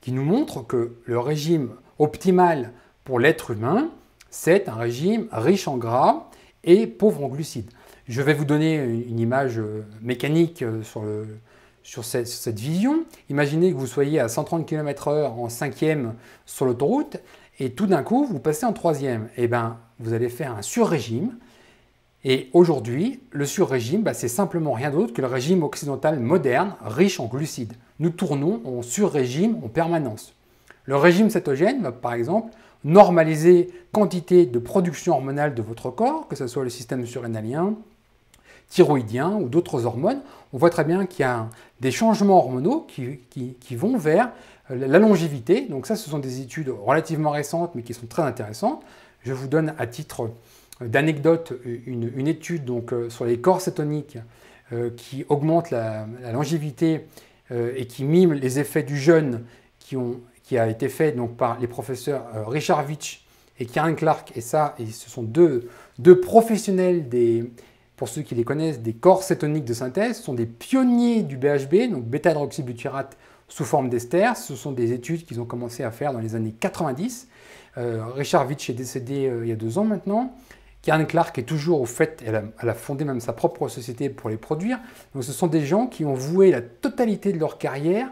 qui nous montrent que le régime optimal pour l'être humain, c'est un régime riche en gras et pauvre en glucides. Je vais vous donner une image euh, mécanique sur le, sur cette, vision. Imaginez que vous soyez à 130 km/h en cinquième sur l'autoroute et tout d'un coup vous passez en troisième. Eh bien, vous allez faire un sur Et aujourd'hui, le sur bah, c'est simplement rien d'autre que le régime occidental moderne, riche en glucides. Nous tournons en surrégime en permanence. Le régime cétogène va par exemple normaliser quantité de production hormonale de votre corps, que ce soit le système surrénalien, thyroïdiens ou d'autres hormones, on voit très bien qu'il y a des changements hormonaux qui, vont vers euh, la longévité. Donc ça, ce sont des études relativement récentes, mais qui sont très intéressantes. Je vous donne à titre euh, d'anecdote euh, une, étude donc, sur les corps cétoniques qui augmentent la, longévité et qui mime les effets du jeûne qui, ont, qui a été fait donc, par les professeurs Richard Witch et Karen Clark. Et ça, et ce sont deux, deux professionnels des, pour ceux qui les connaissent, des corps cétoniques de synthèse, sont des pionniers du BHB, donc bêta-hydroxybutyrate sous forme d'ester. Ce sont des études qu'ils ont commencé à faire dans les années 90. Euh, Richard Witch est décédé euh, il y a deux ans maintenant. Karen Clark est toujours au fait, elle a, fondé même sa propre société pour les produire. Donc ce sont des gens qui ont voué la totalité de leur carrière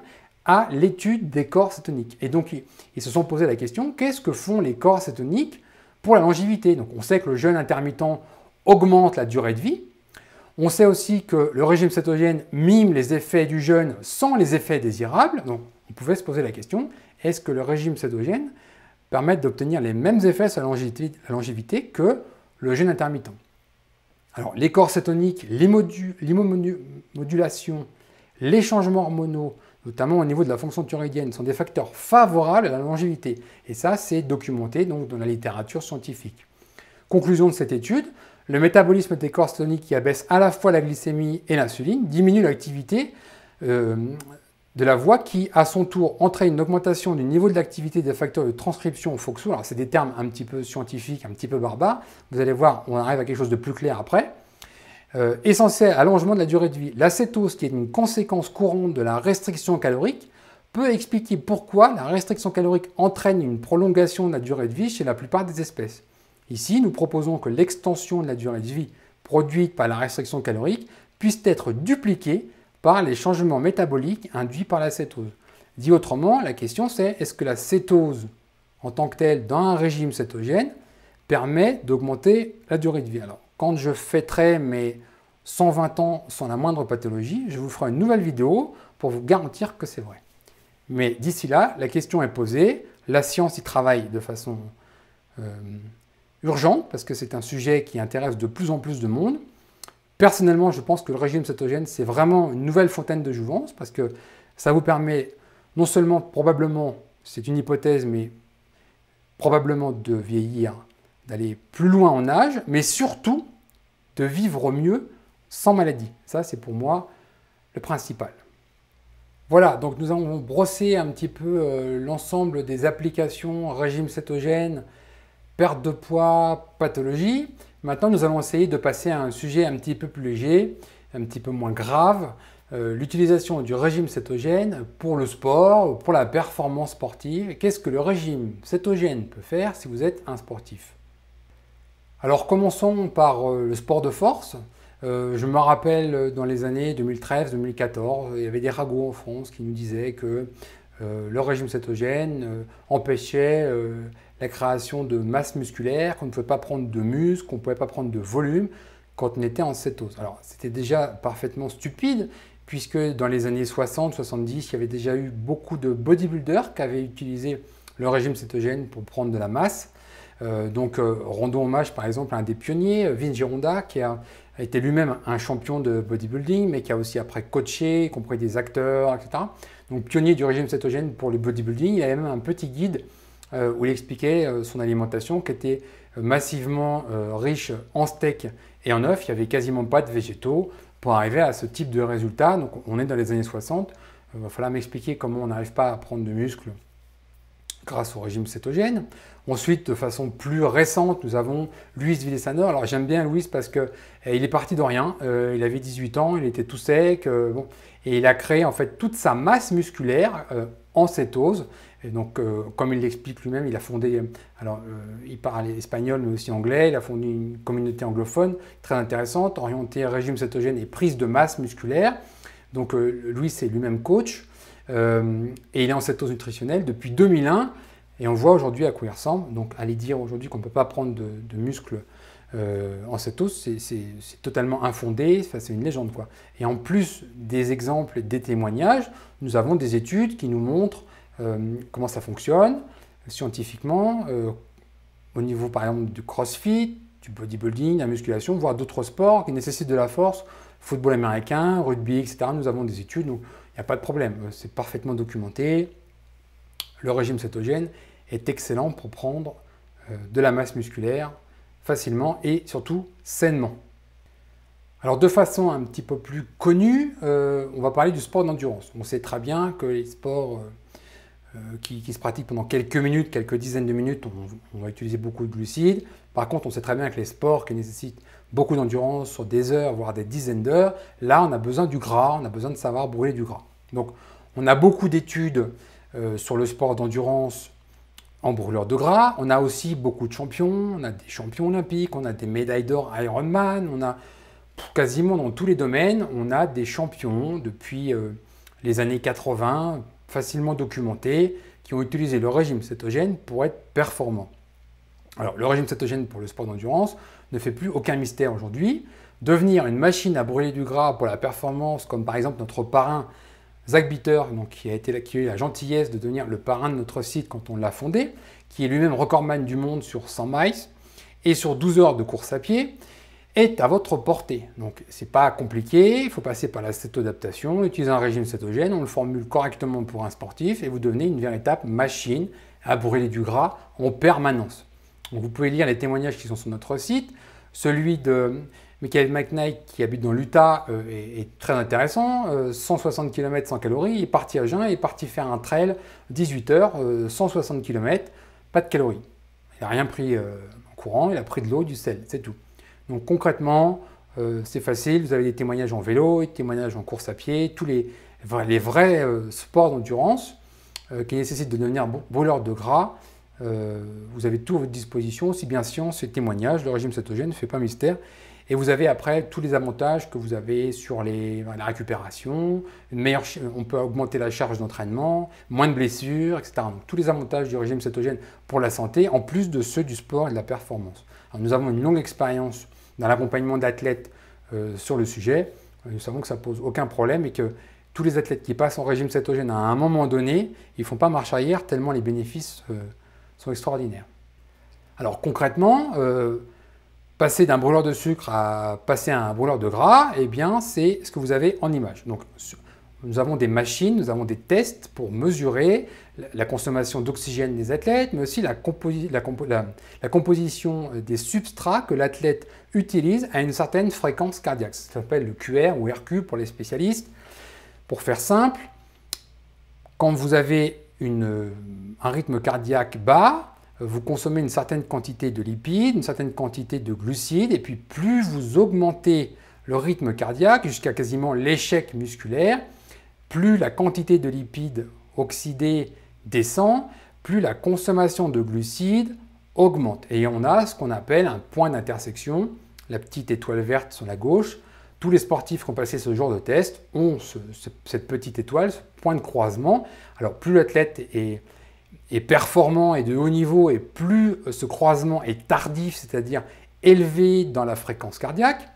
à l'étude des corps cétoniques. Et donc ils, se sont posé la question, qu'est-ce que font les corps cétoniques pour la longévité Donc on sait que le jeûne intermittent augmente la durée de vie. On sait aussi que le régime cétogène mime les effets du jeûne sans les effets désirables. Donc, on pouvait se poser la question, est-ce que le régime cétogène permet d'obtenir les mêmes effets sur la longévité que le jeûne intermittent Alors, les corps cétoniques, modulations, les changements hormonaux, notamment au niveau de la fonction thyroïdienne, sont des facteurs favorables à la longévité. Et ça, c'est documenté donc, dans la littérature scientifique. Conclusion de cette étude, le métabolisme des corps toniques qui abaisse à la fois la glycémie et l'insuline diminue l'activité euh, de la voie qui, à son tour, entraîne une augmentation du niveau de l'activité des facteurs de transcription FOXO. Alors, c'est des termes un petit peu scientifiques, un petit peu barbares. Vous allez voir, on arrive à quelque chose de plus clair après. Euh, essentiel allongement de la durée de vie, l'acétose, qui est une conséquence courante de la restriction calorique, peut expliquer pourquoi la restriction calorique entraîne une prolongation de la durée de vie chez la plupart des espèces. Ici, nous proposons que l'extension de la durée de vie produite par la restriction calorique puisse être dupliquée par les changements métaboliques induits par la cétose. Dit autrement, la question c'est est-ce que la cétose en tant que telle dans un régime cétogène permet d'augmenter la durée de vie. Alors, quand je fêterai mes 120 ans sans la moindre pathologie, je vous ferai une nouvelle vidéo pour vous garantir que c'est vrai. Mais d'ici là, la question est posée, la science y travaille de façon euh, urgent, parce que c'est un sujet qui intéresse de plus en plus de monde. Personnellement, je pense que le régime cétogène, c'est vraiment une nouvelle fontaine de jouvence, parce que ça vous permet non seulement, probablement, c'est une hypothèse, mais probablement de vieillir, d'aller plus loin en âge, mais surtout de vivre mieux sans maladie. Ça, c'est pour moi le principal. Voilà, donc nous avons brossé un petit peu euh, l'ensemble des applications régime cétogène, perte de poids, pathologie. Maintenant, nous allons essayer de passer à un sujet un petit peu plus léger, un petit peu moins grave, euh, l'utilisation du régime cétogène pour le sport, pour la performance sportive. Qu'est-ce que le régime cétogène peut faire si vous êtes un sportif Alors commençons par euh, le sport de force. Euh, je me rappelle dans les années 2013-2014, il y avait des ragots en France qui nous disaient que le régime cétogène empêchait la création de masse musculaire, qu'on ne pouvait pas prendre de muscle, qu'on ne pouvait pas prendre de volume quand on était en cétose. Alors c'était déjà parfaitement stupide, puisque dans les années 60-70, il y avait déjà eu beaucoup de bodybuilders qui avaient utilisé le régime cétogène pour prendre de la masse. Euh, donc euh, rendons hommage par exemple à un des pionniers, euh, Vin Gironda, qui a, été lui-même un champion de bodybuilding, mais qui a aussi après coaché, compris des acteurs, etc. Donc pionnier du régime cétogène pour le bodybuilding, il avait même un petit guide euh, où il expliquait euh, son alimentation qui était euh, massivement riche en steak et en œufs. Il n'y avait quasiment pas de végétaux pour arriver à ce type de résultat. Donc on est dans les années 60. Il va falloir m'expliquer comment on n'arrive pas à prendre de muscles grâce au régime cétogène. Ensuite, de façon plus récente, nous avons Luis Villessaneur. Alors j'aime bien Luis parce qu'il est parti de rien. il avait 18 ans, il était tout sec. bon, et il a créé en fait toute sa masse musculaire en cétose. Et donc, euh, comme il l'explique lui-même, il a fondé, euh, alors euh, il parle espagnol mais aussi anglais, il a fondé une communauté anglophone très intéressante, orientée régime cétogène et prise de masse musculaire. Donc lui, c'est lui-même coach, et il est en cétose nutritionnelle depuis 2001, et on voit aujourd'hui à quoi il ressemble. Donc aller dire aujourd'hui qu'on ne peut pas prendre de, muscles en cétose, c'est totalement infondé, c'est une légende. quoi. Et en plus des exemples, et des témoignages, nous avons des études qui nous montrent euh, comment ça fonctionne euh, scientifiquement, euh, au niveau par exemple du crossfit, du bodybuilding, la musculation, voire d'autres sports qui nécessitent de la force, football américain, rugby, etc. Nous avons des études, où il n'y a pas de problème, c'est parfaitement documenté. Le régime cétogène est excellent pour prendre de la masse musculaire facilement et surtout sainement. Alors de façon un petit peu plus connue, on va parler du sport d'endurance. On sait très bien que les sports euh, qui, se pratique pendant quelques minutes, quelques dizaines de minutes, on, va utiliser beaucoup de glucides. Par contre, on sait très bien que les sports qui nécessitent beaucoup d'endurance sur des heures, voire des dizaines d'heures, là, on a besoin du gras, on a besoin de savoir brûler du gras. Donc, on a beaucoup d'études euh, sur le sport d'endurance en brûleur de gras. On a aussi beaucoup de champions, on a des champions olympiques, on a des médailles d'or Ironman, on a quasiment dans tous les domaines, on a des champions depuis euh, les années 80, facilement documentés, qui ont utilisé le régime cétogène pour être performants. Alors, le régime cétogène pour le sport d'endurance ne fait plus aucun mystère aujourd'hui. Devenir une machine à brûler du gras pour la performance, comme par exemple notre parrain Zach Bitter, qui, a été, qui eu la gentillesse de devenir le parrain de notre site quand on l'a fondé, qui est lui-même recordman du monde sur 100 miles et sur 12 heures de course à pied, est à votre portée. Donc c'est pas compliqué, il faut passer par la cétodaptation, utiliser un régime cétogène, on le formule correctement pour un sportif et vous devenez une véritable machine à brûler du gras en permanence. vous pouvez lire les témoignages qui sont sur notre site, celui de Michael McKnight qui habite dans l'Utah euh, est, très intéressant, 160 euh, km sans calories, il est parti à jeun, il est parti faire un trail 18 heures, 160 euh, km, pas de calories. Il n'a rien pris en courant, il a pris de l'eau, du sel, c'est tout. Donc concrètement, euh, c'est facile, vous avez des témoignages en vélo, des témoignages en course à pied, tous les, les vrais euh, sports d'endurance euh, qui nécessitent de devenir brûleur de gras. vous avez tout à votre disposition, aussi bien science et témoignages. Le régime cétogène ne fait pas mystère. Et vous avez après tous les avantages que vous avez sur les, bah, la récupération, une meilleure, on peut augmenter la charge d'entraînement, moins de blessures, etc. tous les avantages du régime cétogène pour la santé, en plus de ceux du sport et de la performance. nous avons une longue expérience dans l'accompagnement d'athlètes euh, sur le sujet, euh, nous savons que ça pose aucun problème et que tous les athlètes qui passent en régime cétogène à un moment donné, ils ne font pas marche arrière tellement les bénéfices euh, sont extraordinaires. Alors concrètement, passer d'un brûleur de sucre à passer à un brûleur de gras, eh bien c'est ce que vous avez en image. Donc nous avons des machines, nous avons des tests pour mesurer la consommation d'oxygène des athlètes, mais aussi la composition des substrats que l'athlète utilise à une certaine fréquence cardiaque, Ça s'appelle le QR ou RQ pour les spécialistes. Pour faire simple, quand vous avez euh, un rythme cardiaque bas, vous consommez une certaine quantité de lipides, une certaine quantité de glucides, et puis plus vous augmentez le rythme cardiaque jusqu'à quasiment l'échec musculaire, plus la quantité de lipides oxydés descend, plus la consommation de glucides augmente. Et on a ce qu'on appelle un point d'intersection la petite étoile verte sur la gauche. Tous les sportifs qui ont passé ce genre de test ont cette petite étoile, ce point de croisement. Alors plus l'athlète est, est performant et de haut niveau, et plus euh, ce croisement est tardif, c'est-à-dire élevé dans la fréquence cardiaque,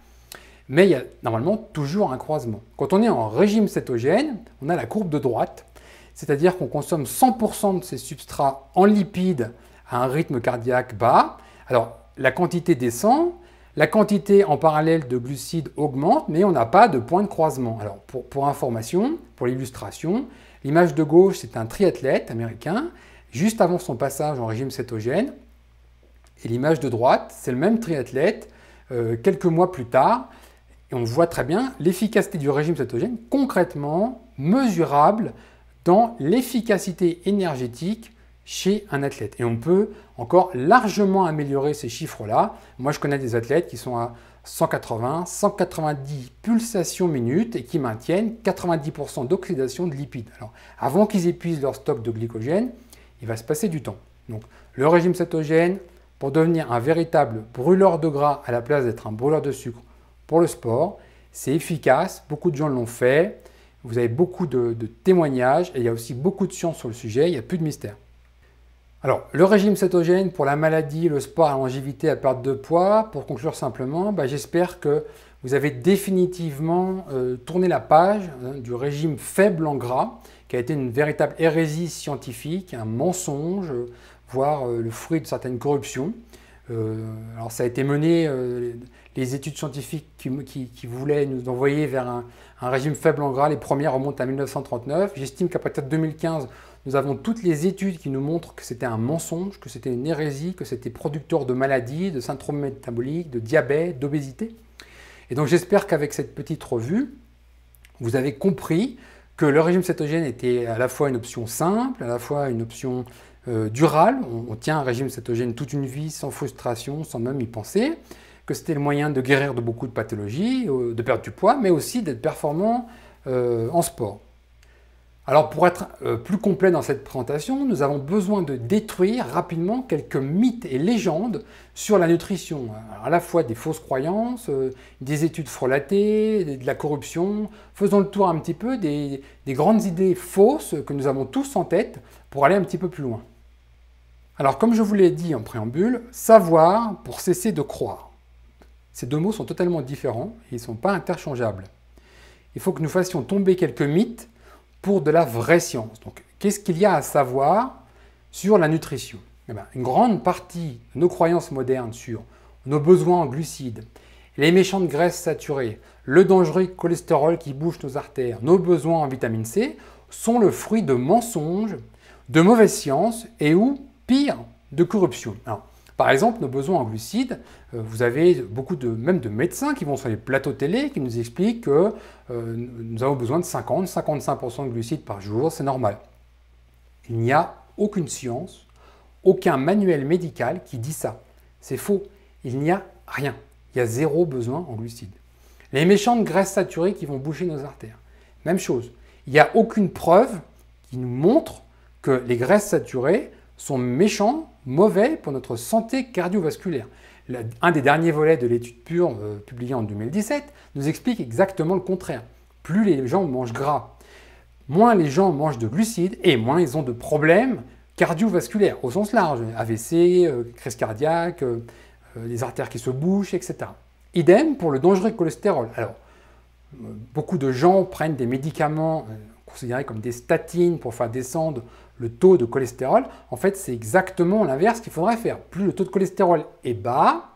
mais il y a normalement toujours un croisement. Quand on est en régime cétogène, on a la courbe de droite, c'est-à-dire qu'on consomme 100% de ces substrats en lipides à un rythme cardiaque bas. Alors la quantité descend, la quantité en parallèle de glucides augmente, mais on n'a pas de point de croisement. Alors, pour, information, pour l'illustration, l'image de gauche, c'est un triathlète américain, juste avant son passage en régime cétogène. Et l'image de droite, c'est le même triathlète, euh, quelques mois plus tard. Et on voit très bien l'efficacité du régime cétogène concrètement mesurable dans l'efficacité énergétique chez un athlète. Et on peut encore largement améliorer ces chiffres-là. Moi, je connais des athlètes qui sont à 180, 190 pulsations minutes et qui maintiennent 90% d'oxydation de lipides. Alors, avant qu'ils épuisent leur stock de glycogène, il va se passer du temps. Donc, le régime cétogène, pour devenir un véritable brûleur de gras à la place d'être un brûleur de sucre pour le sport, c'est efficace, beaucoup de gens l'ont fait, vous avez beaucoup de, de témoignages et il y a aussi beaucoup de science sur le sujet, il n'y a plus de mystère. Alors, le régime cétogène pour la maladie, le sport, la longévité à perte de poids, pour conclure simplement, bah, j'espère que vous avez définitivement euh, tourné la page hein, du régime faible en gras, qui a été une véritable hérésie scientifique, un mensonge, voire euh, le fruit de certaines corruptions. Euh, alors, ça a été mené, les études scientifiques qui, voulaient nous envoyer vers un, régime faible en gras, les premières remontent à 1939. J'estime qu'à partir de 2015, nous avons toutes les études qui nous montrent que c'était un mensonge, que c'était une hérésie, que c'était producteur de maladies, de syndromes métaboliques, de diabète, d'obésité. Et donc j'espère qu'avec cette petite revue, vous avez compris que le régime cétogène était à la fois une option simple, à la fois une option euh, durable. On, tient un régime cétogène toute une vie sans frustration, sans même y penser. Que c'était le moyen de guérir de beaucoup de pathologies, euh, de perdre du poids, mais aussi d'être performant euh, en sport. Alors pour être euh, plus complet dans cette présentation, nous avons besoin de détruire rapidement quelques mythes et légendes sur la nutrition, à la fois des fausses croyances, euh, des études frelatées, de la corruption. Faisons le tour un petit peu des, grandes idées fausses que nous avons tous en tête pour aller un petit peu plus loin. Alors comme je vous l'ai dit en préambule, savoir pour cesser de croire. Ces deux mots sont totalement différents ils ne sont pas interchangeables. Il faut que nous fassions tomber quelques mythes de la vraie science. Donc, qu'est-ce qu'il y a à savoir sur la nutrition eh ben, Une grande partie de nos croyances modernes sur nos besoins en glucides, les méchantes graisses saturées, le dangereux cholestérol qui bouche nos artères, nos besoins en vitamine C, sont le fruit de mensonges, de mauvaise science et ou, pire, de corruption. Par exemple, nos besoins en glucides, euh, vous avez beaucoup de, même de médecins qui vont sur les plateaux télé qui nous expliquent que euh, nous avons besoin de 50-55% de glucides par jour, c'est normal. Il n'y a aucune science, aucun manuel médical qui dit ça. C'est faux. Il n'y a rien. Il y a zéro besoin en glucides. Les méchantes graisses saturées qui vont boucher nos artères. Même chose. Il n'y a aucune preuve qui nous montre que les graisses saturées sont méchantes mauvais pour notre santé cardiovasculaire. Un des derniers volets de l'étude pure euh, publiée en 2017 nous explique exactement le contraire. Plus les gens mangent gras, moins les gens mangent de glucides et moins ils ont de problèmes cardiovasculaires au sens large, AVC, euh, crise cardiaque, euh, les artères qui se bouchent, etc. Idem pour le dangereux cholestérol. Alors, beaucoup de gens prennent des médicaments considérés comme des statines pour faire descendre le taux de cholestérol, en fait, c'est exactement l'inverse qu'il faudrait faire. Plus le taux de cholestérol est bas,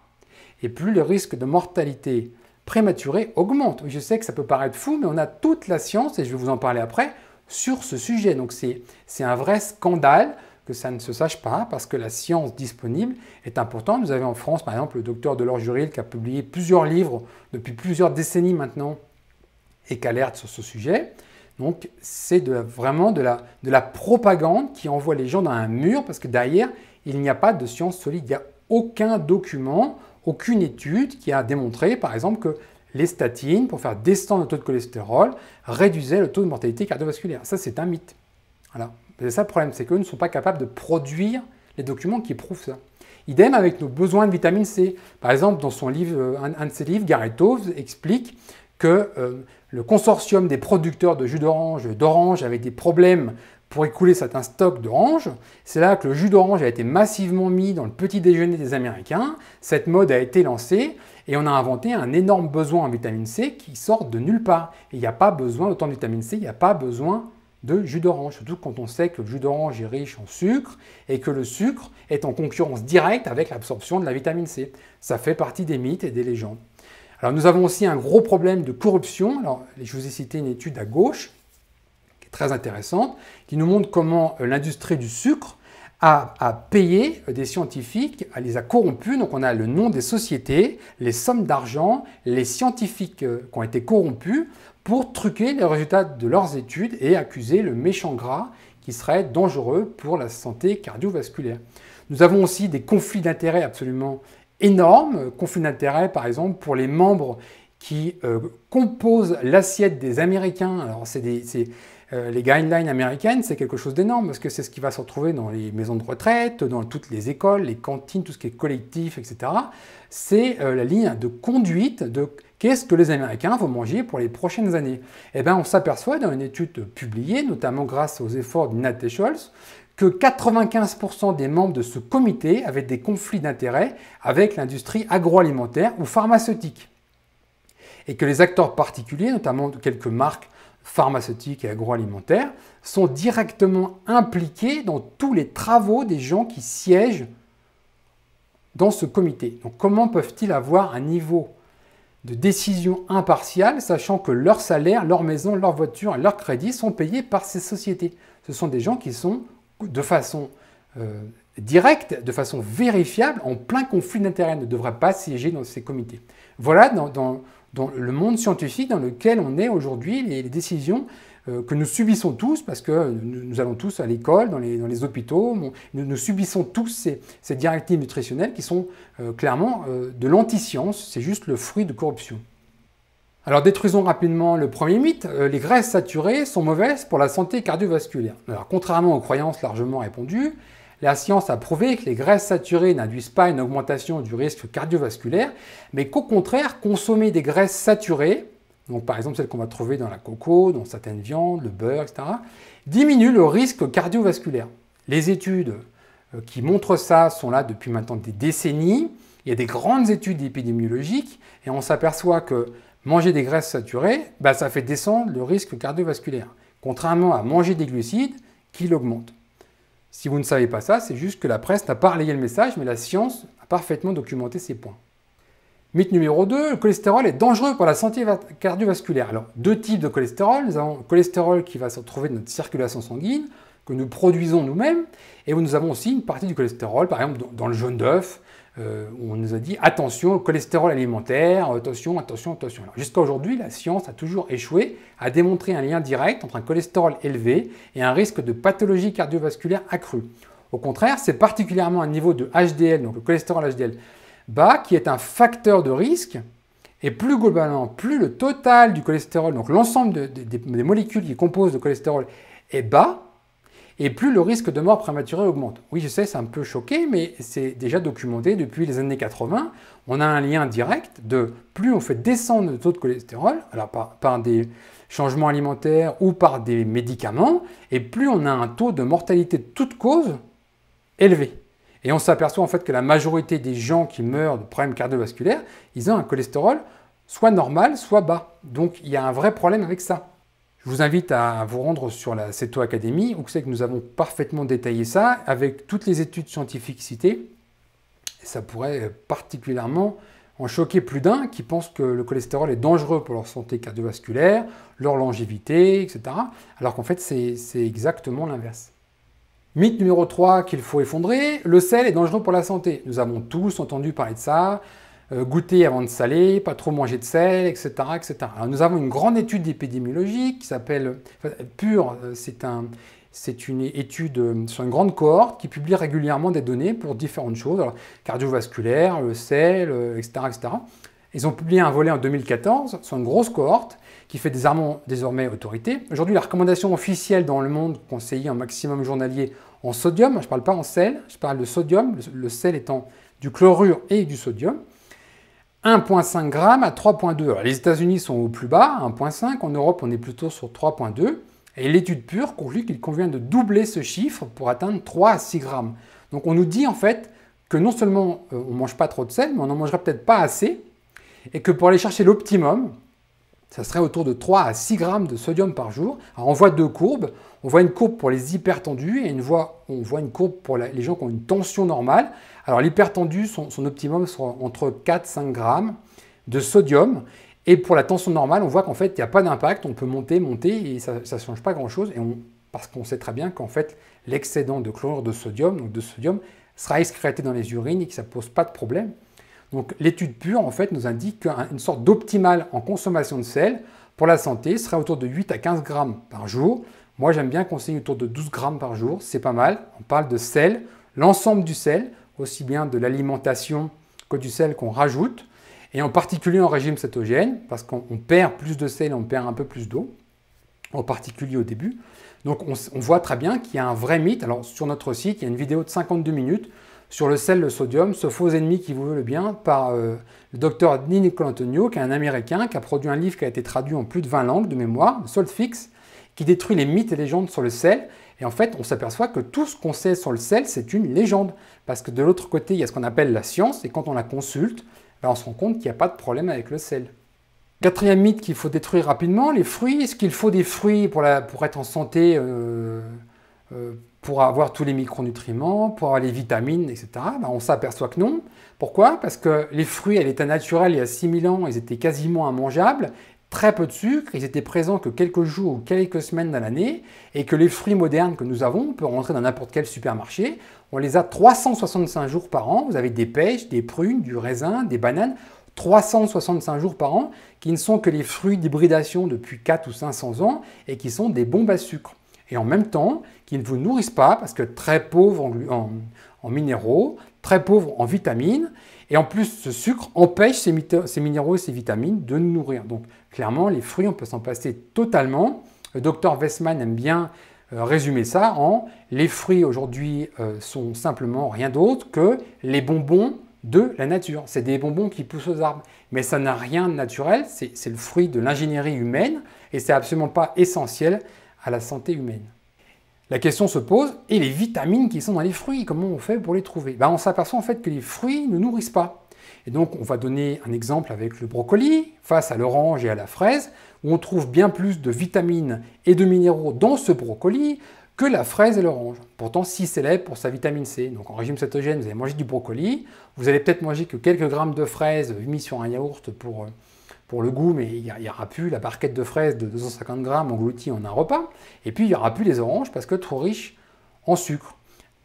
et plus le risque de mortalité prématurée augmente. Je sais que ça peut paraître fou, mais on a toute la science, et je vais vous en parler après, sur ce sujet. Donc c'est un vrai scandale que ça ne se sache pas, hein, parce que la science disponible est importante. Vous avez en France, par exemple, le docteur Delors-Juril qui a publié plusieurs livres depuis plusieurs décennies maintenant et qui alerte sur ce sujet. Donc c'est vraiment de la, propagande qui envoie les gens dans un mur parce que derrière, il n'y a pas de science solide. Il n'y a aucun document, aucune étude qui a démontré, par exemple, que les statines, pour faire descendre le taux de cholestérol, réduisaient le taux de mortalité cardiovasculaire. Ça, c'est un mythe. Voilà. C'est ça le problème, c'est qu'eux ne sont pas capables de produire les documents qui prouvent ça. Idem avec nos besoins de vitamine C. Par exemple, dans son livre, euh, un, de ses livres, Gareth explique que euh, le consortium des producteurs de jus d'orange d'orange avait des problèmes pour écouler certains stocks d'orange. C'est là que le jus d'orange a été massivement mis dans le petit déjeuner des Américains. Cette mode a été lancée et on a inventé un énorme besoin en vitamine C qui sort de nulle part. Il n'y a pas besoin d'autant de vitamine C, il n'y a pas besoin de jus d'orange, surtout quand on sait que le jus d'orange est riche en sucre et que le sucre est en concurrence directe avec l'absorption de la vitamine C. Ça fait partie des mythes et des légendes. Alors nous avons aussi un gros problème de corruption. je vous ai cité une étude à gauche, qui est très intéressante, qui nous montre comment euh, l'industrie du sucre a, payé euh, des scientifiques, elle les a corrompus. Donc on a le nom des sociétés, les sommes d'argent, les scientifiques euh, qui ont été corrompus pour truquer les résultats de leurs études et accuser le méchant gras qui serait dangereux pour la santé cardiovasculaire. Nous avons aussi des conflits d'intérêts absolument énorme, conflit d'intérêts par exemple pour les membres qui euh, composent l'assiette des Américains. Alors c'est euh, les guidelines américaines, c'est quelque chose d'énorme parce que c'est ce qui va se retrouver dans les maisons de retraite, dans toutes les écoles, les cantines, tout ce qui est collectif, etc. C'est euh, la ligne de conduite de qu'est-ce que les Américains vont manger pour les prochaines années. Eh bien, on s'aperçoit dans une étude publiée, notamment grâce aux efforts de Nat Scholz, que 95% des membres de ce comité avaient des conflits d'intérêts avec l'industrie agroalimentaire ou pharmaceutique. Et que les acteurs particuliers, notamment quelques marques pharmaceutiques et agroalimentaires, sont directement impliqués dans tous les travaux des gens qui siègent dans ce comité. Donc comment peuvent-ils avoir un niveau de décision impartiale, sachant que leur salaire, leur maison, leur voiture et leur crédit sont payés par ces sociétés Ce sont des gens qui sont de façon euh, directe, de façon vérifiable, en plein conflit d'intérêts, ne devrait pas siéger dans ces comités. Voilà dans, le monde scientifique dans lequel on est aujourd'hui, les, décisions euh, que nous subissons tous, parce que nous, allons tous à l'école, dans les, hôpitaux, nous, subissons tous ces, directives nutritionnelles qui sont euh, clairement de l'anti-science, c'est juste le fruit de corruption. Alors détruisons rapidement le premier mythe, euh, les graisses saturées sont mauvaises pour la santé cardiovasculaire. contrairement aux croyances largement répandues, la science a prouvé que les graisses saturées n'induisent pas une augmentation du risque cardiovasculaire, mais qu'au contraire, consommer des graisses saturées, donc par exemple celles qu'on va trouver dans la coco, dans certaines viandes, le beurre, etc., diminue le risque cardiovasculaire. Les études euh, qui montrent ça sont là depuis maintenant des décennies. Il y a des grandes études épidémiologiques et on s'aperçoit que Manger des graisses saturées, bah, ça fait descendre le risque cardiovasculaire, contrairement à manger des glucides qui l'augmentent. Si vous ne savez pas ça, c'est juste que la presse n'a pas relayé le message, mais la science a parfaitement documenté ces points. Mythe numéro 2, le cholestérol est dangereux pour la santé cardiovasculaire. Alors, deux types de cholestérol. Nous avons le cholestérol qui va se trouver dans notre circulation sanguine, que nous produisons nous-mêmes, et nous avons aussi une partie du cholestérol, par exemple dans le jaune d'œuf, euh, on nous a dit attention, cholestérol alimentaire, attention, attention, attention. Jusqu'à aujourd'hui, la science a toujours échoué à démontrer un lien direct entre un cholestérol élevé et un risque de pathologie cardiovasculaire accrue. Au contraire, c'est particulièrement un niveau de HDL, donc le cholestérol HDL bas, qui est un facteur de risque. Et plus globalement, plus le total du cholestérol, donc l'ensemble des molécules qui composent le cholestérol est bas, et plus le risque de mort prématurée augmente. Oui, je sais, c'est un peu choqué, mais c'est déjà documenté depuis les années 80. On a un lien direct de plus on fait descendre le taux de cholestérol, alors par, par des changements alimentaires ou par des médicaments, et plus on a un taux de mortalité de toute cause élevé. Et on s'aperçoit en fait que la majorité des gens qui meurent de problèmes cardiovasculaires, ils ont un cholestérol soit normal, soit bas. Donc il y a un vrai problème avec ça. Je vous invite à vous rendre sur la CETO Academy, où c'est que nous avons parfaitement détaillé ça, avec toutes les études scientifiques citées. Et ça pourrait particulièrement en choquer plus d'un qui pense que le cholestérol est dangereux pour leur santé cardiovasculaire, leur longévité, etc. Alors qu'en fait, c'est exactement l'inverse. Mythe numéro 3 qu'il faut effondrer, le sel est dangereux pour la santé. Nous avons tous entendu parler de ça, euh, goûter avant de saler, pas trop manger de sel, etc. etc. nous avons une grande étude épidémiologique qui s'appelle PUR, PURE, euh, c'est une étude euh, sur une grande cohorte qui publie régulièrement des données pour différentes choses, cardiovasculaires, le sel, etc., etc. Ils ont publié un volet en 2014 sur une grosse cohorte qui fait désormais autorité. Aujourd'hui, la recommandation officielle dans le monde conseiller un maximum journalier en sodium, je ne parle pas en sel, je parle de sodium, le sel étant du chlorure et du sodium. 1,5 grammes à 3,2. Les États-Unis sont au plus bas, 1,5. En Europe, on est plutôt sur 3,2. Et l'étude pure conclut qu'il convient de doubler ce chiffre pour atteindre 3 à 6 grammes. Donc on nous dit en fait que non seulement euh, on ne mange pas trop de sel, mais on n'en mangerait peut-être pas assez, et que pour aller chercher l'optimum, ça serait autour de 3 à 6 grammes de sodium par jour. Alors on voit deux courbes. On voit une courbe pour les hypertendus et une on voit une courbe pour les gens qui ont une tension normale. Alors l'hypertendu, son, optimum sera entre 4-5 grammes de sodium. Et pour la tension normale, on voit qu'en fait, il n'y a pas d'impact. On peut monter, monter et ça ne change pas grand-chose. parce qu'on sait très bien qu'en fait, l'excédent de chlorure de sodium, donc de sodium, sera excrété dans les urines et que ça ne pose pas de problème. Donc l'étude pure, en fait, nous indique qu'une sorte d'optimale en consommation de sel pour la santé serait autour de 8 à 15 grammes par jour. Moi, j'aime bien conseiller autour de 12 grammes par jour, c'est pas mal. On parle de sel, l'ensemble du sel, aussi bien de l'alimentation que du sel qu'on rajoute, et en particulier en régime cétogène, parce qu'on perd plus de sel, on perd un peu plus d'eau, en particulier au début. Donc on voit très bien qu'il y a un vrai mythe. Alors sur notre site, il y a une vidéo de 52 minutes sur le sel, le sodium, ce faux ennemi qui vous veut le bien, par euh, le docteur Nico Antonio, qui est un Américain, qui a produit un livre qui a été traduit en plus de 20 langues de mémoire, fixe, qui détruit les mythes et légendes sur le sel. Et en fait, on s'aperçoit que tout ce qu'on sait sur le sel, c'est une légende. Parce que de l'autre côté, il y a ce qu'on appelle la science, et quand on la consulte, ben, on se rend compte qu'il n'y a pas de problème avec le sel. Quatrième mythe qu'il faut détruire rapidement, les fruits. Est-ce qu'il faut des fruits pour, être en santé euh, euh, pour avoir tous les micronutriments, pour avoir les vitamines, etc. Ben, on s'aperçoit que non. Pourquoi Parce que les fruits à l'état naturel, il y a 6000 ans, ils étaient quasiment immangeables, très peu de sucre, ils étaient présents que quelques jours ou quelques semaines dans l'année, et que les fruits modernes que nous avons, on peut rentrer dans n'importe quel supermarché, on les a 365 jours par an, vous avez des pêches, des prunes, du raisin, des bananes, 365 jours par an, qui ne sont que les fruits d'hybridation depuis 4 ou 500 ans, et qui sont des bombes à sucre et en même temps qu'ils ne vous nourrissent pas parce que très pauvres en, minéraux, très pauvres en vitamines. Et en plus, ce sucre empêche ces, minéraux et ces vitamines de nous nourrir. Donc clairement, les fruits, on peut s'en passer totalement. Le docteur Westman aime bien euh, résumer ça en les fruits aujourd'hui euh, sont simplement rien d'autre que les bonbons de la nature. C'est des bonbons qui poussent aux arbres. Mais ça n'a rien de naturel, c'est le fruit de l'ingénierie humaine et c'est absolument pas essentiel à la santé humaine. La question se pose, et les vitamines qui sont dans les fruits, comment on fait pour les trouver ben, On s'aperçoit en fait que les fruits ne nourrissent pas. Et donc on va donner un exemple avec le brocoli, face à l'orange et à la fraise, où on trouve bien plus de vitamines et de minéraux dans ce brocoli que la fraise et l'orange. Pourtant, si célèbre pour sa vitamine C. Donc en régime cétogène, vous allez manger du brocoli, vous allez peut-être manger que quelques grammes de fraises mis sur un yaourt pour euh, pour le goût, mais il n'y aura plus la barquette de fraises de 250 grammes engloutie en un repas. Et puis, il n'y aura plus les oranges parce que trop riches en sucre.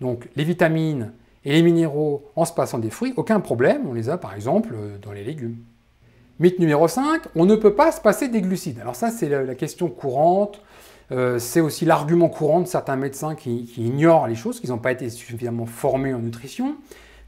Donc, les vitamines et les minéraux en se passant des fruits, aucun problème. On les a, par exemple, euh, dans les légumes. Mythe numéro 5, on ne peut pas se passer des glucides. Alors ça, c'est la question courante. Euh, c'est aussi l'argument courant de certains médecins qui, ignorent les choses, qu'ils n'ont pas été suffisamment formés en nutrition.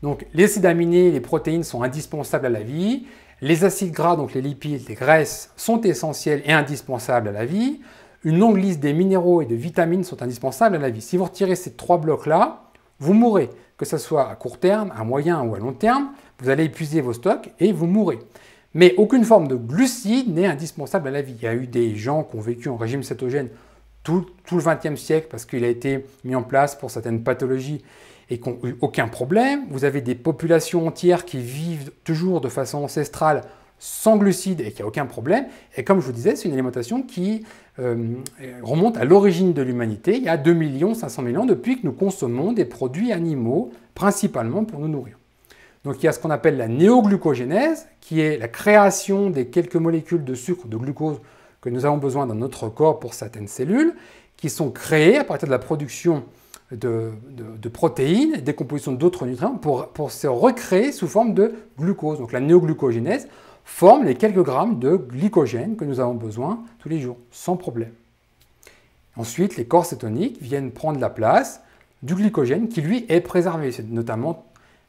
Donc les acides aminés, les protéines sont indispensables à la vie. Les acides gras, donc les lipides, les graisses, sont essentiels et indispensables à la vie. Une longue liste des minéraux et de vitamines sont indispensables à la vie. Si vous retirez ces trois blocs-là, vous mourrez, que ce soit à court terme, à moyen ou à long terme. Vous allez épuiser vos stocks et vous mourrez. Mais aucune forme de glucides n'est indispensable à la vie. Il y a eu des gens qui ont vécu en régime cétogène tout, tout le XXe siècle parce qu'il a été mis en place pour certaines pathologies et qui n'ont eu aucun problème. Vous avez des populations entières qui vivent toujours de façon ancestrale sans glucides et qui a aucun problème. Et comme je vous disais, c'est une alimentation qui euh, remonte à l'origine de l'humanité, il y a 2 500 000 ans, depuis que nous consommons des produits animaux, principalement pour nous nourrir. Donc il y a ce qu'on appelle la néoglucogénèse, qui est la création des quelques molécules de sucre, de glucose que nous avons besoin dans notre corps pour certaines cellules, qui sont créées à partir de la production de, protéines, des compositions d'autres nutriments pour, pour, se recréer sous forme de glucose. Donc la néoglucogénèse forme les quelques grammes de glycogène que nous avons besoin tous les jours, sans problème. Ensuite, les corps cétoniques viennent prendre la place du glycogène qui lui est préservé. C'est notamment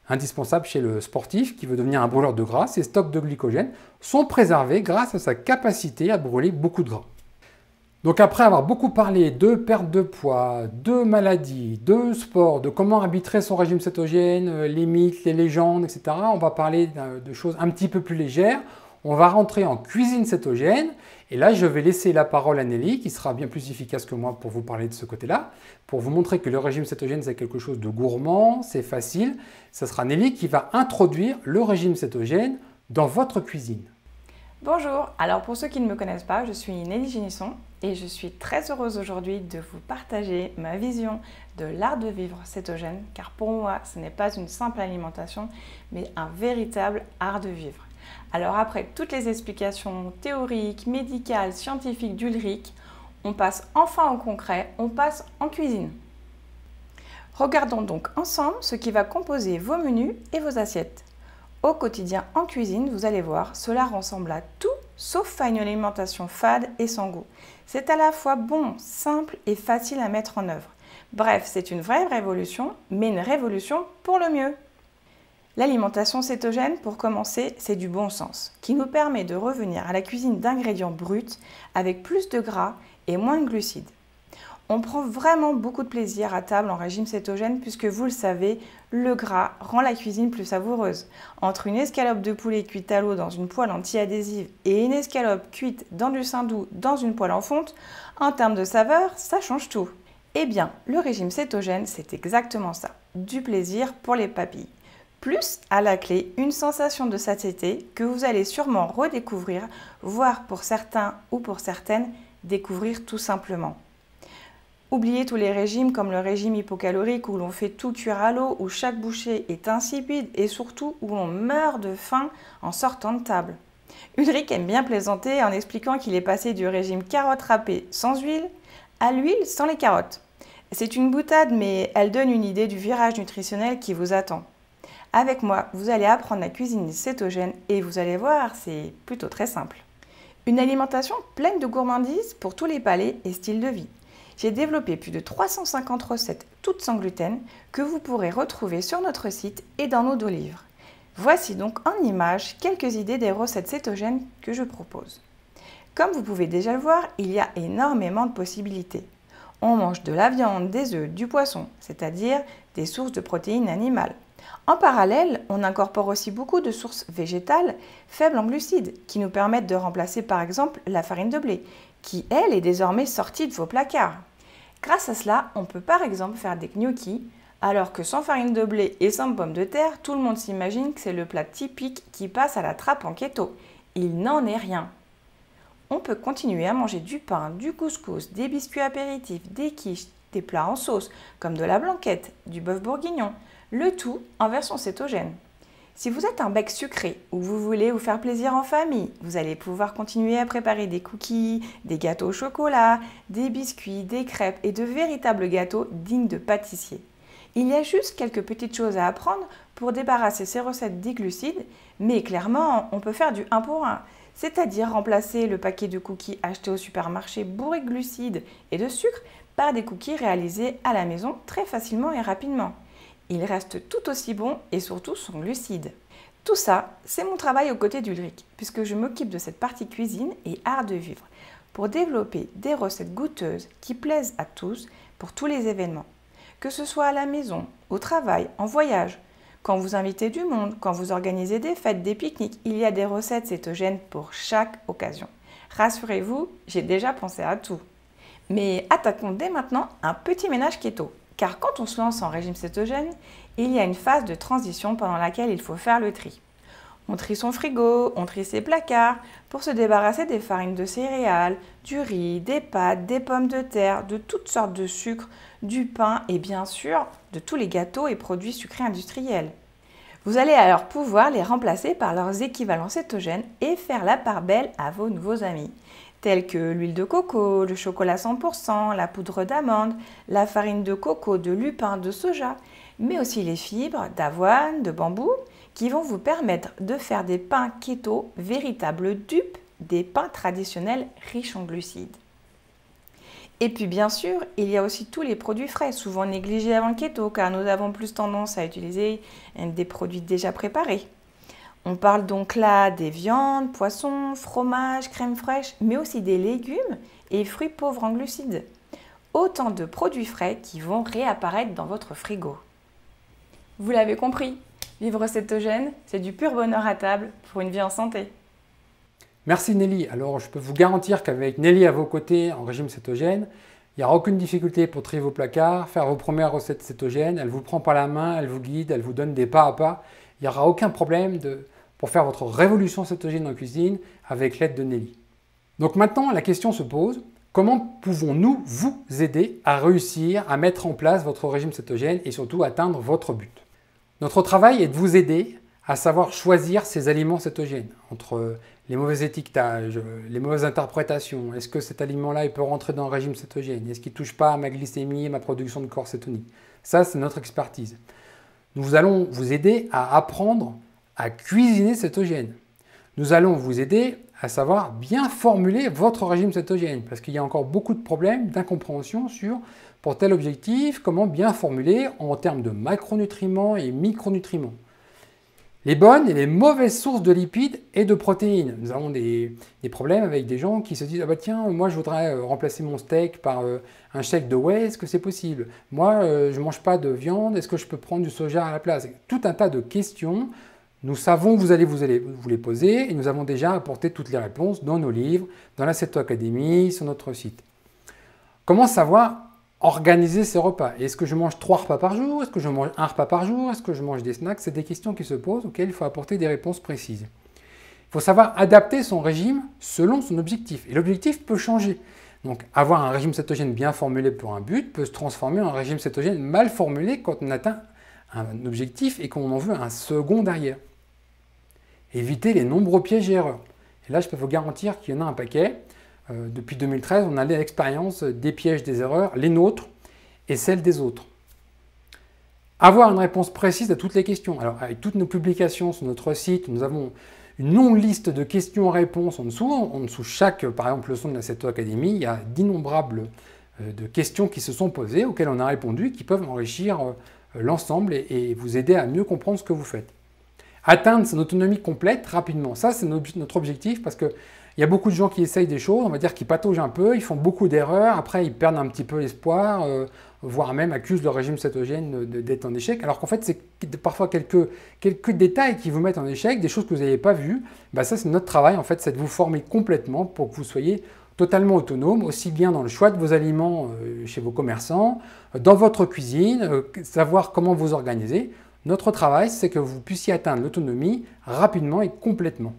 indispensable chez le sportif qui veut devenir un brûleur de gras. Ses stocks de glycogène sont préservés grâce à sa capacité à brûler beaucoup de gras. Donc après avoir beaucoup parlé de perte de poids, de maladies, de sport, de comment arbitrer son régime cétogène, euh, les mythes, les légendes, etc., on va parler de choses un petit peu plus légères. On va rentrer en cuisine cétogène. Et là, je vais laisser la parole à Nelly, qui sera bien plus efficace que moi pour vous parler de ce côté-là, pour vous montrer que le régime cétogène, c'est quelque chose de gourmand, c'est facile. Ce sera Nelly qui va introduire le régime cétogène dans votre cuisine. Bonjour, alors pour ceux qui ne me connaissent pas, je suis Nelly Génisson, et je suis très heureuse aujourd'hui de vous partager ma vision de l'art de vivre cétogène car pour moi ce n'est pas une simple alimentation mais un véritable art de vivre. Alors après toutes les explications théoriques, médicales, scientifiques d'Ulrich, on passe enfin au concret, on passe en cuisine. Regardons donc ensemble ce qui va composer vos menus et vos assiettes. Au quotidien en cuisine, vous allez voir, cela ressemble à tout sauf à une alimentation fade et sans goût. C'est à la fois bon, simple et facile à mettre en œuvre. Bref, c'est une vraie révolution, mais une révolution pour le mieux. L'alimentation cétogène, pour commencer, c'est du bon sens, qui nous permet de revenir à la cuisine d'ingrédients bruts avec plus de gras et moins de glucides. On prend vraiment beaucoup de plaisir à table en régime cétogène puisque vous le savez, le gras rend la cuisine plus savoureuse. Entre une escalope de poulet cuite à l'eau dans une poêle antiadhésive et une escalope cuite dans du sein doux dans une poêle en fonte, en termes de saveur, ça change tout. Eh bien, le régime cétogène, c'est exactement ça. Du plaisir pour les papilles. Plus, à la clé, une sensation de satiété que vous allez sûrement redécouvrir, voire pour certains ou pour certaines, découvrir tout simplement. Oubliez tous les régimes comme le régime hypocalorique où l'on fait tout cuire à l'eau, où chaque bouchée est insipide et surtout où l'on meurt de faim en sortant de table. Ulrich aime bien plaisanter en expliquant qu'il est passé du régime carotte râpée sans huile à l'huile sans les carottes. C'est une boutade mais elle donne une idée du virage nutritionnel qui vous attend. Avec moi, vous allez apprendre la cuisine cétogène et vous allez voir, c'est plutôt très simple. Une alimentation pleine de gourmandises pour tous les palais et styles de vie j'ai développé plus de 350 recettes toutes sans gluten que vous pourrez retrouver sur notre site et dans nos deux livres. Voici donc en images quelques idées des recettes cétogènes que je propose. Comme vous pouvez déjà le voir, il y a énormément de possibilités. On mange de la viande, des œufs, du poisson, c'est-à-dire des sources de protéines animales. En parallèle, on incorpore aussi beaucoup de sources végétales faibles en glucides qui nous permettent de remplacer par exemple la farine de blé, qui, elle, est désormais sortie de vos placards. Grâce à cela, on peut par exemple faire des gnocchis, alors que sans farine de blé et sans pommes de terre, tout le monde s'imagine que c'est le plat typique qui passe à la trappe en keto. Il n'en est rien. On peut continuer à manger du pain, du couscous, des biscuits apéritifs, des quiches, des plats en sauce, comme de la blanquette, du bœuf bourguignon, le tout en version cétogène. Si vous êtes un bec sucré ou vous voulez vous faire plaisir en famille, vous allez pouvoir continuer à préparer des cookies, des gâteaux au chocolat, des biscuits, des crêpes et de véritables gâteaux dignes de pâtissier. Il y a juste quelques petites choses à apprendre pour débarrasser ces recettes des glucides, mais clairement, on peut faire du 1 pour 1, c'est-à-dire remplacer le paquet de cookies achetés au supermarché bourré de glucides et de sucre par des cookies réalisés à la maison très facilement et rapidement. Ils restent tout aussi bons et surtout sont lucides. Tout ça, c'est mon travail aux côtés d'Ulrich, puisque je m'occupe de cette partie cuisine et art de vivre, pour développer des recettes goûteuses qui plaisent à tous pour tous les événements. Que ce soit à la maison, au travail, en voyage, quand vous invitez du monde, quand vous organisez des fêtes, des pique-niques, il y a des recettes cétogènes pour chaque occasion. Rassurez-vous, j'ai déjà pensé à tout. Mais attaquons dès maintenant un petit ménage keto car quand on se lance en régime cétogène, il y a une phase de transition pendant laquelle il faut faire le tri. On trie son frigo, on trie ses placards pour se débarrasser des farines de céréales, du riz, des pâtes, des pommes de terre, de toutes sortes de sucres, du pain et bien sûr de tous les gâteaux et produits sucrés industriels. Vous allez alors pouvoir les remplacer par leurs équivalents cétogènes et faire la part belle à vos nouveaux amis tels que l'huile de coco, le chocolat 100%, la poudre d'amande, la farine de coco, de lupin, de soja, mais aussi les fibres d'avoine, de bambou, qui vont vous permettre de faire des pains keto véritables dupes des pains traditionnels riches en glucides. Et puis bien sûr, il y a aussi tous les produits frais, souvent négligés avant le keto, car nous avons plus tendance à utiliser des produits déjà préparés. On parle donc là des viandes, poissons, fromages, crèmes fraîches, mais aussi des légumes et fruits pauvres en glucides. Autant de produits frais qui vont réapparaître dans votre frigo. Vous l'avez compris, vivre cétogène, c'est du pur bonheur à table pour une vie en santé. Merci Nelly. Alors je peux vous garantir qu'avec Nelly à vos côtés en régime cétogène, il n'y aura aucune difficulté pour trier vos placards, faire vos premières recettes cétogènes. Elle vous prend par la main, elle vous guide, elle vous donne des pas à pas il n'y aura aucun problème pour faire votre révolution cétogène en cuisine avec l'aide de Nelly. Donc maintenant, la question se pose, comment pouvons-nous vous aider à réussir à mettre en place votre régime cétogène et surtout atteindre votre but Notre travail est de vous aider à savoir choisir ces aliments cétogènes entre les mauvais étiquetages, les mauvaises interprétations. Est-ce que cet aliment-là, peut rentrer dans le régime cétogène Est-ce qu'il ne touche pas à ma glycémie et ma production de corps cétonique Ça, c'est notre expertise. Nous allons vous aider à apprendre à cuisiner cétogène. Nous allons vous aider à savoir bien formuler votre régime cétogène, parce qu'il y a encore beaucoup de problèmes d'incompréhension sur, pour tel objectif, comment bien formuler en termes de macronutriments et micronutriments les bonnes et les mauvaises sources de lipides et de protéines. Nous avons des, problèmes avec des gens qui se disent ah bah tiens moi je voudrais euh, remplacer mon steak par euh, un chèque de whey est-ce que c'est possible Moi je euh, je mange pas de viande est-ce que je peux prendre du soja à la place Tout un tas de questions. Nous savons vous allez vous, allez vous les poser et nous avons déjà apporté toutes les réponses dans nos livres, dans la Ceto Academy, sur notre site. Comment savoir organiser ses repas. Est-ce que je mange trois repas par jour Est-ce que je mange un repas par jour Est-ce que je mange des snacks C'est des questions qui se posent auxquelles il faut apporter des réponses précises. Il faut savoir adapter son régime selon son objectif. Et l'objectif peut changer. Donc avoir un régime cétogène bien formulé pour un but peut se transformer en un régime cétogène mal formulé quand on atteint un objectif et qu'on en veut un second derrière. Éviter les nombreux pièges et erreurs. Et là, je peux vous garantir qu'il y en a un paquet. Euh, depuis 2013, on a l'expérience des pièges, des erreurs, les nôtres et celles des autres. Avoir une réponse précise à toutes les questions. Alors, avec toutes nos publications sur notre site, nous avons une longue liste de questions-réponses en dessous. En dessous chaque, par exemple, leçon de la CETO Academy, il y a d'innombrables euh, de questions qui se sont posées, auxquelles on a répondu, qui peuvent enrichir euh, l'ensemble et vous aider à mieux comprendre ce que vous faites. Atteindre son autonomie complète rapidement, ça c'est notre objectif parce que il y a beaucoup de gens qui essayent des choses, on va dire qui pataugent un peu, ils font beaucoup d'erreurs, après ils perdent un petit peu l'espoir, euh, voire même accusent le régime cétogène d'être en échec, alors qu'en fait c'est parfois quelques, détails qui vous mettent en échec, des choses que vous n'avez pas vues, bah, ça c'est notre travail en fait, c'est de vous former complètement pour que vous soyez totalement autonome, aussi bien dans le choix de vos aliments euh, chez vos commerçants, dans votre cuisine, euh, savoir comment vous organiser. Notre travail, c'est que vous puissiez atteindre l'autonomie rapidement et complètement.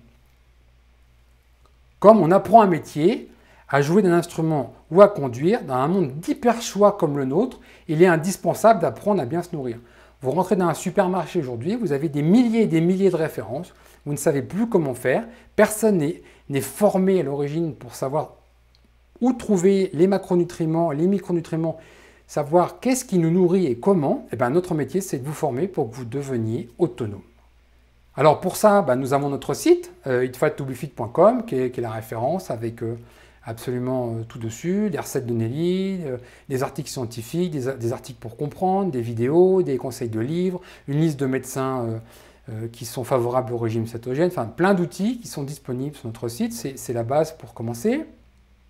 Comme on apprend un métier, à jouer d'un instrument ou à conduire, dans un monde d'hyper choix comme le nôtre, il est indispensable d'apprendre à bien se nourrir. Vous rentrez dans un supermarché aujourd'hui, vous avez des milliers et des milliers de références, vous ne savez plus comment faire, personne n'est formé à l'origine pour savoir où trouver les macronutriments, les micronutriments, savoir qu'est-ce qui nous nourrit et comment. Et eh bien, notre métier, c'est de vous former pour que vous deveniez autonome. Alors pour ça, bah, nous avons notre site, euh, qui, est la référence avec euh, absolument euh, tout dessus, des recettes de Nelly, euh, des articles scientifiques, des, articles pour comprendre, des vidéos, des conseils de livres, une liste de médecins qui sont favorables au régime cétogène, enfin plein d'outils qui sont disponibles sur notre site, c'est la base pour commencer.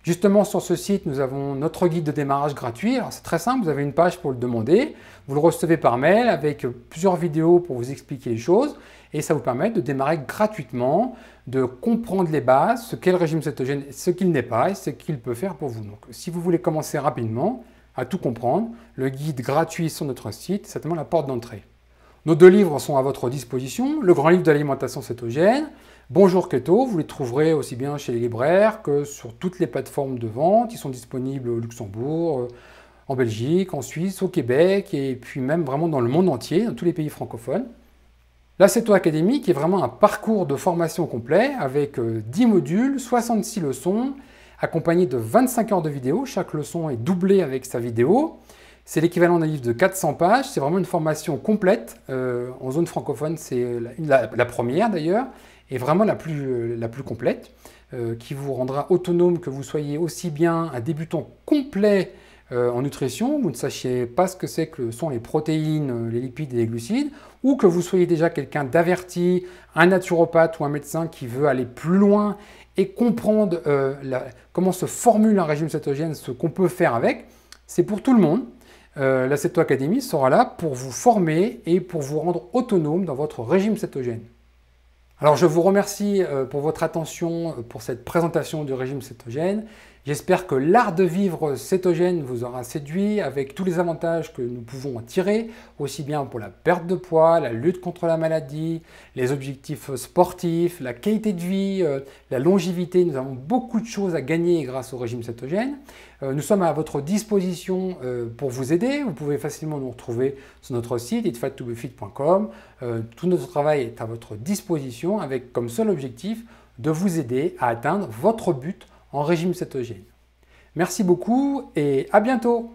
Justement, sur ce site, nous avons notre guide de démarrage gratuit. C'est très simple, vous avez une page pour le demander. Vous le recevez par mail avec plusieurs vidéos pour vous expliquer les choses et ça vous permet de démarrer gratuitement, de comprendre les bases, ce qu'est le régime cétogène, ce qu'il n'est pas et ce qu'il peut faire pour vous. Donc si vous voulez commencer rapidement à tout comprendre, le guide gratuit sur notre site c'est certainement la porte d'entrée. Nos deux livres sont à votre disposition, le grand livre de l'alimentation cétogène, Bonjour Keto, vous les trouverez aussi bien chez les libraires que sur toutes les plateformes de vente, ils sont disponibles au Luxembourg, euh, en Belgique, en Suisse, au Québec et puis même vraiment dans le monde entier, dans tous les pays francophones. L'Aceto Académie qui est vraiment un parcours de formation complet avec 10 euh, modules, 66 leçons, accompagné de 25 heures de vidéo. Chaque leçon est doublée avec sa vidéo. C'est l'équivalent d'un livre de 400 pages. C'est vraiment une formation complète. Euh, en zone francophone, c'est la, première d'ailleurs, et vraiment la plus, euh, la plus complète, qui vous rendra autonome, que vous soyez aussi bien un débutant complet euh, en nutrition, vous ne sachiez pas ce que c'est que sont les protéines, euh, les lipides et les glucides, ou que vous soyez déjà quelqu'un d'averti, un naturopathe ou un médecin qui veut aller plus loin et comprendre euh, comment se formule un régime cétogène, ce qu'on peut faire avec, c'est pour tout le monde. la Ceto Academy sera là pour vous former et pour vous rendre autonome dans votre régime cétogène. Alors je vous remercie pour votre attention pour cette présentation du régime cétogène. J'espère que l'art de vivre cétogène vous aura séduit avec tous les avantages que nous pouvons en tirer, aussi bien pour la perte de poids, la lutte contre la maladie, les objectifs sportifs, la qualité de vie, euh, la longévité. Nous avons beaucoup de choses à gagner grâce au régime cétogène. Euh, nous sommes à votre disposition euh, pour vous aider. Vous pouvez facilement nous retrouver sur notre site www.itfat2befit.com tout notre travail est à votre disposition avec comme seul objectif de vous aider à atteindre votre but en régime cétogène. Merci beaucoup et à bientôt